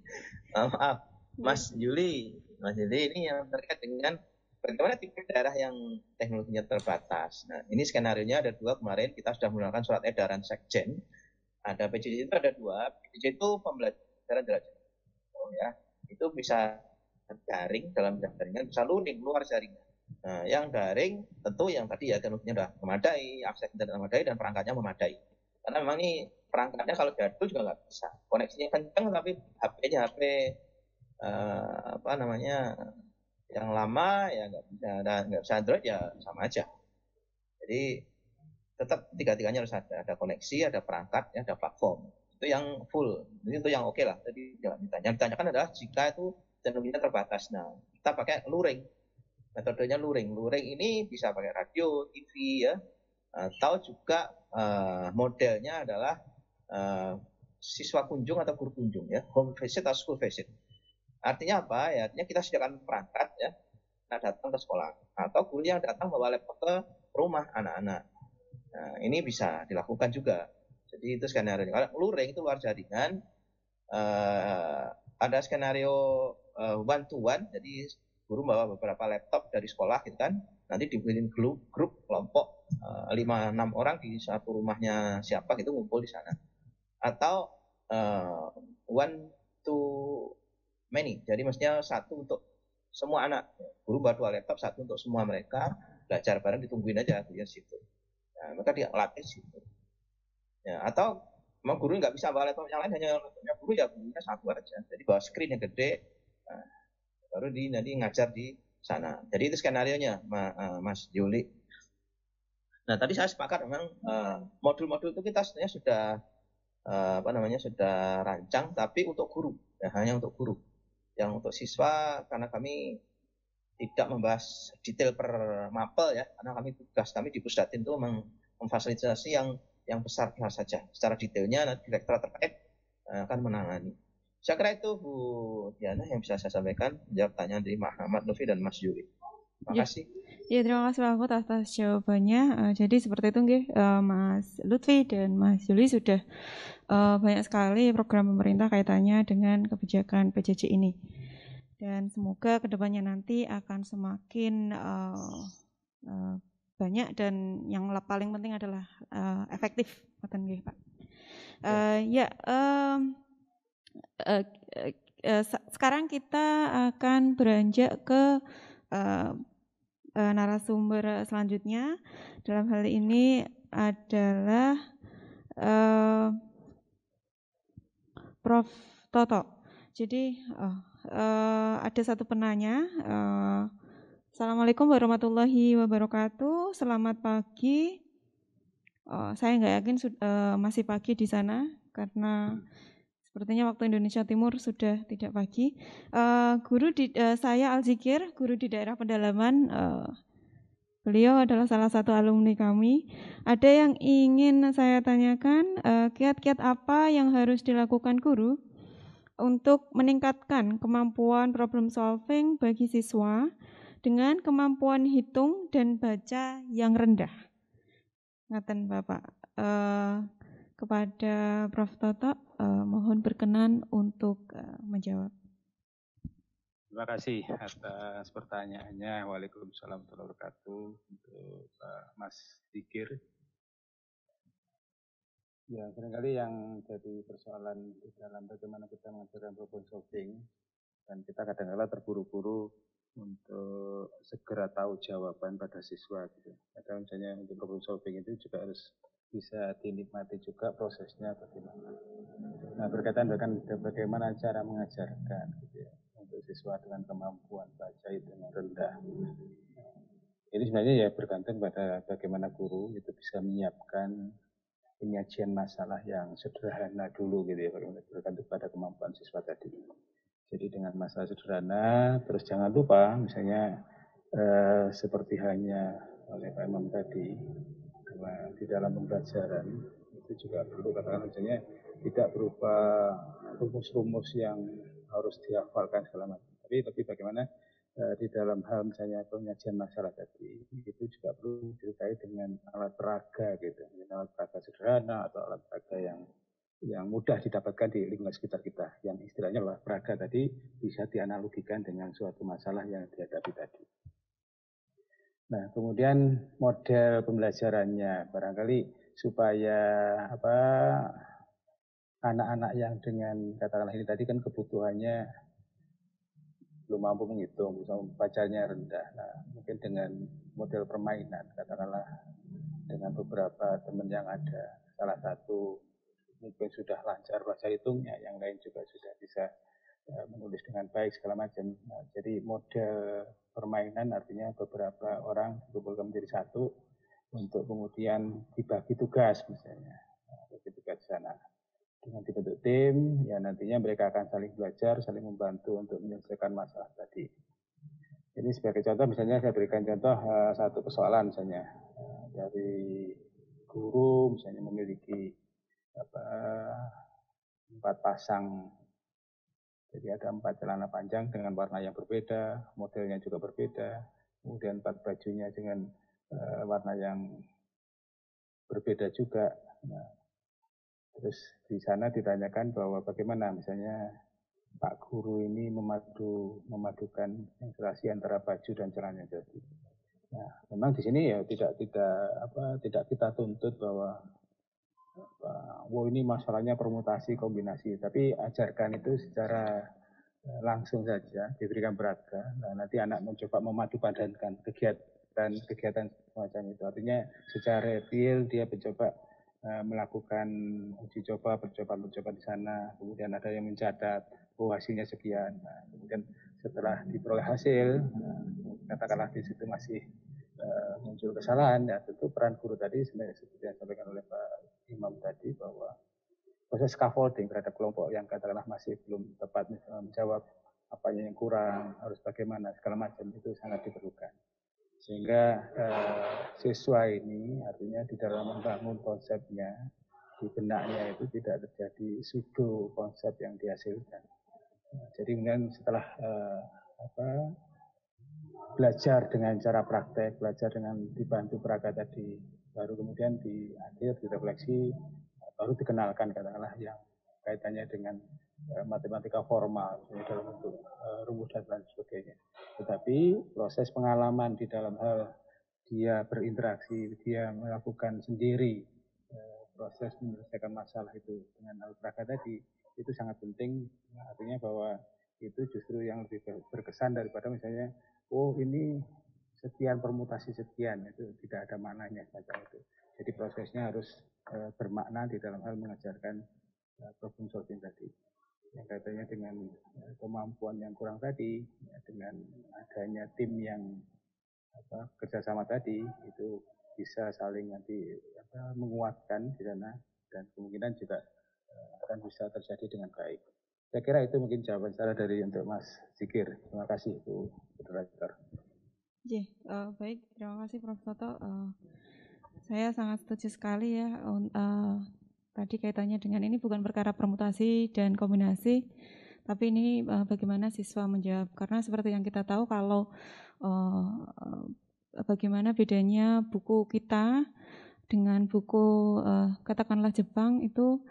Ah, maaf, Mas Juli. Mas Juli ini yang terkait dengan bagaimana tipe daerah yang teknologinya terbatas. Nah, ini skenario nya ada dua kemarin kita sudah menggunakan surat edaran sekjen. Ada PJJ itu ada dua. PJJ itu pembelajaran jarak jauh ya. Itu bisa jaring dalam jaringan, bisa luring luar jaringan Nah, yang daring tentu yang tadi ya teknologinya sudah memadai, akses internet memadai dan perangkatnya memadai. Karena memang ini perangkatnya kalau jadul juga nggak bisa, koneksinya kencang tapi HP-nya HP uh, eh, apa namanya yang lama ya nggak bisa dan nggak bisa Android ya sama aja. Jadi tetap tiga-tiganya harus ada, ada koneksi, ada perangkat, ya, ada platform. Itu yang full, Jadi, itu yang oke okay lah. Tadi jangan ditanya. Yang ditanyakan adalah jika itu teknologinya terbatas. Nah, kita pakai luring metodenya luring luring ini bisa pakai radio TV ya atau juga uh, modelnya adalah uh, siswa kunjung atau guru kunjung ya home visit atau school visit artinya apa ya artinya kita sediakan perangkat ya nah datang ke sekolah atau guru yang datang bawa laptop ke rumah anak-anak nah, ini bisa dilakukan juga jadi itu skenario kalau luring itu luar jaringan uh, ada skenario uh, one to one jadi guru bawa beberapa laptop dari sekolah gitu kan nanti dibikin grup grup kelompok eh, lima enam orang di satu rumahnya siapa gitu ngumpul di sana atau uh, one to many jadi maksudnya satu untuk semua anak guru bawa dua laptop satu untuk semua mereka belajar bareng ditungguin aja di gitu ya, situ nah, maka dia latih situ ya, atau memang guru nggak bisa bawa laptop yang lain hanya laptopnya guru ya gurunya satu aja jadi bawa screen yang gede nah, baru di nanti ngajar di sana. Jadi itu skenario nya eh, Mas Juli. Nah tadi saya sepakat memang eh, modul-modul itu kita sebenarnya sudah eh, apa namanya sudah rancang, tapi untuk guru ya, hanya untuk guru. Yang untuk siswa karena kami tidak membahas detail per mapel ya, karena kami tugas kami di Pusdatin itu memang memfasilitasi yang yang besar besar saja. Secara detailnya nanti direktorat terkait akan menangani. Saya kira itu Bu Diana yang bisa saya sampaikan jawab tanya dari Muhammad Ahmad Novi dan Mas Yuri. Terima ya. kasih. Ya, ya terima kasih Pak Akut atas jawabannya. Uh, jadi seperti itu nggih uh, Mas Lutfi dan Mas Yuli sudah uh, banyak sekali program pemerintah kaitannya dengan kebijakan PJJ ini. Dan semoga kedepannya nanti akan semakin uh, uh, banyak dan yang paling penting adalah uh, efektif, Pak. Uh, ya, um, Eh, eh, sekarang kita akan beranjak ke uh, narasumber selanjutnya. Dalam hal ini adalah uh, Prof. Toto. Jadi oh, uh, ada satu penanya. Uh, Assalamualaikum warahmatullahi wabarakatuh. Selamat pagi. Oh, saya nggak yakin uh, masih pagi di sana karena hmm. Sepertinya waktu Indonesia Timur sudah tidak pagi. Uh, guru di, uh, saya Alzikir, guru di daerah pedalaman. Uh, beliau adalah salah satu alumni kami. Ada yang ingin saya tanyakan, kiat-kiat uh, apa yang harus dilakukan guru untuk meningkatkan kemampuan problem solving bagi siswa dengan kemampuan hitung dan baca yang rendah? Ngaten Bapak. Uh, kepada Prof Toto. Mohon berkenan untuk eh, menjawab. Terima kasih atas pertanyaannya. Waalaikumsalam warahmatullahi wabarakatuh untuk eh, Mas Dikir. Ya, seringkali yang jadi persoalan di dalam bagaimana kita mengajarkan problem solving dan kita kadang-kala terburu-buru untuk segera tahu jawaban pada siswa gitu. Kadang misalnya untuk problem solving itu juga harus bisa dinikmati juga prosesnya bagaimana. Nah berkaitan dengan bagaimana cara mengajarkan gitu ya, untuk siswa dengan kemampuan baca itu yang rendah. ini sebenarnya ya bergantung pada bagaimana guru itu bisa menyiapkan penyajian masalah yang sederhana dulu gitu ya bergantung pada kemampuan siswa tadi. Jadi dengan masalah sederhana, terus jangan lupa misalnya eh, seperti hanya oleh Pak Imam tadi, karena di dalam pembelajaran itu juga perlu katakan misalnya tidak berupa rumus-rumus yang harus dihafalkan segala macam. Tapi lebih bagaimana eh, di dalam hal misalnya penyajian masalah tadi itu juga perlu diceritai dengan alat peraga gitu, alat peraga sederhana atau alat peraga yang yang mudah didapatkan di lingkungan sekitar kita, yang istilahnya alat peraga tadi bisa dianalogikan dengan suatu masalah yang dihadapi tadi. Nah, kemudian model pembelajarannya barangkali supaya apa anak-anak yang dengan katakanlah ini tadi kan kebutuhannya belum mampu menghitung, bacanya rendah. Nah, mungkin dengan model permainan, katakanlah dengan beberapa teman yang ada, salah satu mungkin sudah lancar baca hitungnya, yang lain juga sudah bisa Eh, menulis dengan baik segala macam. Nah, jadi model permainan artinya beberapa orang dikumpulkan menjadi satu untuk kemudian dibagi tugas misalnya, bagi nah, tugas di sana. Dengan dibentuk tim, ya nantinya mereka akan saling belajar, saling membantu untuk menyelesaikan masalah tadi. Ini sebagai contoh misalnya saya berikan contoh eh, satu persoalan misalnya eh, dari guru misalnya memiliki apa, empat pasang jadi ada empat celana panjang dengan warna yang berbeda, modelnya juga berbeda, kemudian empat bajunya dengan uh, warna yang berbeda juga. Nah, terus di sana ditanyakan bahwa bagaimana misalnya Pak Guru ini memadu memadukan relasi antara baju dan celana jadi. Nah, memang di sini ya tidak tidak apa tidak kita tuntut bahwa wow ini masalahnya permutasi kombinasi, tapi ajarkan itu secara eh, langsung saja diberikan beratnya. Nah, nanti anak mencoba memadu kegiatan-kegiatan semacam itu. Artinya secara real dia mencoba eh, melakukan uji coba, percobaan-percobaan di sana, kemudian ada yang mencatat, oh hasilnya sekian. Nah, kemudian setelah diperoleh hasil, nah, katakanlah di situ masih eh, muncul kesalahan, ya tentu peran guru tadi sebenarnya seperti yang disampaikan oleh Pak Imam tadi bahwa proses scaffolding terhadap kelompok yang katakanlah masih belum tepat eh, menjawab apa yang kurang, harus bagaimana, segala macam itu sangat diperlukan. Sehingga eh, siswa ini artinya di dalam membangun konsepnya, di benaknya itu tidak terjadi sudo konsep yang dihasilkan. Jadi kemudian setelah eh, apa, belajar dengan cara praktek, belajar dengan dibantu perangkat tadi, baru kemudian di akhir direfleksi baru dikenalkan katakanlah yang kaitannya dengan eh, matematika formal misalnya dalam bentuk eh, rumus dan lain sebagainya. Tetapi proses pengalaman di dalam hal dia berinteraksi, dia melakukan sendiri eh, proses menyelesaikan masalah itu dengan alat peraga tadi itu sangat penting artinya bahwa itu justru yang lebih berkesan daripada misalnya oh ini sekian permutasi sekian itu tidak ada maknanya semacam itu. Jadi prosesnya harus e, bermakna di dalam hal mengajarkan e, problem solving tadi. Yang katanya dengan e, kemampuan yang kurang tadi, ya, dengan adanya tim yang apa, kerjasama tadi itu bisa saling nanti apa, menguatkan di sana dan kemungkinan juga e, akan bisa terjadi dengan baik. Saya kira itu mungkin jawaban saya dari untuk Mas Zikir. Terima kasih Bu Moderator. J, uh, baik, terima kasih Prof. Toto. Uh, saya sangat setuju sekali ya. Uh, tadi kaitannya dengan ini bukan perkara permutasi dan kombinasi, tapi ini uh, bagaimana siswa menjawab. Karena seperti yang kita tahu kalau uh, bagaimana bedanya buku kita dengan buku uh, katakanlah Jepang itu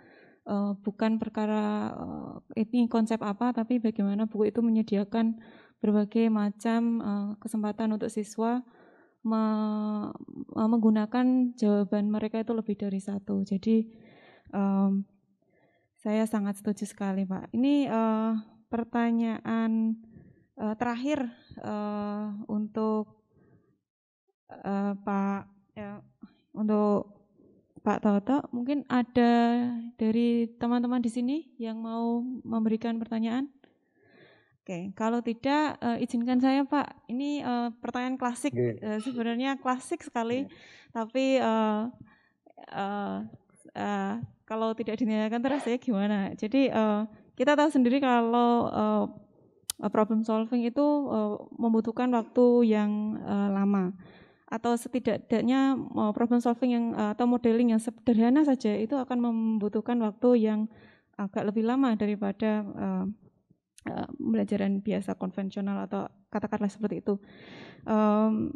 uh, bukan perkara uh, ini konsep apa, tapi bagaimana buku itu menyediakan berbagai macam eh, kesempatan untuk siswa e, menggunakan jawaban mereka itu lebih dari satu. Jadi um, saya sangat setuju sekali Pak. Ini uh, pertanyaan uh, terakhir uh, untuk uh, Pak ya, untuk Pak Toto, mungkin ada dari teman-teman di sini yang mau memberikan pertanyaan? Oke, kalau tidak uh, izinkan saya Pak, ini uh, pertanyaan klasik, yeah. Eh, uh, sebenarnya klasik sekali, yeah. tapi uh, uh, uh, kalau tidak dinyatakan terus saya gimana? Jadi uh, kita tahu sendiri kalau uh, problem solving itu uh, membutuhkan waktu yang uh, lama atau setidaknya problem solving yang atau modeling yang sederhana saja itu akan membutuhkan waktu yang agak lebih lama daripada uh, uh, biasa konvensional atau katakanlah seperti itu. Um,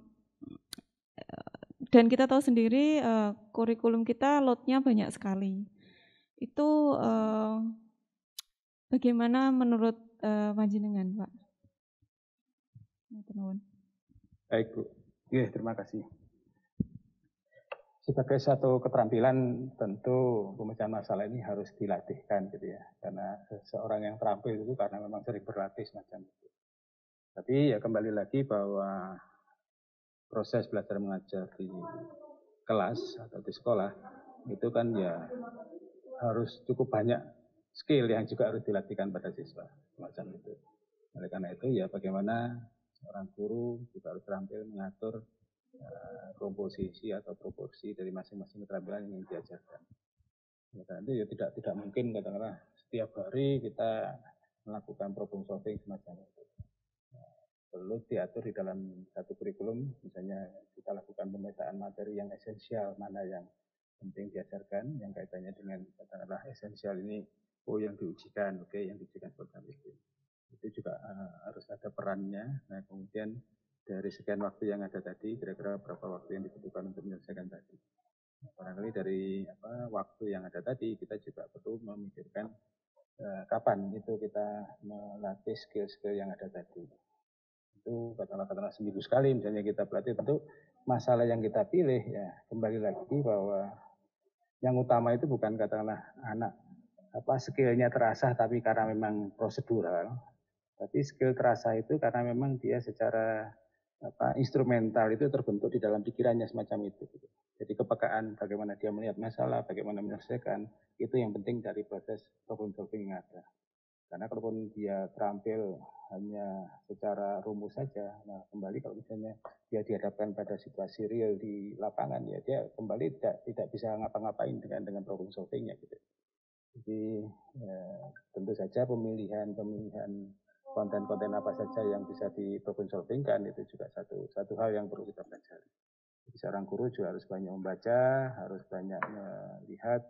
dan kita tahu sendiri uh, kurikulum kita lotnya banyak sekali. Itu uh, bagaimana menurut uh, Panjenengan, Pak? Baik, Bu. Ya, terima kasih sebagai satu keterampilan tentu pemecahan masalah ini harus dilatihkan gitu ya karena seorang yang terampil itu karena memang sering berlatih semacam itu tapi ya kembali lagi bahwa proses belajar mengajar di kelas atau di sekolah itu kan ya harus cukup banyak skill yang juga harus dilatihkan pada siswa semacam itu oleh karena itu ya bagaimana seorang guru juga harus terampil mengatur Eh, komposisi atau proporsi dari masing-masing keterampilan yang diajarkan. Ya, kan? itu ya tidak tidak mungkin katakanlah setiap hari kita melakukan problem solving semacam itu. Ya, perlu diatur di dalam satu kurikulum, misalnya kita lakukan pemetaan materi yang esensial mana yang penting diajarkan, yang kaitannya dengan katakanlah esensial ini, oh yang diujikan, oke okay, yang diujikan semacam itu. Itu juga uh, harus ada perannya. Nah kemudian dari sekian waktu yang ada tadi, kira-kira berapa waktu yang dibutuhkan untuk menyelesaikan tadi. Nah, barangkali dari apa, waktu yang ada tadi, kita juga perlu memikirkan eh, kapan itu kita melatih skill-skill yang ada tadi. Itu katalah katalah seminggu sekali misalnya kita pelatih, tentu masalah yang kita pilih ya kembali lagi bahwa yang utama itu bukan katakanlah anak apa skillnya terasa tapi karena memang prosedural tapi skill terasa itu karena memang dia secara apa instrumental itu terbentuk di dalam pikirannya semacam itu. Gitu. Jadi kepekaan bagaimana dia melihat masalah, bagaimana menyelesaikan, itu yang penting dari proses problem solving yang ada. Karena kalaupun dia terampil hanya secara rumus saja, nah kembali kalau misalnya dia dihadapkan pada situasi real di lapangan ya dia kembali tidak tidak bisa ngapa-ngapain dengan dengan problem solvingnya gitu. Jadi ya, tentu saja pemilihan pemilihan konten-konten apa saja yang bisa di problem kan itu juga satu satu hal yang perlu kita pelajari. Jadi seorang guru juga harus banyak membaca, harus banyak melihat,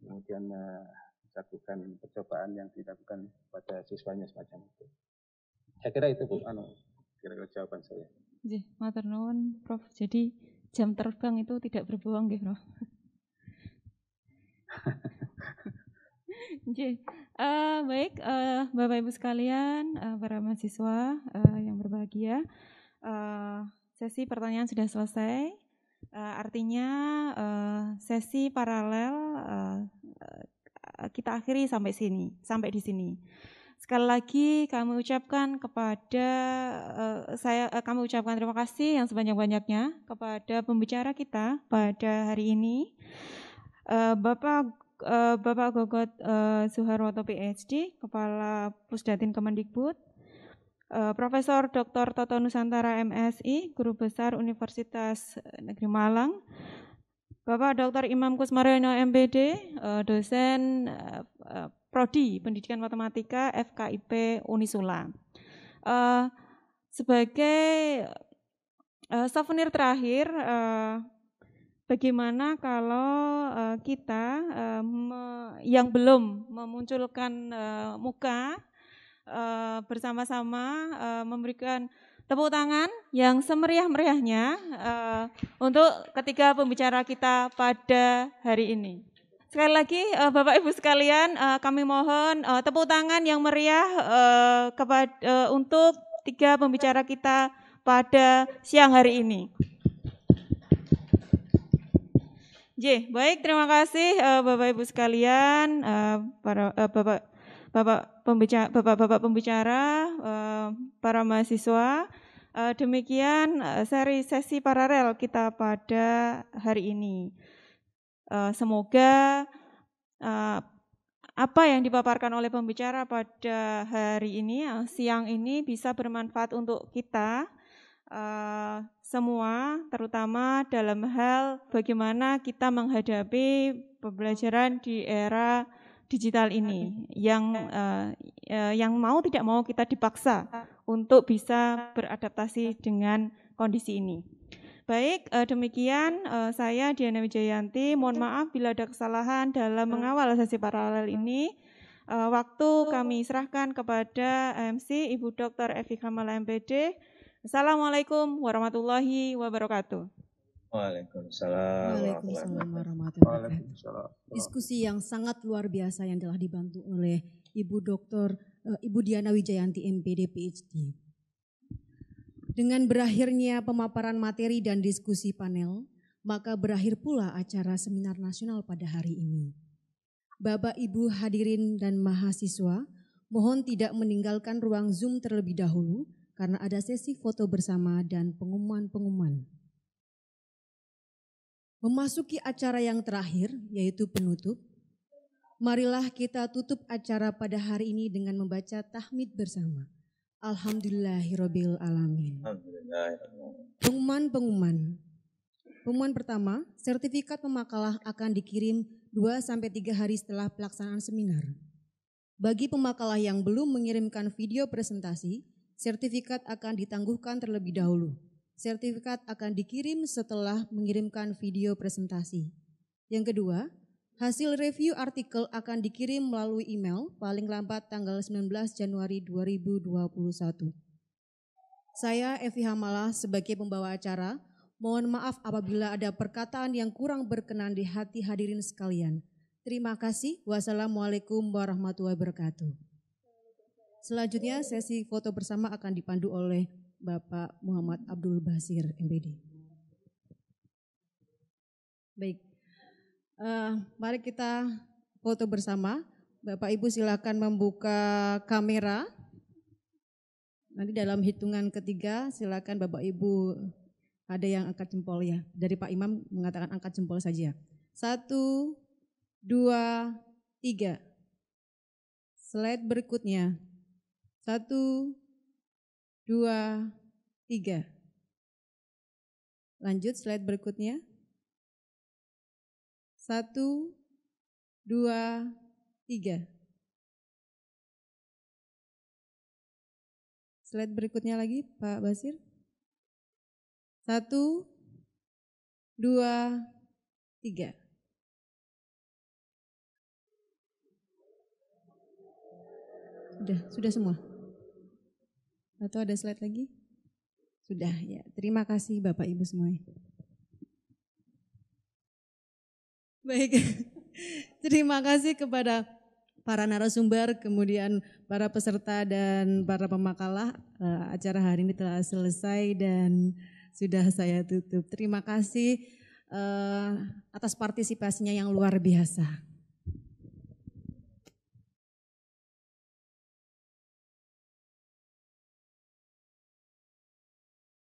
kemudian melakukan eh, percobaan yang dilakukan pada siswanya semacam itu. Saya kira itu Bu, anu, kira-kira jawaban saya. Jih, matur Prof. Jadi jam terbang itu tidak berbohong, gitu, J. Uh, eh, baik, uh, Bapak Ibu sekalian, uh, para mahasiswa uh, yang berbahagia, uh, sesi pertanyaan sudah selesai. Uh, artinya uh, sesi paralel uh, kita akhiri sampai sini, sampai di sini. Sekali lagi kami ucapkan kepada uh, saya uh, kami ucapkan terima kasih yang sebanyak-banyaknya kepada pembicara kita pada hari ini. Uh, Bapak uh, Bapak Gogot uh, eh, Suharwoto PhD, Kepala Pusdatin Kemendikbud, uh, Profesor Dr. Toto Nusantara MSI, Guru Besar Universitas Negeri Malang, Bapak Dr. Imam MPD, MBD, dosen prodi Pendidikan Matematika FKIP Unisula. Sebagai souvenir terakhir bagaimana kalau uh, kita uh, me, yang belum memunculkan uh, muka uh, bersama-sama uh, memberikan tepuk tangan yang semeriah-meriahnya uh, untuk ketiga pembicara kita pada hari ini. Sekali lagi uh, Bapak Ibu sekalian uh, kami mohon uh, tepuk tangan yang meriah uh, kepada uh, untuk tiga pembicara kita pada siang hari ini. Ye, baik terima kasih uh, Bapak Ibu sekalian, uh, para uh, Bapak Bapak pembicara Bapak-bapak pembicara, uh, para mahasiswa. Uh, demikian uh, seri sesi paralel kita pada hari ini. Uh, semoga uh, apa yang dipaparkan oleh pembicara pada hari ini, siang ini bisa bermanfaat untuk kita. Uh, semua, terutama dalam hal bagaimana kita menghadapi pembelajaran di era digital ini yang uh, yang mau tidak mau kita dipaksa untuk bisa beradaptasi dengan kondisi ini. Baik, uh, demikian uh, saya Diana Wijayanti. Mohon maaf bila ada kesalahan dalam mengawal sesi paralel ini. Uh, waktu kami serahkan kepada MC Ibu Dr. Evi Kamala MPD. Assalamualaikum warahmatullahi wabarakatuh. Waalaikumsalam. Waalaikumsalam warahmatullahi wabarakatuh. Diskusi yang sangat luar biasa yang telah dibantu oleh Ibu Dr. Eh, Ibu Diana Wijayanti MPD PhD. Dengan berakhirnya pemaparan materi dan diskusi panel, maka berakhir pula acara seminar nasional pada hari ini. Bapak Ibu hadirin dan mahasiswa, mohon tidak meninggalkan ruang Zoom terlebih dahulu karena ada sesi foto bersama dan pengumuman-pengumuman. Memasuki acara yang terakhir, yaitu penutup, marilah kita tutup acara pada hari ini dengan membaca tahmid bersama. Alhamdulillahirabbil alamin. Pengumuman-pengumuman. Pengumuman pertama, sertifikat pemakalah akan dikirim 2 3 hari setelah pelaksanaan seminar. Bagi pemakalah yang belum mengirimkan video presentasi, Sertifikat akan ditangguhkan terlebih dahulu. Sertifikat akan dikirim setelah mengirimkan video presentasi. Yang kedua, hasil review artikel akan dikirim melalui email paling lambat tanggal 19 Januari 2021. Saya Evi Hamala sebagai pembawa acara, mohon maaf apabila ada perkataan yang kurang berkenan di hati hadirin sekalian. Terima kasih. Wassalamualaikum warahmatullahi wabarakatuh. Selanjutnya sesi foto bersama akan dipandu oleh Bapak Muhammad Abdul Basir MBD. Baik, uh, mari kita foto bersama. Bapak Ibu silakan membuka kamera. Nanti dalam hitungan ketiga silakan Bapak Ibu ada yang angkat jempol ya. Dari Pak Imam mengatakan angkat jempol saja. Satu, dua, tiga. Slide berikutnya. Satu, dua, tiga. Lanjut slide berikutnya. Satu, dua, tiga. Slide berikutnya lagi, Pak Basir. Satu, dua, tiga. Sudah, sudah semua. Atau ada slide lagi? Sudah ya. Terima kasih Bapak Ibu semua Baik. Terima kasih kepada para narasumber, kemudian para peserta dan para pemakalah. Eh, acara hari ini telah selesai dan sudah saya tutup. Terima kasih eh, atas partisipasinya yang luar biasa.